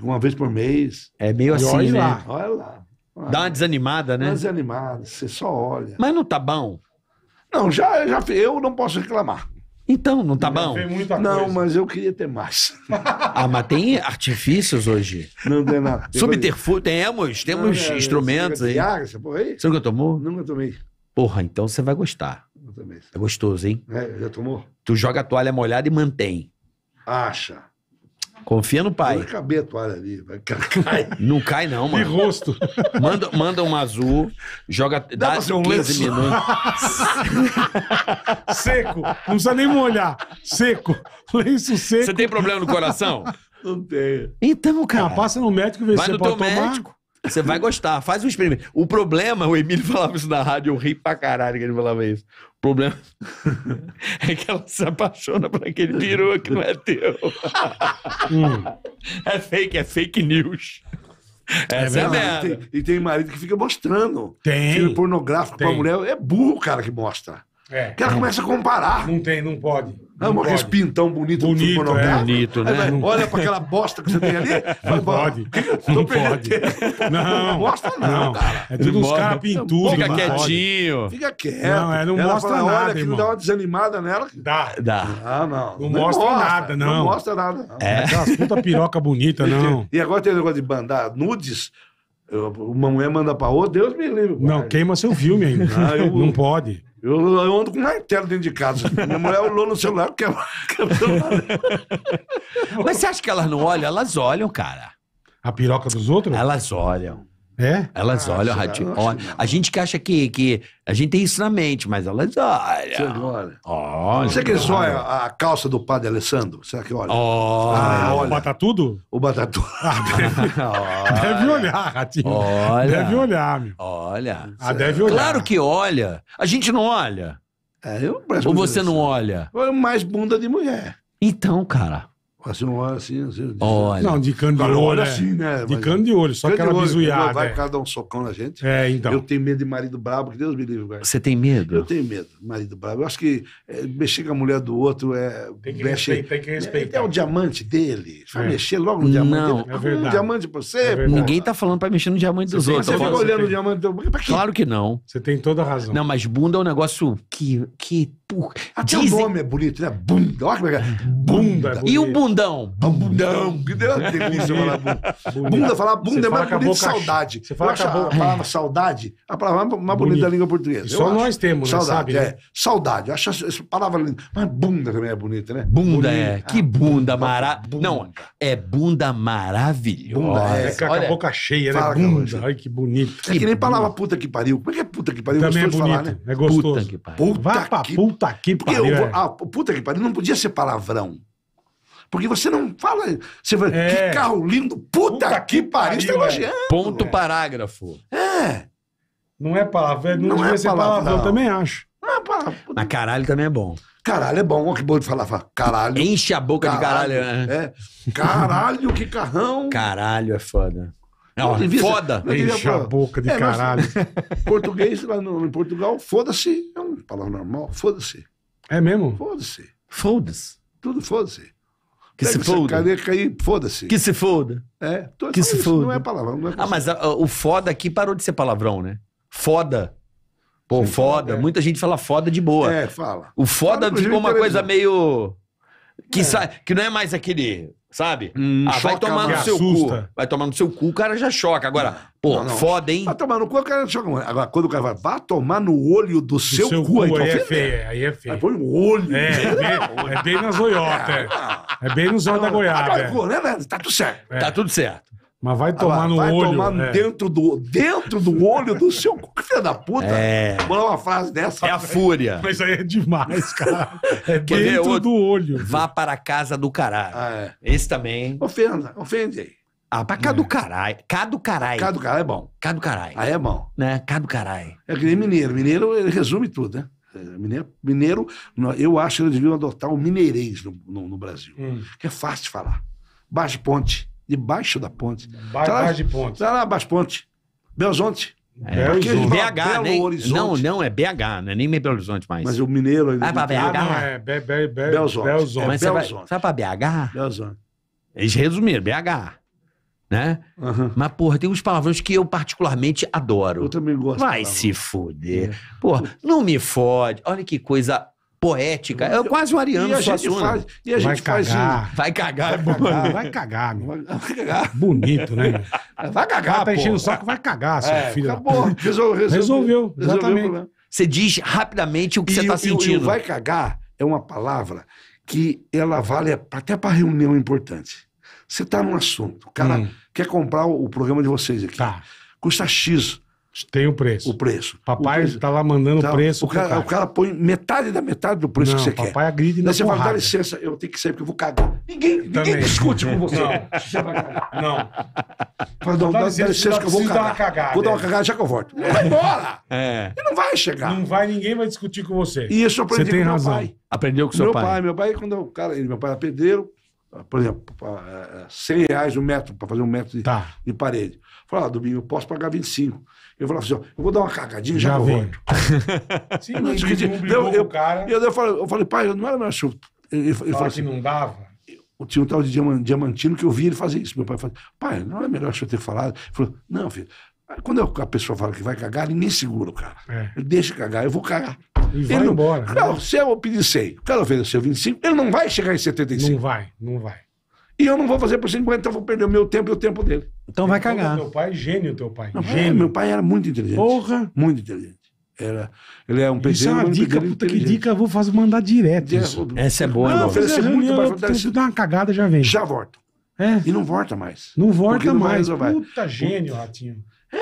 Uma vez por mês. É meio assim, olha né? Lá. Olha lá. Dá uma desanimada, né? Dá uma desanimada, você só olha. Mas não tá bom? Não, já, já eu não posso reclamar.
Então, não tá bom?
não, coisa. mas eu queria ter mais.
ah, mas tem artifícios hoje. Não tem nada. Subterfúgio, temos, temos não, é, instrumentos aí. Viagra, Você nunca tomou? Nunca tomei. Porra, então você vai gostar. Nunca É gostoso, hein? É, já tomou? Tu joga a toalha molhada e mantém. Acha. Confia no pai. Vai
caber a toalha
ali. Vai cai. Não cai, não, mano. De rosto. Manda, manda um azul, joga. Dá, dá 15 minutos.
seco. Não precisa nem
molhar. Seco. Lenço seco. Você tem problema no coração?
Não tenho. Então, cara. passa no médico e vê se você pode tomar. Médico.
Você vai gostar, faz um experimento. O problema, o Emílio falava isso na rádio, eu ri pra caralho que ele falava isso problema é que ela se apaixona por aquele peru que não é teu. Hum. É fake, é fake news. É Essa é, é merda. E
tem, e tem marido que fica mostrando. Tem. Filme pornográfico tem. pra mulher. É burro o cara que mostra.
É. ela cara começa a comparar.
Não tem, não pode. É uma respinho tão bonito. Bonito, pro é. bonito, né? não... Olha para aquela bosta que você tem ali. não pode.
Não pode.
Não. Mostra não, cara. É tudo uns caras pintura. Fica mano. quietinho. Fica quieto. Não, é, não ela mostra fala, nada, olha, que dá uma desanimada nela. Dá.
Dá. Ah, não. Não, mostra, mostra, nada, não. Não mostra
nada. Não. É. Aquelas
puta piroca bonita, não.
E agora tem o negócio de bandar nudes. Uma mulher manda pra outra, Deus me livre. Não,
queima seu filme ainda. Ah, não pode.
Eu, eu, ando com um martelo dentro de casa. Minha mulher olhou no
celular, porque quebra o celular. Mas você acha que elas não olham? Elas olham, cara. A piroca dos outros? Elas olham. É? Elas ah, olham o Olha. A gente que acha que, que. A gente tem isso na mente, mas elas olham. Você olha. olha. Será que eles olham
a, calça do padre Alessandro? Será que olha?
Olha. Ah, olha. O Batatudo? O Batatudo. Ah, deve, deve, olhar, Ratinho. Olha. Deve olhar, meu. Olha. Ah, deve olhar. Claro que olha. A gente não olha. É, Ou você não olha? É
mais bunda de mulher.
Então, cara assim uma hora assim, assim olha. Não, de cano de olho.
É. assim, né? De cano de olho, só que era bisuiada. Vai é. cara um socão na gente. É, então. Eu tenho medo de marido brabo, que Deus me livre. Cara. Você tem medo? Eu tenho medo, marido brabo. Eu acho que é, mexer com a mulher do outro é. Tem que, respeitar, tem
que é, respeitar. É, é, o diamante dele. Vai é. mexer logo no diamante. Não, dele. é um diamante pra você. É Ninguém tá falando pra mexer no diamante dos você outros. Você fica olhando o diamante do. Claro que não. Você tem toda a razão. Não, mas bunda é um negócio que, que por... Até Dizem... o nome é bonito, né? Bunda. Olha como é que é. Bunda. bunda. e o bundão? É bundão. Que delícia falar
bunda. Bunda, falar bunda Você é mais bonito que saudade. Você fala que a palavra saudade a palavra mais bonita da língua portuguesa. Só acho. nós temos, né, saudade, é. né? Sabe, né? É. Saudade. acho a palavra linda. Mas bunda
também é bonita, né? Bunda, bonita. é. Que bunda maravilhosa. Ah, não, é bunda maravilhosa. Bunda, é. é com a boca cheia, né? Fala,
bunda. Ai, que bonito. É que, nem palavra
puta que pariu. Como é que
é puta que pariu? Também é bonito. Falar, né? É gostoso. Puta que pariu. Puta Vá pra puta Puta que pariu. Eu, é.
ah, puta que pariu, não podia ser palavrão. Porque você não fala. Você fala, é. que carro lindo,
puta, puta que, pariu, você tá é. elogiando. Ponto é. parágrafo. É.
Não é palavrão, não, não é ser palavrão, palavrão também acho. Não é
palavrão. Mas caralho também é bom.
Caralho é bom,
que
bom de falar. Fala, caralho. Enche a boca caralho, de caralho, né? É. Caralho, que carrão. Caralho é foda. Não, foda. Enche a boca de é, caralho.
português, lá no, em Portugal, foda-se é uma palavra normal. Foda-se. É mesmo? Foda-se. Foda-se. Tudo foda-se.
Que se foda. caneca aí, foda-se.
Que se foda. É. Tô, que se isso, foda. Não é palavrão. Não é ah,
mas a, ah, o foda aqui parou de ser palavrão, né? Foda. Pô, Sim, foda. É. Muita gente fala foda de boa. É, fala. O foda fala, ficou uma coisa meio... Que, é. que não é mais aquele sabe? Hum, ah, vai tomar no seu assusta. cu. Vai tomar no seu cu, o cara já choca. Agora, pô, não, não. foda, hein?
Vai tomar no cu, o cara choca. Agora, quando o cara vai, vá tomar no olho do, do seu, seu, cu, aí, tá aí é
feio, aí é feio. Aí põe o olho. É, é,
bem, é bem na oiotas. É.
é. bem no olhos da goiaba. É. Né, tá tudo certo. Tá tudo certo. Mas vai
tomar ah, no vai olho. Vai tomar é. dentro,
do, dentro do olho do seu filho da
puta. É.
Manda uma frase dessa. É a fúria. Mas
aí é demais, cara.
É Quer dentro ver, do olho. Vá para a casa do caralho. Ah, é. Esse também. Ofenda, ofende aí. Ah, pra cá é. do caralho. Cá do caralho. Cá do caralho é bom. Cá do caralho. Aí é bom. Né? Cá do caralho.
É que nem mineiro. Mineiro resume tudo, né? É, mineiro, mineiro eu acho que eles deviam adotar o mineirês no, no, no Brasil. Hum. Que é fácil de falar. Baixa ponte Debaixo da ponte. Baixo tá de ponte. Tá lá, Baixo Ponte. Belzonte. É, Horizonte. BH,
né? Horizonte. Não, não, é BH, não é nem Belo Horizonte mais. Mas o mineiro ainda. Vai ah, é pra BH? Ah, não, é
Be, Be, Be, Belzonte. Mas é Belzonte.
Você, pra BH? Belzonte. Eles resumiram, BH. Né? Uhum. Mas, porra, tem uns palavrões que eu particularmente adoro. Eu também gosto. Vai se fuder. É. Porra, não me fode. Olha que coisa poética. É quase um Ariano e Suassuna. Faz, e a vai gente cagar. faz. Vai cagar, vai cagar, vai
cagar, meu. Vai, cagar.
Bonito, né? Vai cagar, vai, Tá enchendo o saco, vai cagar, seu é, filho. Acabou, resolveu, resolveu. Resolveu, exatamente. Resolveu você diz rapidamente o que e, você está sentindo. E o vai
cagar é uma palavra que ela vale até para reunião importante. Você está num assunto, o cara hum. quer comprar o, programa de vocês aqui. Tá. Custa X. Tem o preço. O preço.
Papai está lá mandando o tá, preço. O cara, O cara põe metade da metade do preço não, que você quer. Papai agride na Você fala, dá
licença, eu tenho que sair porque eu vou cagar. Ninguém, ninguém discute com você. Não. Não. Fala, dá, dá licença, licença que eu vou cagar. Dar cagada, vou dar uma cagada já que eu volto. Não é. vai embora.
É. E não vai chegar. Não vai, ninguém vai discutir com você. E isso eu aprendi você tem com meu razão. pai.
Aprendeu com seu meu pai. pai. Meu pai, quando o cara, meu pai era pedreiro, por exemplo, 100 é, reais um metro, para fazer um metro de, tá. de parede. Falei, ah, domingo, eu posso pagar 25. Eu falava assim, ó, eu vou dar uma cagadinha já, já eu volto.
Sim, eu, eu,
cara... eu, eu, falei, eu falei, pai, eu não era meu assunto. Ele, ele falou assim, que não dava? Eu, tinha um tal de diamantino que eu vi ele fazer isso. Meu pai falou, pai, não é melhor eu ter falado? Ele falou, não, filho. Quando a pessoa fala que vai cagar, nem segura o cara. É. Ele deixa cagar, eu vou cagar. E ele vai não, embora. Não, né? se eu pedir 100, o cara ofereceu 25, ele não vai chegar em 75. Não vai,
não vai. E eu não vou fazer por 50, então vou perder o meu tempo e o tempo dele. Então vai então, cagar. Meu pai, é gênio teu pai. Não, é, gênio. Meu
pai era muito inteligente. Porra! Muito inteligente. Era, ele é um pedreiro. Isso é uma dica, puta, que dica
vou fazer mandar direto. Isso.
Essa é boa, não, não. Oferecer é muito para fortalecer.
Dá uma cagada já vem. Já volta. É. E não volta mais. Não volta não mais. Vai, Puta gênio, Ratinho. É.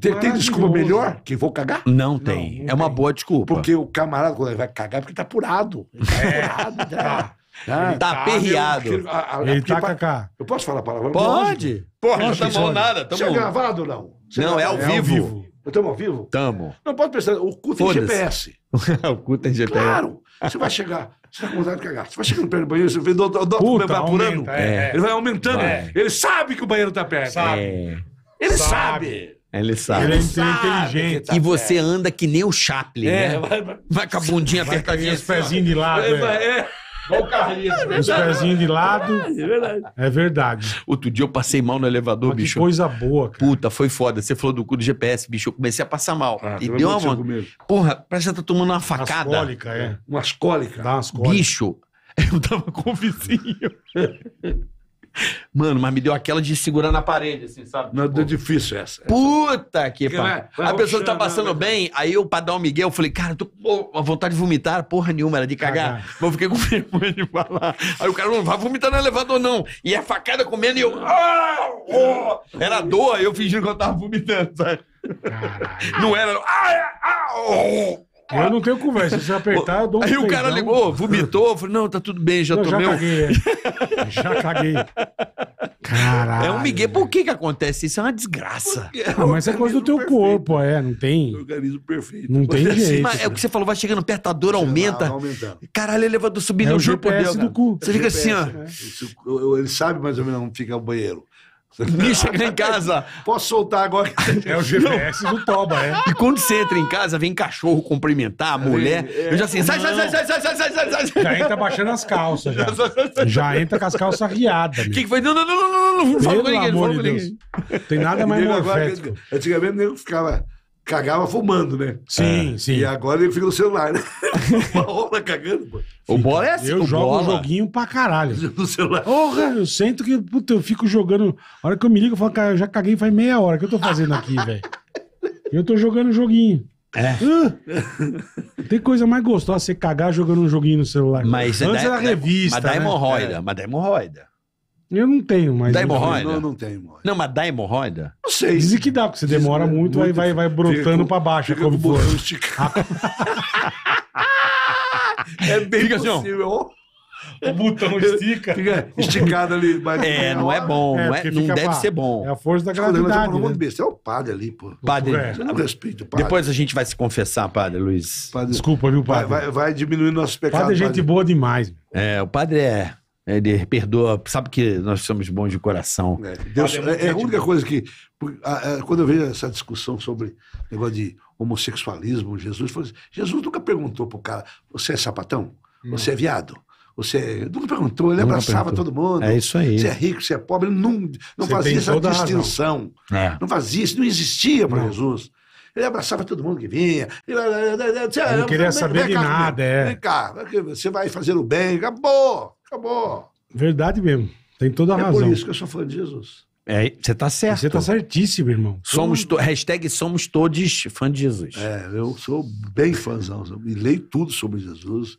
Tem, tem, desculpa melhor
que vou cagar? Não tem. Não, não é tem. uma boa desculpa. Porque o camarada, quando ele vai cagar, é porque tá apurado. Ele tá é. apurado. Tá. Né? Ah, tá aperreado. Ele tá, meu... tá cacá. Eu posso falar a palavra? Pode.
Porra, não tá tá nada. Tamo... Isso é gravado ou não?
Você não, é, é ao é vivo. vivo. Estamos ao vivo? Tamo.
Não pode pensar, o cu tem GPS.
o cu tem GPS. Claro.
Você vai chegar, você vai tá com de cagar. Você vai chegando perto do banheiro, você vê, o dólar vai apurando. É, é. Ele vai aumentando. É.
Ele sabe que o banheiro tá perto. Sabe. É.
Ele sabe. sabe. Ele sabe. Ele é inteligente. Tá e você perto. anda que nem o Chaplin, né? Vai, vai, vai com a bundinha apertadinha. com os assim, pezinhos de lado. é. Olha o carrinho. É os pezinhos de lado. É verdade. É verdade. Outro dia eu passei mal no elevador, bicho. Que coisa boa, cara. Puta, foi foda. Você falou do cu do GPS, bicho. Eu comecei a passar mal. Ah, e deu uma. Vontade. Porra, parece que tá tomando uma facada. Umas cólica, é. Umas cólicas. Dá umas cólicas. Bicho, eu tava com o vizinho. Mano, mas me deu aquela de segurar na parede, assim, sabe? Não, é difícil essa. Puta que pariu. É, é a pessoa tá passando né, bem, aí eu, pra dar o um Miguel, eu falei, cara, tô com vontade de vomitar, porra nenhuma, era de cagar. Caraca. Mas eu fiquei com vergonha de falar. Aí o cara, não vai vomitar no elevador, não. E a é facada comendo e eu. Ah, oh! Era dor, eu fingindo que eu tava vomitando, sabe? Caralho. Não era. Ah, ah, oh! Eu não tenho conversa, se apertar, eu dou um Aí o cara ligou, vomitou, eu falei, não, tá tudo bem, já não, tomei. Já caguei, é. já caguei. Caralho. É um migué. Por que que acontece isso? É uma desgraça. É
mas é coisa do teu perfeito. corpo, é, não tem... É
organismo perfeito. Não tem é assim, jeito. mas é o que você falou, vai chegando perto, a dor aumenta. aumentando. Caralho, elevador subindo, é eu juro por Deus. Do cu. Você fica assim, ó. Né?
Ele sabe mais ou menos onde fica o banheiro.
Me chegar em
casa. Posso soltar agora? É o GPS do Toba, é. E quando você entra em casa, vem cachorro cumprimentar, a mulher. Eu já assim, sai, sai, sai, sai, sai, sai, sai, sai, Já entra baixando as calças, já. Já entra com as calças riadas. O que, foi? Não, não, não, não, não, não. Fala com ninguém, fala com ninguém.
Não Tem nada mais morfético. Antigamente, o ficava cagava fumando, né?
Sim, é. sim. E agora ele fica no celular, né? Uma rola cagando, pô. O bola é assim, Eu jogo bola. um
joguinho pra caralho. No celular. Porra, eu sento que, puta, eu fico jogando. A hora que eu me ligo, eu falo, cara, eu já caguei faz meia hora. O que eu tô fazendo aqui, velho? Eu tô jogando joguinho. É.
Ah,
tem coisa mais gostosa você cagar jogando um joguinho no celular. Mas Antes da, era da, revista. Mas dá né? hemorroida, é.
mas dá hemorroida.
Eu não tenho mais. Dá hemorroida? Não, não
tenho hemorroida. Não, mas dá hemorroida? Não sei.
Dizem que dá, porque você demora muito, aí vai, vai brotando para baixo. Fica com o
É bem fica assim, possível.
Assim, o botão estica. Fica esticado ali. Mas é, não é bom. É, não, é, não deve ser
bom. É a força da gravidade. né?
você é o padre ali, pô. Padre. É. Eu não respeito, o padre.
Depois a gente vai se confessar, padre Luiz. Padre, Desculpa, viu, padre? Vai, vai,
vai diminuir nossos pecados. Padre é gente padre.
boa demais. É, o padre é... Ele é, perdoa, sabe que nós somos bons de coração. É, Deus,
é, é, é a única coisa que. A, a, quando eu vejo essa discussão sobre negócio de homossexualismo, Jesus, assim, Jesus nunca perguntou pro cara: você é sapatão? Hum. Você é viado? Você é- nunca perguntou, ele nunca abraçava perguntou. todo mundo. É isso aí. Você é rico, você é pobre, ele não, não fazia essa distinção. É. Não fazia isso, não existia para Jesus. Ele abraçava todo mundo que vinha. Ele, ele, ele, ele ah, não queria saber de nada, é. Vem cá, você vai fazer o bem,
acabou. Acabou. Verdade mesmo. Tem toda a é razão. É por isso que eu sou fã de Jesus. É, você tá certo. Você tá certíssimo, irmão. Somos
to... Hashtag somos todos fã de Jesus. É,
eu sou bem fãzão. E leio tudo sobre Jesus.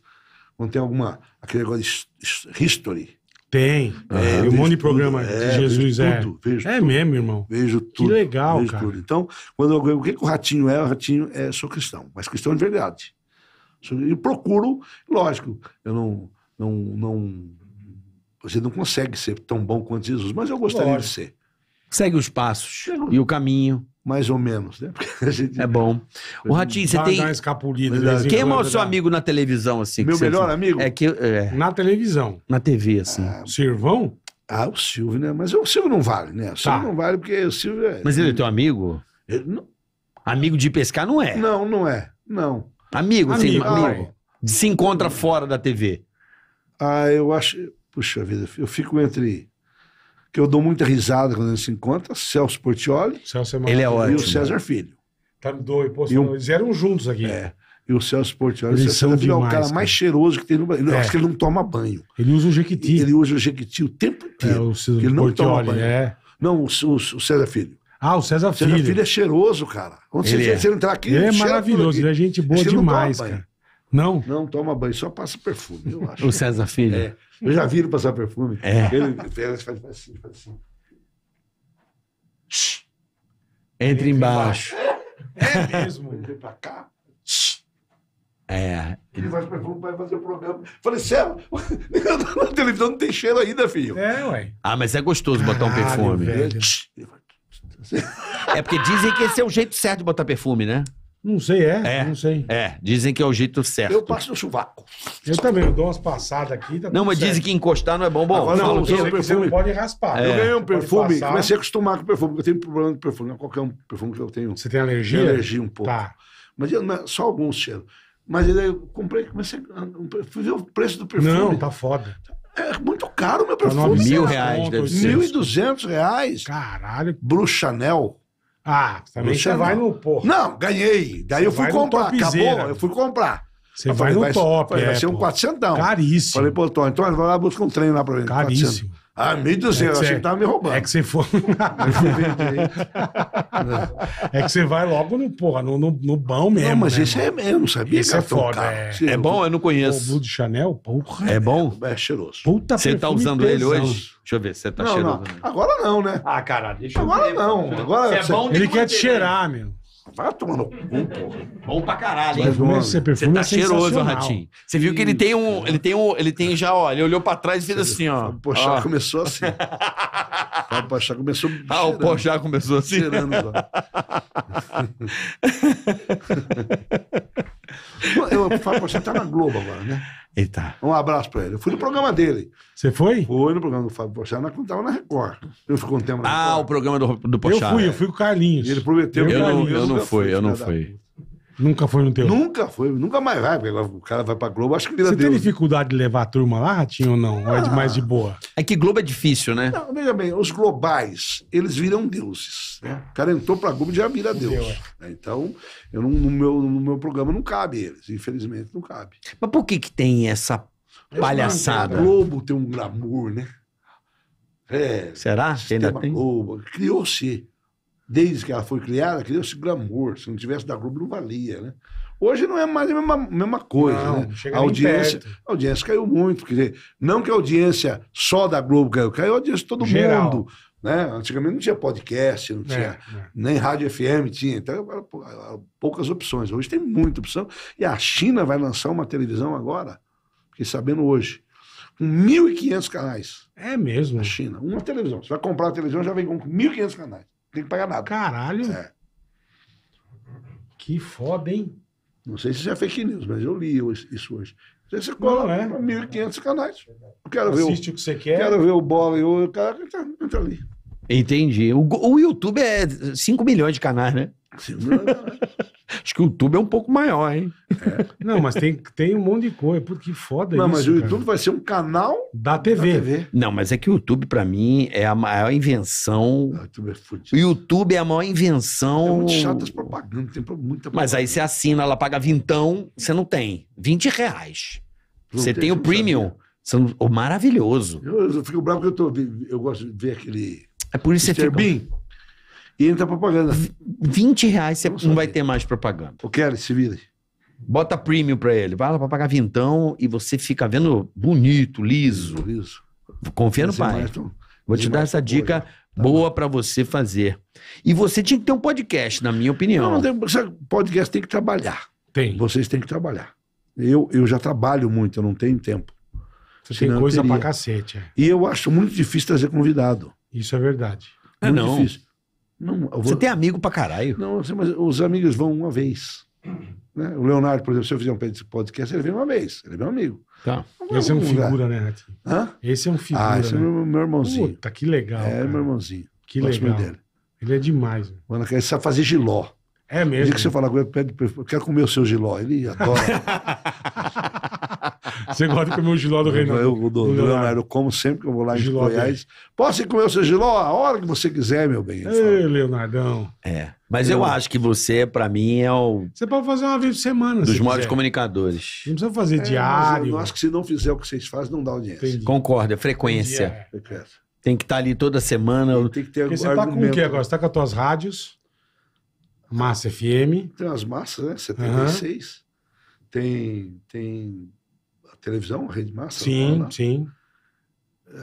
Não tem alguma. aquele negócio de history.
Tem. Ah, é, tem um monte de programa é, de Jesus, é. Tudo,
é tudo, mesmo, irmão. Vejo tudo. Que legal, vejo cara. Tudo. Então, quando eu, o que, que o ratinho é? O ratinho é sou cristão, mas cristão de verdade. E procuro, lógico, eu não não, não, você não consegue ser tão bom quanto Jesus, mas eu gostaria Lógico. de ser.
Segue os passos eu, e o caminho. Mais ou menos, né? Gente, é bom. O Ratinho, você tem. escapulida Quem é o seu amigo na televisão, assim? Meu melhor amigo? É que, é... Na
televisão. Na TV, assim. Ah, Sirvão? Ah, o Silvio, né? Mas o Silvio não vale, né? O Silvio
tá. não vale porque o Silvio é. Mas ele é teu amigo? Ele não... Amigo de pescar não é. Não, não é. Não. Amigo, amigo. sim, amigo. Ah, se encontra fora da TV.
Ah, eu acho. Puxa vida, eu fico entre. Que eu dou muita risada quando a gente se encontra, Celso Portioli.
Celso é Ele é ótimo. E o César Filho. Tá doido, pô, e um... eles eram
juntos aqui. É. E o Celso Portioli eles são demais, é o cara, cara, mais cheiroso que tem no Brasil. É. acho que ele não toma banho. Ele usa o jequiti. Ele usa o jequiti o tempo é, inteiro. É, o ele não Portioli, toma banho. É. Não, o, o, o César Filho. Ah, o César Filho. César Filho é cheiroso, cara. Quando ele você, é. você entrar aqui, ele, é maravilhoso, ele é gente boa demais, cara. Não? Não toma banho, só passa perfume, eu acho. O César Filho? É. Eu já vi ele passar perfume. É. Ele, ele faz assim, faz assim.
Entre embaixo.
É mesmo. Ele vem pra cá.
É. Ele vai
perfume, vai fazer o programa. Falei, Céu, na televisão não tem cheiro ainda, filho. É, ué.
Ah, mas é gostoso botar um perfume. Velho. Tá é porque dizem que esse é o jeito certo de botar perfume, né? Não sei, é? É, Não sei. É, dizem que é o jeito certo. Eu passo no sovaco.
Eu também, eu dou umas passadas aqui.
Tá não, mas dizem que encostar não é bom. Bom, Agora, não, não, que... É você, você não pode raspar. É. Eu ganhei um perfume, comecei a
acostumar com o perfume, porque eu tenho problema de perfume, não é qualquer um perfume que eu tenho. Você tem alergia? alergia um pouco. Tá. Mas eu, só alguns cheiros. Mas eu comprei, comecei, fui ver o preço do perfume. Não, tá foda. É muito caro o meu tá perfume. Tá mil reais, Mil e duzentos reais. Caralho. Bruxanel. Ah, também você vai no porra. Não, ganhei. Daí eu fui, comprar, topzera, acabou, eu fui comprar, eu fui comprar. Você vai no vai, top, falei, é, Vai ser um 400. quatrocentão. Caríssimo. Falei, pô, então vai lá, busca um trem lá pra mim. Caríssimo. 400.
Ah, 1.200, é, é cê, que tava me roubando. É que você for. é que você vai logo no, porra, no, no, no bom mesmo. Não, mas né, esse mano? é, eu não sabia esse é foda. É. é... é... bom, eu não conheço. O Blue de Chanel, porra. É bom?
É, é cheiroso. Puta Você tá usando pesão. ele hoje? Deixa eu ver, você tá não, cheiroso. Não. Né? Agora não, né? Ah, cara, deixa eu Agora não. Agora, é bom, ele quer te né? cheirar,
meu. Vai tomar no cu, porra. Bom
pra caralho, hein? Mas, você tá é cheiroso, Ratinho. Você viu que ele tem um. Ele tem um. Ele tem já, ó. Ele olhou pra trás e fez assim, assim. ó. O Pochá começou assim. o Pochá começou. Ah, cheirando, o Pochá começou assim. Cheirando, ó.
eu, falo
Pochá tá na Globo agora, né? Eita! Um abraço pra ele. Eu fui no programa dele. Você foi? Foi no programa do Fábio Pochá, nós tava na Record. Eu ficou um tempo na
ah, Record. Ah, o programa do, do Pochá. Eu fui, eu fui
com o Carlinhos. Ele
prometeu eu, que não, eu, não fui, eu não né,
fui.
Nunca foi no teu? Nunca
foi, nunca mais vai. Porque o cara vai pra Globo, acho que vira Você Deus. tem né?
dificuldade de levar a turma lá,
Ratinho, ou não? Ou é demais de boa? É que Globo é difícil, né?
Não, veja bem, os globais, eles viram deuses. Né? O cara entrou pra Globo e já vira Deus. Deus. É. Né? Então, eu não, no, meu, no meu programa não cabe eles, infelizmente não cabe. Mas por que
que tem essa palhaçada? A Globo
tem um glamour, né?
É, Será? Ainda tem?
Globo, criou-se desde que ela foi criada, criou esse glamour. Se não tivesse da Globo, não valia, né? Hoje não é mais a mesma, mesma coisa, não, né? a audiência, a audiência caiu muito. Quer dizer, não que a audiência só da Globo caiu, caiu a audiência de todo Geral. mundo. Né? Antigamente não tinha podcast, não é, tinha, é. nem rádio FM tinha, então poucas opções. Hoje tem muita opção. E a China vai lançar uma televisão agora, fiquei sabendo hoje, com 1.500 canais. É mesmo? Na China, uma televisão. Você vai comprar a televisão, já vem com 1.500 canais tem que pagar nada. Caralho! É. Que foda, hein? Não sei se isso é fake news, mas eu li isso hoje. Você cola é. 1.500 canais. Eu quero Assiste ver o, o que você quer. Quero ver o bola e o cara entra, entra ali.
Entendi. O, o YouTube é 5 milhões de canais, né? 5 milhões de canais. Acho que o YouTube é um pouco maior, hein? É. Não, mas tem,
tem um monte de coisa. Porque foda não, isso. Não, mas o YouTube vai ser um canal
da TV. da TV. Não, mas é que o YouTube, pra mim, é a maior invenção. O YouTube é fudido. O YouTube é a maior invenção. É muito chato as propagandas, tem muita propaganda. Mas aí você assina, ela paga vintão, você não tem. 20 reais. Não você tem, o premium. São, é. maravilhoso.
Eu, eu, fico bravo porque eu, tô, eu gosto de ver aquele.
É por isso que você fica. E entra propaganda. V 20 reais você não, vai ter mais propaganda. Eu quero, se é, vira. Bota premium pra ele. Vai lá pra pagar vintão e você fica vendo bonito, liso. Liso. Confia no pai. Então, Vou te dar essa dica tá boa para você fazer. E você tinha que ter um podcast, na minha opinião. Não, podcast tem que trabalhar.
Tem. Vocês têm que trabalhar. Eu, eu já trabalho muito, eu não tenho tempo. Você Senão tem coisa pra
cacete. É.
E eu acho muito difícil trazer convidado. Isso é verdade. É muito não. difícil. Não, vou... Você tem amigo pra caralho. Não, assim, mas os amigos vão uma vez. Né? O Leonardo, por exemplo, se eu fizer um podcast, ele vem uma vez, ele é meu amigo.
Tá. esse é um lugar. figura,
né, Nath? Hã? Esse é um figura. Ah, esse é né? é meu, meu irmãozinho. Puta, que legal. É, cara. meu irmãozinho. Que Gosto
legal. Dele. Ele é demais. Né? Mano, ele sabe fazer giló. É mesmo. O dia que você fala com ele, pede, eu quero comer o seu giló. Ele adora.
Você gosta de comer o giló do Reinaldo? Eu,
do, do Leonardo. Leonardo, como sempre que eu vou lá em giló Goiás. Dele. Posso ir comer o seu giló a hora que você quiser, meu
bem.
Ei, Leonardão.
É. Mas eu, eu acho que você, para mim, é o. Você pode fazer uma vez por semana. Dos se maiores comunicadores. Não precisa fazer é, diário.
Eu acho que se não fizer o que vocês fazem, não dá
audiência. Entendi. Concordo, é frequência. é. Tem que estar tá ali toda semana. Tem, tem que ter você tá com o que
agora? Você tá com as tuas rádios?
Massa FM.
Tem as massas, né?
76. Uhum. Tem, tem televisão, rede massa. Sim, lá,
sim.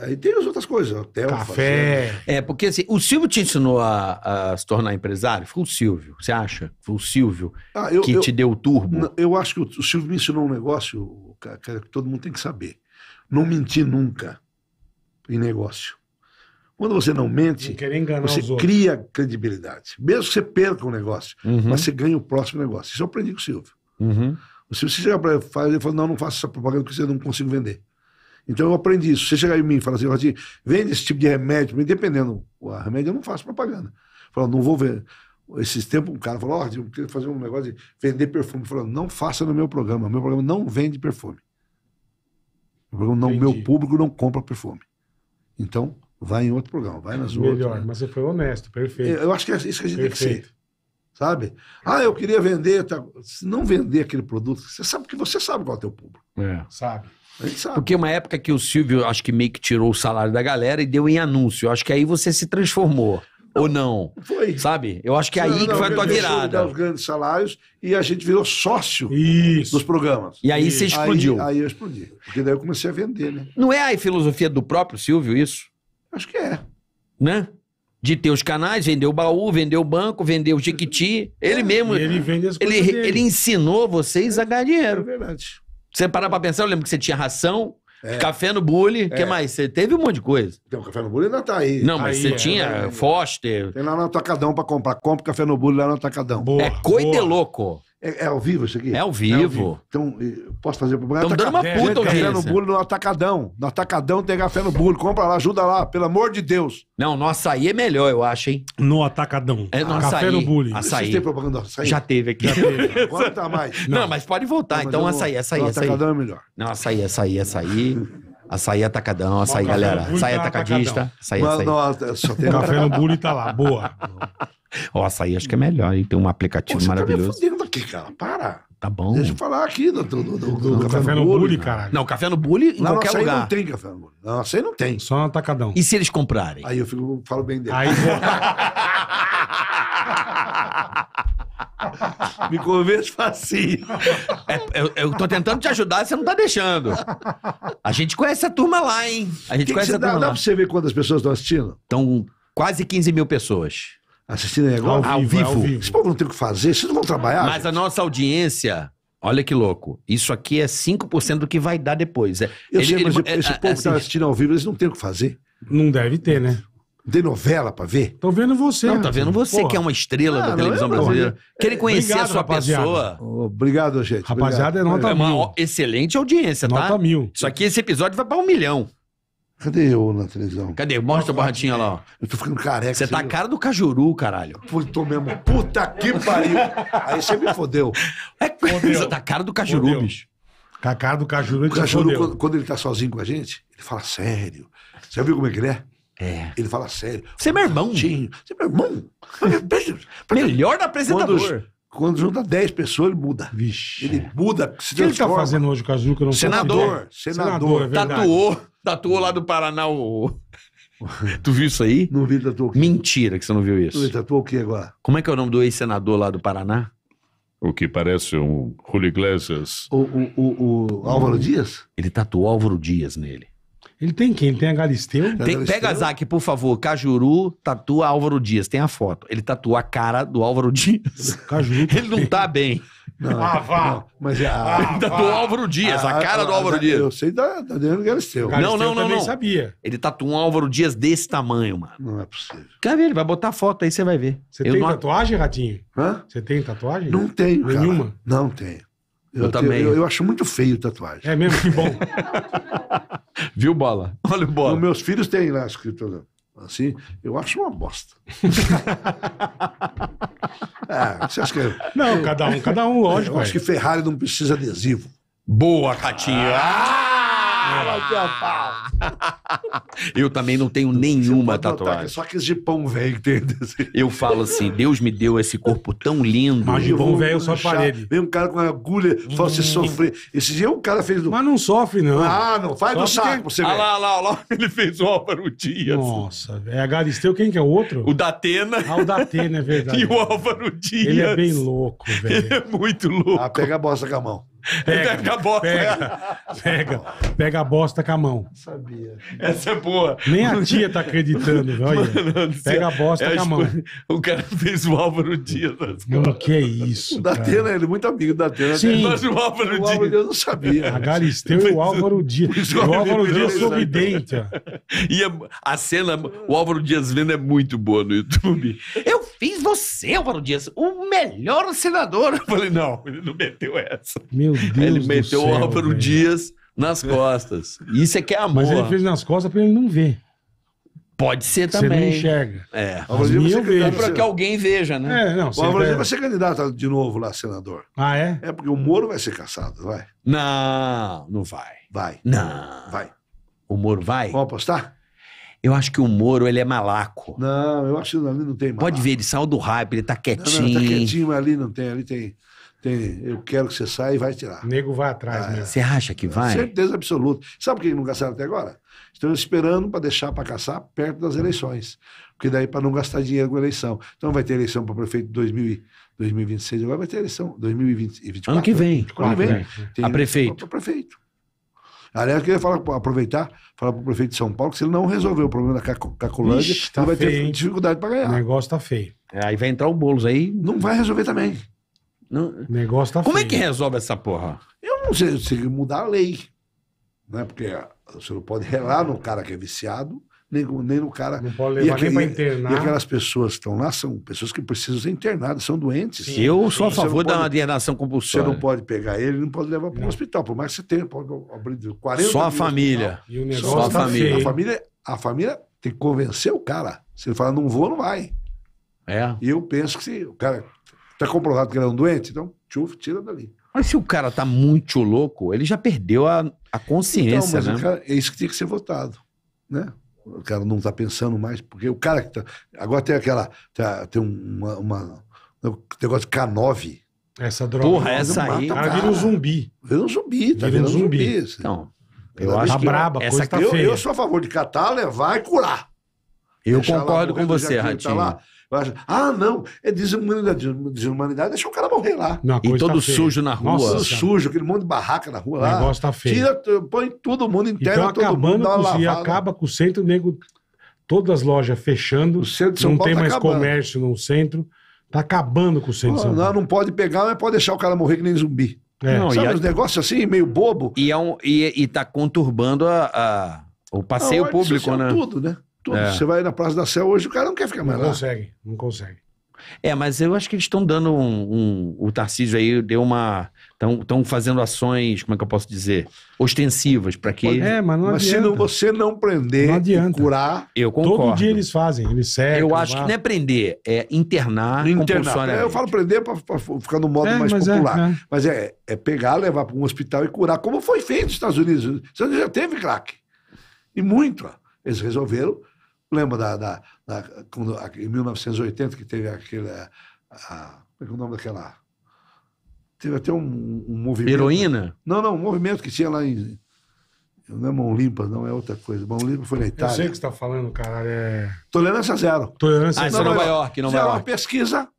Aí
tem as outras coisas, hotel, café.
É, porque assim, o Silvio te ensinou a, a, se tornar empresário? Foi o Silvio, você acha? Foi o Silvio ah, eu, que eu, te deu o turbo?
Eu acho que o Silvio me ensinou um negócio, cara, que todo mundo tem que saber. Não mentir nunca em negócio. Quando você não mente, não você cria credibilidade. Mesmo que você perca um negócio, uhum. mas você ganha o próximo negócio. Isso eu aprendi com o Silvio. Uhum. Se você chegar para fazer, e falar, não, não faça essa propaganda porque você não consigo vender. Então eu aprendi isso. Você chegar em mim e falar assim, assim vende esse tipo de remédio, me dependendo do remédio, eu não faço propaganda. Fala, não vou ver. Esses tempos um cara falou, ó, oh, eu queria fazer um negócio de vender perfume. Falou, não faça no meu programa, meu programa não vende perfume. O programa não, meu público não compra perfume. Então, vai em outro programa, vai nas Melhor, outras. Melhor, né? mas você foi honesto, perfeito. Eu acho que é isso que a gente perfeito. tem que ser sabe? Ah, eu queria vender. Se não vender aquele produto, você sabe que você sabe qual é o teu público. É. Sabe.
Porque uma época que o Silvio, acho que meio que tirou o salário da galera e deu em anúncio. Acho que aí você se transformou. Não, ou não? Foi. Sabe? Eu acho que é aí não, que foi a tua virada.
Os grandes salários e a gente virou
sócio Isso. dos programas. E aí Isso. você explodiu. Aí,
aí eu explodi. Porque daí eu comecei a vender, né?
Não é a filosofia do próprio Silvio isso? Acho que é. Né? de ter os canais, vendeu o baú, vendeu o banco, vendeu o Jiquiti. Ele é, mesmo. E ele vende as ele, dele. ele ensinou vocês a ganhar dinheiro. É verdade. Você parar pra pensar, eu lembro que você tinha ração, é. Café no Bully, o é. que mais? Você teve um monte de coisa. Então, Café no Bully ainda tá aí. Não, mas aí, você é, tinha né? Foster.
Tem lá no Atacadão pra comprar. Compre Café no Bully lá no Atacadão. É boa, é coide louco. É, é, ao vivo
isso aqui? É ao vivo. É ao vivo. Então, posso fazer pro Estamos dando uma puta audiência. Café no bolo
no Atacadão. No Atacadão tem café no bolo. Compra lá, ajuda lá, pelo amor de Deus.
Não, no açaí é melhor, eu acho, hein? No Atacadão. É no açaí. Café no bolo. Açaí. Vocês têm propaganda do açaí? Já teve aqui. Já teve. Agora tá mais. Não, não, mas pode voltar. Não, mas então, açaí, açaí, no açaí. Atacadão é melhor. Não, açaí, açaí, açaí. Açaí é atacadão, açaí, Bom, galera. Açaí é é atacadista. Açaí, açaí. Mas,
não, só Café no bule tá lá,
boa. Ó, açaí acho que é melhor, hein? Tem um aplicativo Pô, maravilhoso. Você tá
me fudendo aqui, cara. Para. Tá bom. Deixa eu falar aqui do, do, do, do café, café, no Bully, caralho.
Não, café no Bully em não, qualquer não, lugar. não tem café no Bully. Não, açaí não tem. Só no atacadão. E se eles comprarem? Aí eu fico, falo bem dele. Aí... Me convence facinho. É, eu, eu tô tentando te ajudar, você não tá deixando. A gente conhece a turma
lá, hein? A gente que conhece que a dá, turma dá lá. Dá pra você ver quantas pessoas estão assistindo? Estão quase 15 mil
pessoas
assistindo ao, ao, vivo. Esse vivo. não tem o que fazer, vocês não vão trabalhar. Mas
gente. a nossa audiência, olha que louco, isso aqui é 5% do que vai dar depois. É, eu ele, sei, mas ele, esse é, povo assim, que tá assistindo ao vivo, eles não têm o que fazer. Não deve ter, né? De novela pra ver? Tô vendo
você. Não, tá vendo você porra. que é uma estrela ah, da televisão é brasileira. Querem conhecer obrigado, a sua rapaziada. pessoa. Obrigado, gente. Rapaziada, é obrigado. é nota é mil.
uma excelente audiência, nota tá? Nota mil. Só que esse episódio vai pra um milhão. Cadê eu na televisão? Cadê? Mostra a barratinha lá, ó. Eu tô ficando careca. Você tá a cara do Cajuru, caralho. Pô, mesmo. Puta que pariu. Aí você me fodeu.
É coisa. Você tá a cara do Cajuru, Fodeu. bicho. Com tá a cara do Cajuru, O te então Cajuru, quando,
quando ele tá sozinho com a gente, ele fala sério. Você já viu como é que ele é? É. Ele fala sério. Você é meu irmão. Você é meu irmão. Melhor Melhor apresentador. Quando junta 10 pessoas, ele muda.
Vixe.
Ele muda, O que ele está fazendo hoje, Cazuca? Eu Não é. Senador, senador. é verdade. Tatuou.
Tatuou lá do Paraná o. tu viu isso aí? Não vi tatuou o quê? Mentira que você não viu Não vi isso.
tatuou o quê agora?
Como é que é o nome do ex-senador lá do Paraná? O que parece um Julio Iglesias. O, o, o, o Álvaro Dias? Ele tatuou Álvaro Dias nele. Ele tem quem? Ele tem a Galisteu? Tem, pega, Zac, por favor, Cajuru tatua Álvaro Dias. Tem a foto. Ele tatua a cara do Álvaro Dias. Cajuru. ele não tá bem. Não, ah, vá. Não, mas é a, ah, do Álvaro Dias, a, a ah, cara a, do ah, Álvaro a, Dias. Eu
sei da, da Adriano Galisteu.
Galisteu. Não, não, não. Eu não. sabia. Ele tatuou um Álvaro Dias desse tamanho, mano. Não é possível. Quer ver? Ele vai botar a foto aí, você vai ver. Você eu tem não...
tatuagem, Ratinho? Hã? Você tem tatuagem? Não tenho, Nenhuma? Cara. Não tenho. Eu, eu também. Eu, eu, acho muito feio tatuagem. É mesmo? Que bom.
Viu, Bola? Olha o Bola. Os meus filhos têm lá escrito assim, eu acho uma bosta. é, você acha que... É- não, cada um, cada um, lógico. Eu acho é. que Ferrari não precisa adesivo. Boa, Catinha! Ah!
ah! Ah, ah. Eu também não tenho nenhuma tatuagem. Só que de pão velho entendeu? Eu falo assim, Deus me deu esse corpo tão lindo. Mas de pão velho
só parede. Vem um cara com uma agulha, hum. só se assim, sofrer. Esse dia um cara fez do... Mas não sofre, não. Ah, não. Faz só do saco, você vê. Ah lá, lá, lá.
Ele fez o Álvaro Dias. Nossa, é Galisteu quem que é o outro? O Datena. Ah, o Datena, é verdade. E o Álvaro Dias. Ele é bem louco, velho. Ele é muito louco. Ah,
pega
a bosta com a mão. Pega, pega a bosta. Pega, pega,
pega, a bosta com a mão.
Sabia. Essa é boa. Nem a tia tá acreditando. Olha. pega a bosta é, com a mão. O cara fez o Álvaro Dias. Mano,
que é isso? O Datena, ele é
muito amigo da
Datena. Né? Sim. Mas o
Álvaro Dias. eu não sabia. A Galisteu e o Álvaro Dias. O Álvaro Dias sob
dente. E a, a, cena, o Álvaro Dias vendo é muito boa no YouTube. Eu fez você, Álvaro Dias, o melhor senador. Eu falei, não, ele não meteu essa. Meu Deus Ele meteu céu, o Álvaro velho. Dias nas costas. Isso é que é amor. Mas ele fez
nas costas pra ele não ver.
Pode ser também. Você não enxerga. É. Mas Mas
eu Pra que alguém
veja, né? É, não. O Álvaro Dias é. vai
ser candidato de novo lá, senador. Ah, é? É porque o Moro vai ser caçado, vai.
Não, não vai. Vai. Não. Vai. O Moro vai? Vamos apostar? Eu acho que o Moro, ele é malaco. Não, eu acho que ali não tem malaco. Pode ver, ele saiu do hype, ele tá quietinho. Não, não, tá quietinho,
mas ali não tem, ali tem... Tem, eu quero que você saia e vai tirar. O nego vai atrás, né? Você
acha que vai?
Certeza absoluta. Sabe por que não gastaram até agora? Estão esperando para deixar para caçar perto das eleições. Porque daí para não gastar dinheiro com eleição. Então vai ter eleição para prefeito em 2026, agora vai ter eleição 2024. Ano que né? vem. Ano que vem. Né? Tem a prefeito. Para prefeito. Aliás, eu queria falar, aproveitar, falar para o prefeito de São Paulo que se ele não resolver o problema da Caco, Cacolândia, Ixi, tá ele vai feio, ter hein? dificuldade para ganhar. O negócio tá feio.
É, aí vai entrar o Boulos aí. Não vai resolver também. Não... O negócio tá Como é feio. é que resolve essa porra?
Eu não sei, se mudar a lei. Né?
Porque você não
pode relar no cara que é viciado nem, nem no cara. Não pode levar e nem para internar. E aquelas pessoas que estão lá são pessoas que precisam ser internadas, são doentes. Sim, eu sou a favor da pode, internação compulsória. Você não pode pegar ele, não pode levar para o hospital, por mais que você tenha. Pode, 40 Só a família. E o negócio Só a tá família. A família. A família tem que convencer o cara. Se ele falar não vou, não vai. É. E eu penso que se o cara está comprovado que ele é um doente, então tchuf, tira dali.
Mas se o cara está muito louco, ele já perdeu a, a consciência, então, mas né? Cara, é isso que tem que ser votado,
né? O cara não está pensando mais, porque o cara que tá, Agora tem aquela. Tá, tem uma, uma, um negócio K9.
Essa droga. Porra, essa aí. Mata, tá cara, vira um zumbi. Vira
um zumbi, tá vira um zumbi. zumbi assim.
Então, eu acho tá que braba, essa
coisa tá eu, eu, sou a favor de catar, levar e curar.
Eu Deixar concordo com você, Ratinho. Tá lá,
Acho, ah, não, é desumanidade. Desumanidade deixa o cara morrer lá. Não, e tá todo tá sujo na rua. Nossa, sujo, aquele monte de barraca na rua lá. O negócio tá feio. Tira, põe todo mundo inteiro, então, todo mundo. Dá uma com, e acaba
com o centro, o nego, todas as lojas fechando. O centro de São não Paulo tem tá mais acabando. comércio no centro. Tá acabando com o centro.
Não, de São Paulo. não pode pegar, mas
pode deixar o cara morrer que nem
zumbi. É. Não, Sabe, e a... uns negócios assim, meio bobo. E, é um, e, e tá conturbando a, a o passeio é público, é né? tudo,
né? É. Você vai na Praça da Sé hoje, o cara não quer ficar mais não lá. Não consegue,
não consegue.
É, mas eu acho que eles estão dando um, um, O Tarcísio aí deu uma. Estão fazendo ações, como é que eu posso dizer? Ostensivas, para que. É, mas não mas adianta. Se não,
você não prender, não adianta. curar. Eu concordo. Todo dia eles fazem, eles seguem Eu acho lá. que não é
prender, é internar. Internar. É, eu falo prender para ficar no modo é, mais mas é, popular. É,
mas
é, é pegar, levar para um hospital e curar, como foi feito nos Estados Unidos. Os Estados Unidos já teve crack. E muito. Ó. Eles resolveram Lembra da, da, da quando, em 1980 que teve aquele. como é o nome daquela? Teve até um, um movimento. Heroína? Não, não, um movimento que tinha lá em. Não é mão limpa, não, é outra coisa. Mão limpa foi na Itália. Eu sei o que
você está falando, cara. É...
Tolerância zero. Tolerância ah, zero. Ah, Nova, Nova
York,
Nova
pesquisa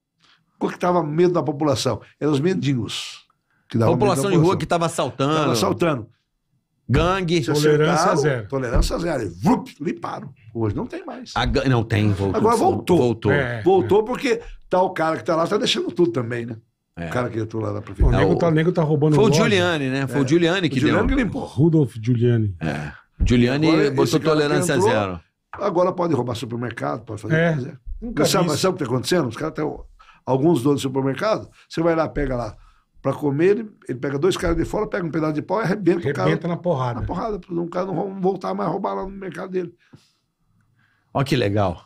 porque estava medo da população. Eram os mendigos.
Que população, população em rua que estava assaltando. Estava assaltando
gangue. Tolerância zero. Tolerância zero. E vup, limparam. Hoje não tem mais.
A, não tem, voltou. Agora voltou. Voltou. É,
voltou é. porque tá o cara que tá lá, tá deixando tudo também, né? É. O cara que entrou lá na prefeitura. O nego tá,
o nego tá roubando Foi o Giuliani, né? Foi o é. Giuliani que o Giuliani deu. Que limpou. Rudolf Giuliani. É. Giuliani agora, botou tolerância entrou, zero.
Agora pode roubar supermercado, pode fazer É. quiser. Nunca sabe, sabe o que tá acontecendo? Os caras estão. Alguns donos do supermercado, você vai lá, pega lá para comer, ele, ele, pega dois caras de fora, pega um pedaço de pau e arrebenta, arrebenta o cara. na porrada. Na porrada, um cara não voltar mais a roubar lá no
mercado dele.
Olha que legal.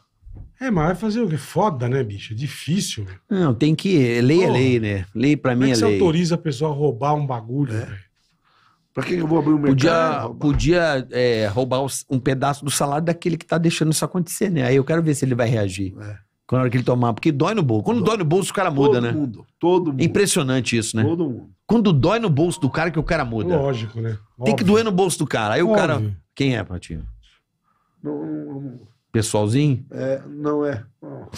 É, mas vai fazer o quê? Foda,
né, bicho? É difícil. Não, tem que. É lei é Porra. é lei, né? Lei pra mim é, é lei. Você autoriza
a pessoa a roubar um bagulho, é. velho.
Pra que eu vou abrir um mercado? Podia, podia é, roubar um pedaço do salário daquele que tá deixando isso acontecer, né? Aí eu quero ver se ele vai reagir. É. Quando hora que ele tomar, porque dói no bolso. Quando dói, dói no bolso, o cara muda, todo né? Todo mundo, todo mundo. Impressionante isso, né? Todo mundo. Quando dói no bolso do cara que o cara muda. Lógico, né? Óbvio. Tem que doer no bolso do cara. Aí Óbvio. o cara. Quem é, Patinho? Não, não, não. Pessoalzinho? É, não é.
Não.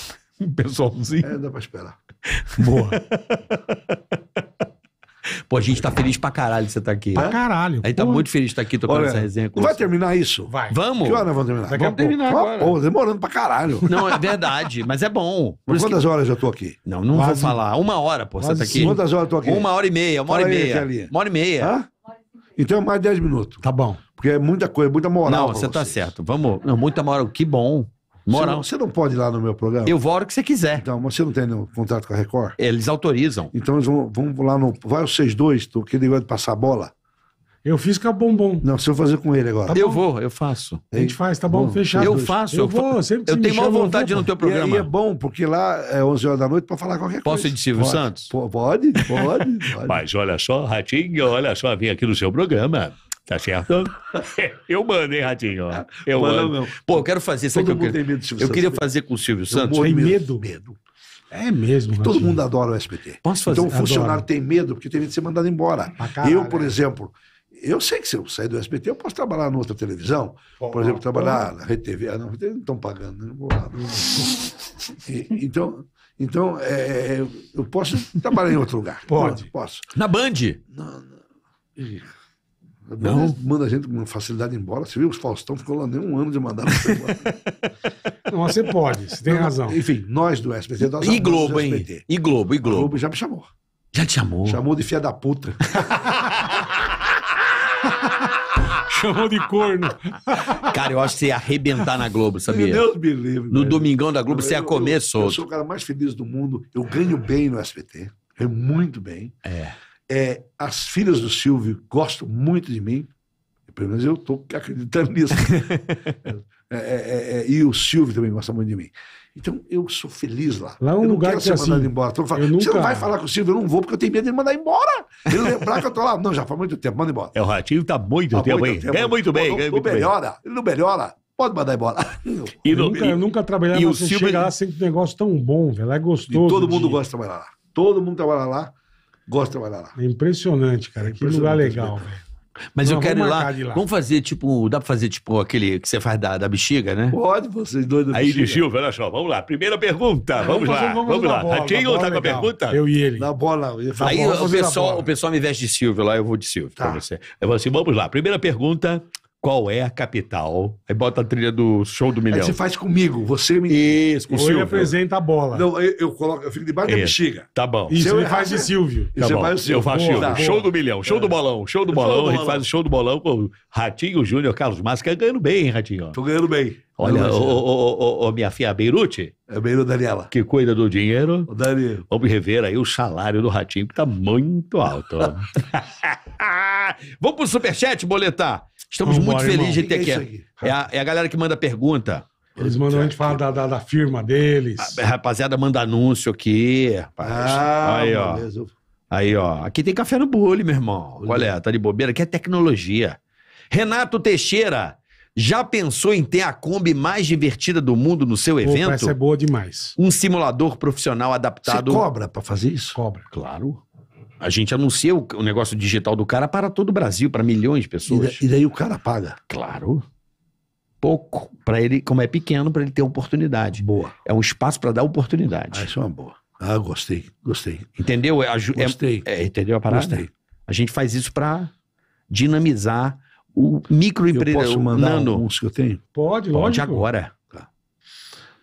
Pessoalzinho? É, dá pra esperar. Boa.
Pô, a gente tá feliz pra caralho de você estar tá aqui. Pra né? caralho. A gente tá muito feliz de estar tá aqui tocando essa resenha com Vai você. terminar isso? Vai. Vamos? Que hora vamos terminar? Daqui é vamos terminar pô, agora. Pô, demorando pra caralho. Não, é verdade, mas é bom. Mas quantas que... horas eu tô aqui? Não, não Quase. vou falar. Uma hora, pô, Quase. você tá aqui. Quantas horas eu tô aqui? Uma hora e meia, uma hora Fala e meia. Aí,
uma hora e meia. Hã? Então é mais 10 minutos. Tá bom. Porque é muita coisa, muita moral. Não, você tá vocês. tá certo. Vamos. Não, muita moral. Que bom. Moral. Você não, você não, pode ir lá no meu programa? Eu vou a hora que você quiser. Então, mas você não tem nenhum contrato com a Record? Eles autorizam. Então eles vão, vão lá no. Vai o dois, 2 que negócio de passar a bola. Eu fiz com a Bombom. Não, se eu fazer com ele agora. Tá eu vou, eu faço. A gente faz, tá bom, bom fechado. Eu faço. Eu, eu vou, sempre Eu tenho maior vontade no teu programa. E é bom, porque lá é 11 horas da noite pra falar qualquer Posso coisa. Posso ir de Silvio pode. Santos? Pode, pode,
pode. Mas olha só, Ratinho, olha só, vim aqui no seu programa. Tá certo? Então, eu mando, hein, Ratinho? Ah, eu Mano, mando. Não. Pô, eu quero fazer. isso eu quero? tem medo Eu queria fazer com o Silvio Santos. Tem medo.
medo. É mesmo. todo mundo adora o SBT. Posso então, fazer? Então o funcionário
Adoro. tem medo porque tem medo de ser
mandado embora. caralho, eu, por é. exemplo, eu sei que se eu sair do SBT, eu posso trabalhar outra televisão. Bom, por exemplo, trabalhar bom. na Rede TV. Ah, não, não estão pagando, né? não vou lá. E, então, então é, é, eu posso trabalhar em outro lugar. Pode. Pode
posso. Na Band? Não, não. Não.
Manda a gente com facilidade embora. Você viu? Os Faustão ficou lá nem um ano de mandar Não, você pode, você tem Não, razão. Enfim, nós do SBT, nós E Globo, hein? E Globo, e Globo. Globo já me chamou. Já te chamou? Chamou de filha da puta.
Chamou de corno. Cara, eu acho que você ia arrebentar na Globo, sabia? Meu Deus me livre. No Domingão da Globo eu, você ia comer eu, Eu sou
o cara mais feliz do mundo. Eu ganho bem no SBT. Ganho é muito bem. É. É, as filhas do Silvio gostam muito de mim. Pelo menos eu estou acreditando nisso. É, é, é, é, e o Silvio também gosta muito de mim. Então eu sou feliz lá. Lá é um eu não lugar quero que ser assim, mandado embora. nunca... Você não vai falar com o Silvio, eu não vou, porque eu tenho medo de mandar embora. Ele lembrar que eu tô lá. Não, já faz muito tempo, manda embora. É, o Ratinho tá muito tá tempo aí. Ganha é muito bem. Não, ganha não, muito melhora, bem. ele não melhora. Pode mandar embora. E eu, nunca, e, nunca
trabalhei lá, e o assim, Silvio... chega lá sempre um negócio tão bom, velho. É gostoso. E todo mundo dia. gosta de
trabalhar lá. Todo mundo trabalha lá. Gosto de trabalhar lá. É
impressionante, cara. Que impressionante, lugar legal, né? velho. Mas não, eu quero ir lá. lá. Vamos
fazer tipo. Dá pra fazer tipo aquele que você faz da, da bexiga, né? Pode, vocês dois da Aí, Silvio olha só, vamos lá. Primeira pergunta. Vamos, lá. Vamos, vamos lá. Ratinho, tá com é a pergunta? Eu
e ele. Na bola. Na Aí bola, o, pessoal,
o pessoal me veste de Silvio lá, eu vou de Silvio tá. pra você. Eu vou assim, vamos lá. Primeira pergunta qual é a capital? Aí bota a trilha do show do milhão. Aí você
faz comigo, você me. Isso, com o Silvio. apresenta a bola. Não, eu, eu coloco, eu fico debaixo da bexiga. Tá bom. E você faz de Silvio. Tá Isso, faz o Silvio. Eu faço Silvio. Show do milhão, show do é.
bolão, show do bolão. A gente faz o show do bolão com Ratinho Júnior, Carlos Masca, ganhando bem, hein, Ratinho? Tô ganhando bem. Olha, ô, ô, ô, ô, minha filha Beirute. É bem Daniela. Que cuida do dinheiro. O Daniel. Vamos rever aí o salário do Ratinho, que tá muito alto. Vamos pro superchat, boletar. Estamos Vamos muito felizes de ter é aqui. É, é, a, é a galera que manda pergunta.
Eles mandam a gente falar da, da, da, firma deles. A,
rapaziada, manda anúncio aqui. Rapaz. Ah, aí, ó. Aí, ó. Aqui tem café no bule, meu irmão. Olha, é? Tá de bobeira? Aqui é tecnologia. Renato Teixeira, já pensou em ter a Kombi mais divertida do mundo no seu evento? Essa é
boa demais.
Um simulador profissional adaptado. Você cobra pra fazer isso? Cobra. Claro. A gente anuncia o, o negócio digital do cara para todo o Brasil, para milhões de pessoas. E, e daí o cara paga? Claro. Pouco. para ele, como é pequeno, para ele ter oportunidade. Boa. É um espaço para dar oportunidade. Ah, isso é uma boa. Ah, gostei, gostei. Entendeu? É, é- gostei. É, é, entendeu a parada? Gostei. A gente faz isso para dinamizar o microempreendedor. Eu posso mandar nano. anúncio que eu tenho? Pode, Pode lógico. Pode agora.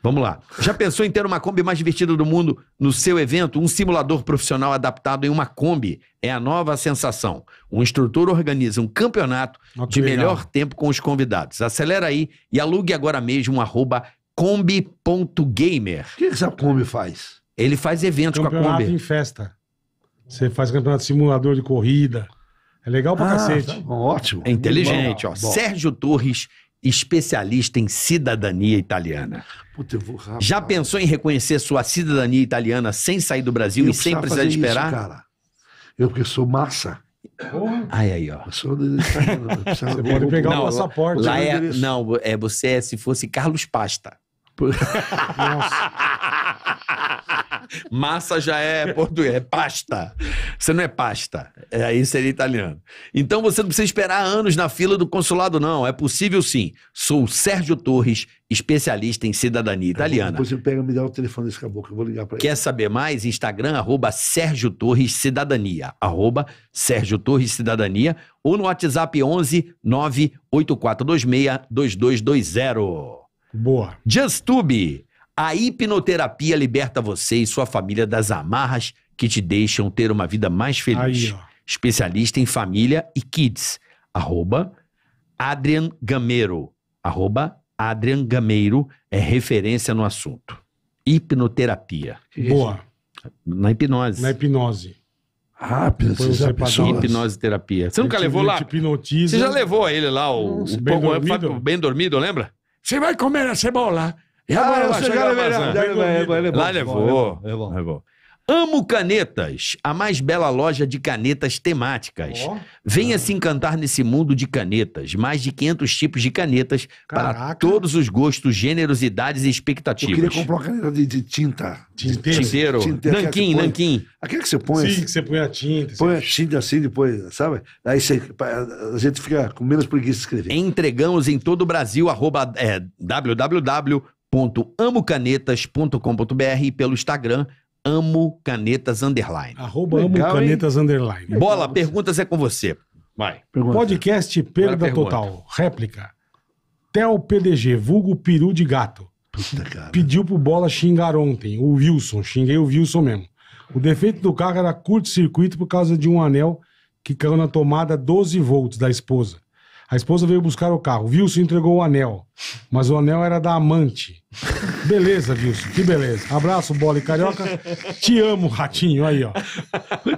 Vamos lá. Já pensou em ter uma Kombi mais divertida do mundo no seu evento? Um simulador profissional adaptado em uma Kombi é a nova sensação. O instrutor organiza um campeonato de legal. melhor tempo com os convidados. Acelera aí e alugue agora mesmo arroba @kombi.gamer. O que essa Kombi faz? Ele faz eventos campeonato com a Kombi.
em festa. Você faz campeonato de simulador de corrida. É legal pra ah, cacete. Tá
ótimo. É inteligente, Bom, ó. Bom. Sérgio Torres especialista em cidadania italiana. Puta, vou, Já pensou em reconhecer sua cidadania italiana sem sair do Brasil eu e sem precisar esperar? Isso, cara. Eu porque sou massa. Porra. Oh. Ai, aí, ó. Eu sou do... Você pode pegar não, o passaporte. Lá né? é, não, é, você é se fosse Carlos Pasta. Massa já é português, é pasta. Você não é pasta. É, aí seria italiano. Então você não precisa esperar anos na fila do consulado, não. É possível sim. Sou o Sérgio Torres, especialista em cidadania italiana. Depois pega pego, me dá o telefone desse caboclo, eu vou ligar para ele. Quer saber mais? Instagram, arroba Sérgio Torres Cidadania, arroba Sérgio Torres Cidadania, ou no WhatsApp 11 98426 2220. Boa. Justube, a hipnoterapia liberta você e sua família das amarras que te deixam ter uma vida mais feliz. Aí, ó. Especialista em família e kids. Arroba Adrian Gameiro. Arroba Adrian Gameiro é referência no assunto. Hipnoterapia. Boa. Na hipnose. Na hipnose. Rápido, Hipnose terapia. Você nunca levou lá? Hipnotiza. Você já levou ele lá, o, o, bem, o, dormido? bem dormido, lembra? Você vai comer a cebola? E agora ah, você já levou. Lá levou. Amo Canetas, a mais bela loja de canetas temáticas. Oh, Venha ah. se encantar nesse mundo de canetas. Mais de 500 tipos de canetas Caraca. para todos os gostos, gêneros, idades e expectativas. Eu queria
comprar uma caneta de, de tinta.
Tinteiro. Tinteiro. Tinteiro. Nanquim, aquela nanquim. Aquela que você põe... Sim, assim.
que você põe a tinta. Põe a tinta
assim depois, sabe? Aí você, a gente fica com menos preguiça de escrever. Entregamos em todo o Brasil, arroba, é, www.amocanetas.com.br e pelo Instagram, amo canetas underline. Arroba Legal, amo canetas
underline. Bola,
perguntas é com você. Vai.
Pergunta. Podcast Perda é Total. Réplica. Theo PDG, vulgo peru de gato. Puta, Pediu pro Bola xingar ontem. O Wilson, xinguei o Wilson mesmo. O defeito do carro era curto-circuito por causa de um anel que caiu na tomada 12 volts da esposa. A esposa veio buscar o carro. Wilson entregou o anel, mas o anel era da amante. Beleza, Wilson, que beleza. Abraço, bola e carioca. Te amo, ratinho. Aí, ó.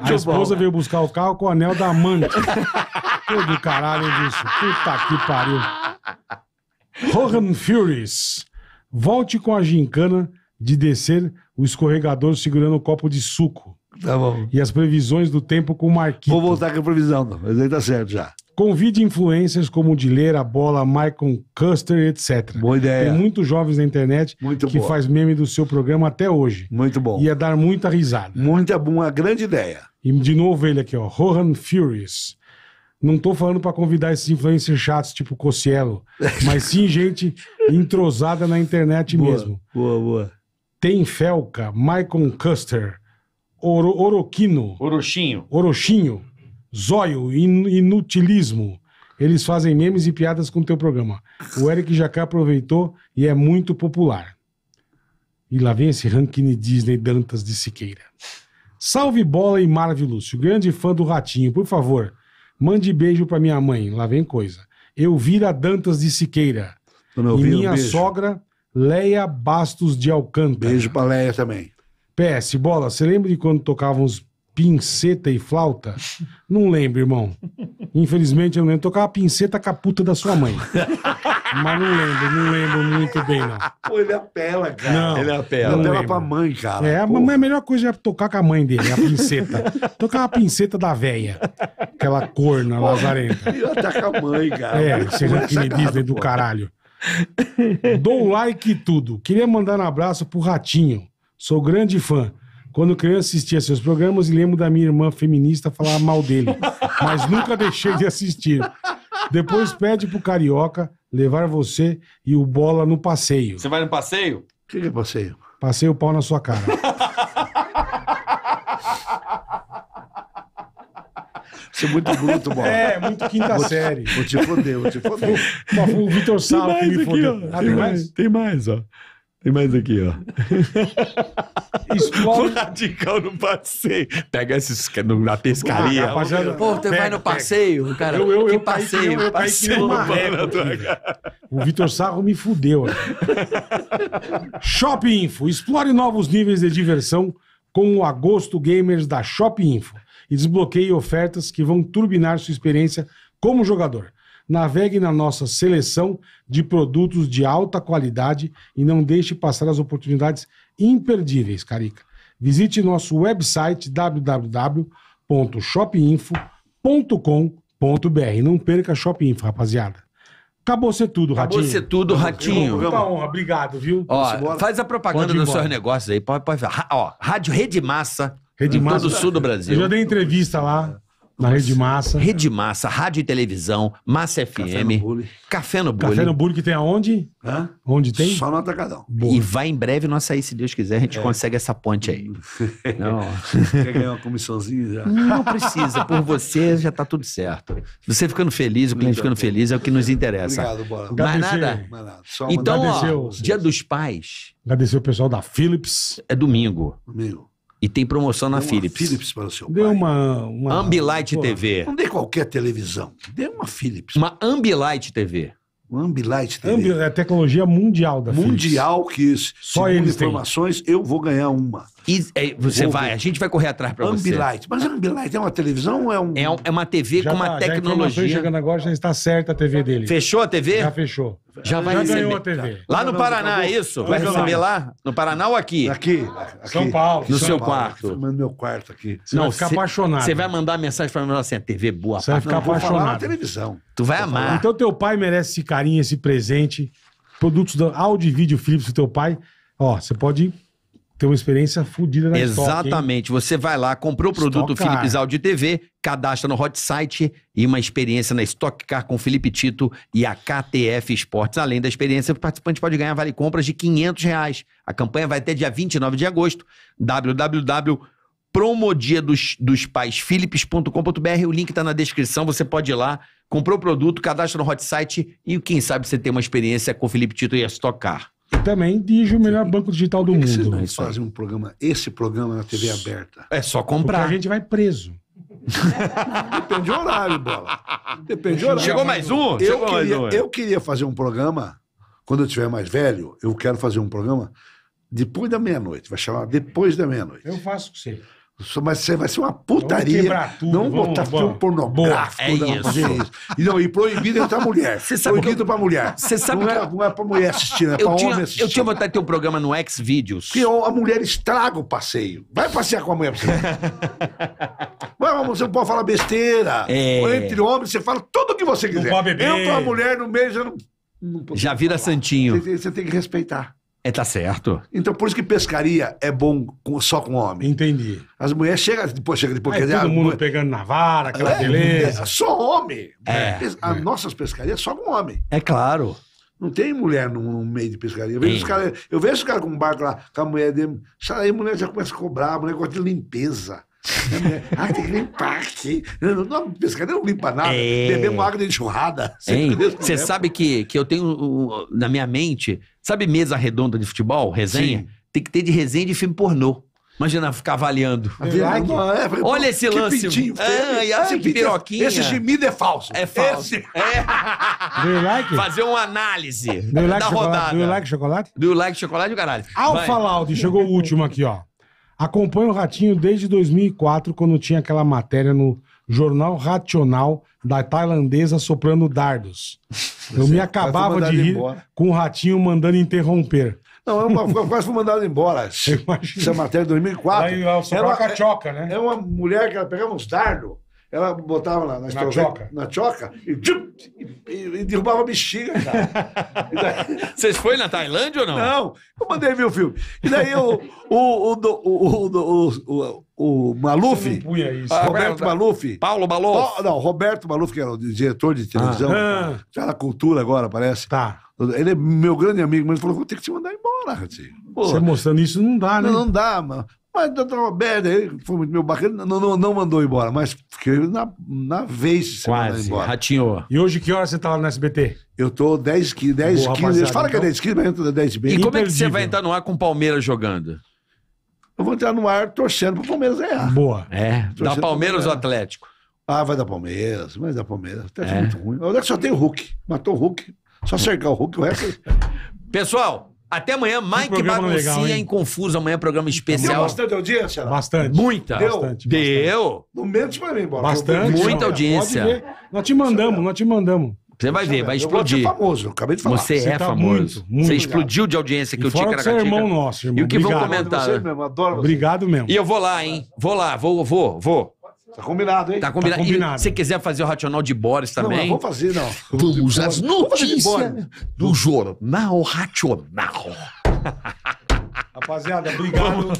A esposa veio buscar o carro com o anel da amante. do caralho, hein, Wilson? Puta que
pariu.
Rohan Furies. Volte com a gincana de descer o escorregador segurando o um copo de suco. Tá bom. E as previsões do tempo com o Marquinhos. Vou voltar com a previsão, mas aí tá certo já. Convide influencers como o Dileira, Bola, Michael Custer, etc. Boa ideia. Tem muitos jovens na internet muito que boa. faz meme do seu programa até hoje. Muito bom. Ia dar muita risada. Muita, uma grande ideia. E de novo ele aqui, ó. Rohan Furious. Não tô falando para convidar esses influencers chatos tipo Cocielo, mas sim gente entrosada na internet boa, mesmo. Boa, boa. Tem Felca, Michael Custer, Oro, Oroquino.
Orochinho.
Orochinho. Zóio, in, inutilismo. Eles fazem memes e piadas com o teu programa. O Eric Jacá aproveitou e é muito popular. E lá vem esse ranking Disney Dantas de Siqueira. Salve bola e Marvel Lúcio, grande fã do Ratinho. Por favor, mande beijo para minha mãe. Lá vem coisa. Eu vira Dantas de Siqueira. Dona e minha sogra, Leia Bastos de Alcântara. Beijo pra Leia também. PS, bola, você lembra de quando tocavam os pinceta e flauta? Não lembro, irmão. Infelizmente eu não lembro. Tocava pinceta com a puta da sua mãe. Mas não lembro, não lembro muito bem, não. Pô, ele apela, é cara. Não, ele apela. É não apela é pra mãe,
cara.
É, Pô.
a melhor coisa é tocar com a mãe dele, a pinceta. tocar a pinceta da véia. Aquela corna lazarenta.
E até com a mãe, cara. É, seja que me dizem do caralho.
Dou like e tudo. Queria mandar um abraço pro Ratinho. Sou grande fã. Quando criança assistia seus programas e lembro da minha irmã feminista falar mal dele, mas nunca deixei de assistir. Depois pede pro Carioca levar você e o Bola no passeio.
Você vai no passeio? O que, que é passeio?
Passeio o pau na sua cara.
Você é muito bruto, Bola. É, muito quinta vou te, série. Vou te foder, vou te foder. o
Vitor Sala que me aqui, fodeu. Ó, tem, mais? Tem mais, ó. Tem mais aqui, ó.
Explode. radical no passeio. Pega esses na pescaria. Ah, rapaziada, Pô, você vai no passeio, pega. cara. Eu, eu, que eu passeio, caí, eu passeio O
Vitor Sarro me fudeu. Né? Shop Info. Explore novos níveis de diversão com o Agosto Gamers da Shop Info e desbloqueie ofertas que vão turbinar sua experiência como jogador. Navegue na nossa seleção de produtos de alta qualidade e não deixe passar as oportunidades imperdíveis, Carica. Visite nosso website www.shopinfo.com.br. Não perca a Shop Info, rapaziada. Acabou ser tudo, Ratinho. Acabou ser tudo, Ratinho. Vamos, honra.
Obrigado, viu? Ó, faz a propaganda dos seus negócios aí. Pode, pode, ó, Rádio Rede Massa. Rede Massa. Todo o sul do Brasil. Eu já dei entrevista lá. Na Rede Massa. Rede Massa, Rádio e Televisão, Massa FM. Café no Bully. Café no Bully. que tem aonde? Hã? Onde tem? Só no Atacadão. Boa. E vai em breve nós sair, se Deus quiser, a gente é. consegue essa ponte aí. Não. Quer ganhar uma comissãozinha já? Não precisa, por você já tá tudo certo. Você ficando feliz, o cliente ficando feliz é o que nos interessa. Obrigado, Bora. Mais
nada? Mais nada. Só então, ó, Dia
dos Pais. Agradecer o pessoal da Philips. É domingo. Domingo. E tem promoção na uma Philips. Philips para o seu Deu pai. uma... uma Ambilight Pô, TV. Não dê qualquer televisão. Dê uma Philips. Uma Ambilight TV.
Uma Ambilight TV. Ambi é a tecnologia mundial da mundial
Philips. Mundial que, Só eles informações, têm. eu vou ganhar
uma. E é, você Vou vai, ver. a gente vai correr atrás pra você. Ambilight. Mas Ambilight é uma televisão ou é um... É, um- é uma TV Já com uma tá- já informação tecnologia. chegando agora, já está certa a TV dele. Fechou a TV? Já Já, fechou. vai já ganhou a receber. TV. Tá. Lá no Paraná, é isso? Vai receber lá? No Paraná ou aqui? Aqui, aqui. São Paulo. No São seu Paulo, quarto. No meu quarto aqui. Você vai ficar cê- apaixonado. Você vai mandar mensagem pra mim assim, a TV é boa. Você vai ficar Não, vou falar na apaixonado. televisão. Tu vai amar.
Então teu pai merece esse carinho, esse presente. Produtos da áudio e vídeo Philips do teu pai. Ó, você pode tem uma experiência fodida na Exatamente.
Stock, você vai lá, comprou o produto Stock Felipe de TV, cadastra no Hot Site e uma experiência na Stock Car com Felipe Tito e a KTF Esportes. Além da experiência, o participante pode ganhar vale compras de 500 reais. A campanha vai até dia 29 de agosto. www.promodia dos, dos pais O link está na descrição. Você pode ir lá, comprou o produto, cadastra no Hot Site e quem sabe você tem uma experiência com Felipe Tito e a Stock Car.
E também dirige o melhor banco digital do Por que mundo. Vocês não fazem um programa, esse programa na TV
aberta. É só
comprar. Porque a gente vai preso.
Depende do horário, bola. Depende do horário. Chegou mais um? Eu, Chegou queria, mais um. eu queria fazer um programa, quando eu tiver mais velho, eu quero fazer um programa depois da meia-noite. Vai chamar depois da meia-noite. Eu faço com você. Mas você vai ser uma putaria. Tudo, não vamos, botar vamos, filme pornográfico. Boa, é não, isso. isso. E, não, e proibido entrar mulher. proibido eu, pra mulher. Você sabe não, é, que é, não é pra mulher assistir, né? é pra tinha, homem assistir.
Eu tinha vontade de ter um programa no Xvideos. Que a mulher
estraga o passeio. Vai passear com a mulher pra você. Vamos, você pode falar besteira. É. Entre homens, você fala tudo o que você quiser. Eu pode a Entra mulher no meio, já não.
não já vira falar. santinho.
Você, você tem que respeitar.
É, tá certo.
Então, por isso que pescaria é bom com- só com homem. Entendi. As mulheres chegam, depois chega depois, Aí quer todo mundo pegando na vara, aquela É, beleza. é, só homem. É. é. Pes- As é. nossas pescarias é só com homem. É claro. Não tem mulher no, no meio de pescaria. Eu vejo os caras, eu vejo os com um barco lá, com a mulher dele. Sai aí, mulher já começa a cobrar, a mulher gosta de limpeza ah, tem que limpar aqui. Não, pescaria não limpa nada. É... Bebemos água de enxurrada. Você sabe
que, que eu tenho na minha mente, sabe mesa redonda de futebol, resenha? Sim. Tem que ter de resenha de filme pornô. Imagina ficar avaliando. Ah, é, Olha esse lance. Pintinho, ai, ai, esse que piroquinha. Esse gemido é falso. É falso. Esse... É. Like? Fazer uma análise do da like rodada. Do you like chocolate? Do you like chocolate, caralho? Alfa Laude, chegou
o último aqui, ó. Acompanho o Ratinho desde 2004, quando tinha aquela matéria no Jornal Racional da tailandesa soprando dardos. Eu Você me acabava de rir embora. com o Ratinho mandando interromper. Não,
eu, eu quase fui
mandado embora. Essa matéria é de 2004. Aí, era uma, cachoca,
né? É uma mulher que ela pegava uns dardos ela botava na, na, na choca. Na choca e, tchum, e, e derrubava bexiga, cara.
Vocês foram na Tailândia ou não? Não,
eu mandei ver o filme. E daí o, o, o, o, o, o Maluf,
isso. Roberto ah,
Maluf. Paulo Maluf. Pa, não, Roberto Maluf, que era o diretor de televisão, ah. já na cultura agora, parece. Tá. Ele é meu grande amigo, mas falou: vou ter que te mandar embora, Ratinho.
Você mostrando isso não dá, né? Não, não
dá, mano. Mas o doutor Alberto aí, foi muito meu bacana, não, não, não mandou embora, mas fiquei na, na vez você mandou Quase, embora. ratinhou. E hoje que hora você tá lá no SBT? Eu tô 10, 15, 10, Boa, 15. Eles rapaziada, falam que é 10 quilos, mas entra 10 E bem. como é que você vai
entrar no ar com o Palmeiras jogando?
Eu vou entrar no ar torcendo pro Palmeiras ganhar. Boa.
É, dá Torcedor Palmeiras ou Atlético?
Ah, vai dar Palmeiras, vai dar Palmeiras. Até é. muito ruim. Olha que só tem o Hulk. Matou o Hulk. Só cercar o Hulk,
o resto.
Pessoal, até amanhã, Mike um Baguncinha em Confuso. Amanhã, é programa especial. Deu bastante
audiência? Bastante. Muita. Deu? Bastante, Deu.
Não mente pra mim, embora. Bastante. Muita audiência.
Nós te mandamos, nós te mandamos.
Você vai ver, vai explodir. Você é famoso, acabei de falar. Você, é você é tá famoso. Muito, muito você explodiu de audiência que e o Tica Você é irmão nosso, irmão. E o que Obrigado. vão comentar. Mesmo,
adoro você. Obrigado
mesmo. E eu vou lá, hein? Vou lá, vou, vou, vou. Tá combinado, hein? Tá combinado. Tá combinado. E, se quiser fazer o racional de Boris também. Não, vou fazer, não. Vamos às notícias do Jornal Racional. Rapaziada, obrigado.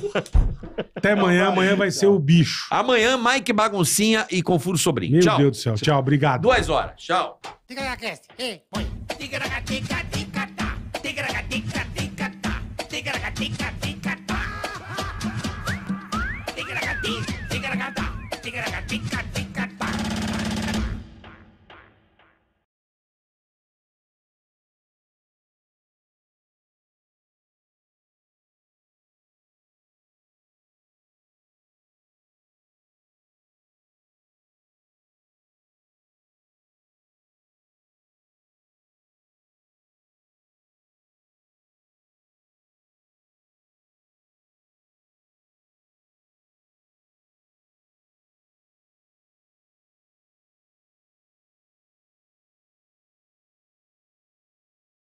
Até amanhã. Amanhã vai ser o bicho. Amanhã, Mike Baguncinha e Confuso Sobrinho. Meu Tchau. Deus do céu. Tchau, obrigado. Duas horas. Tchau. Tica na Ei, na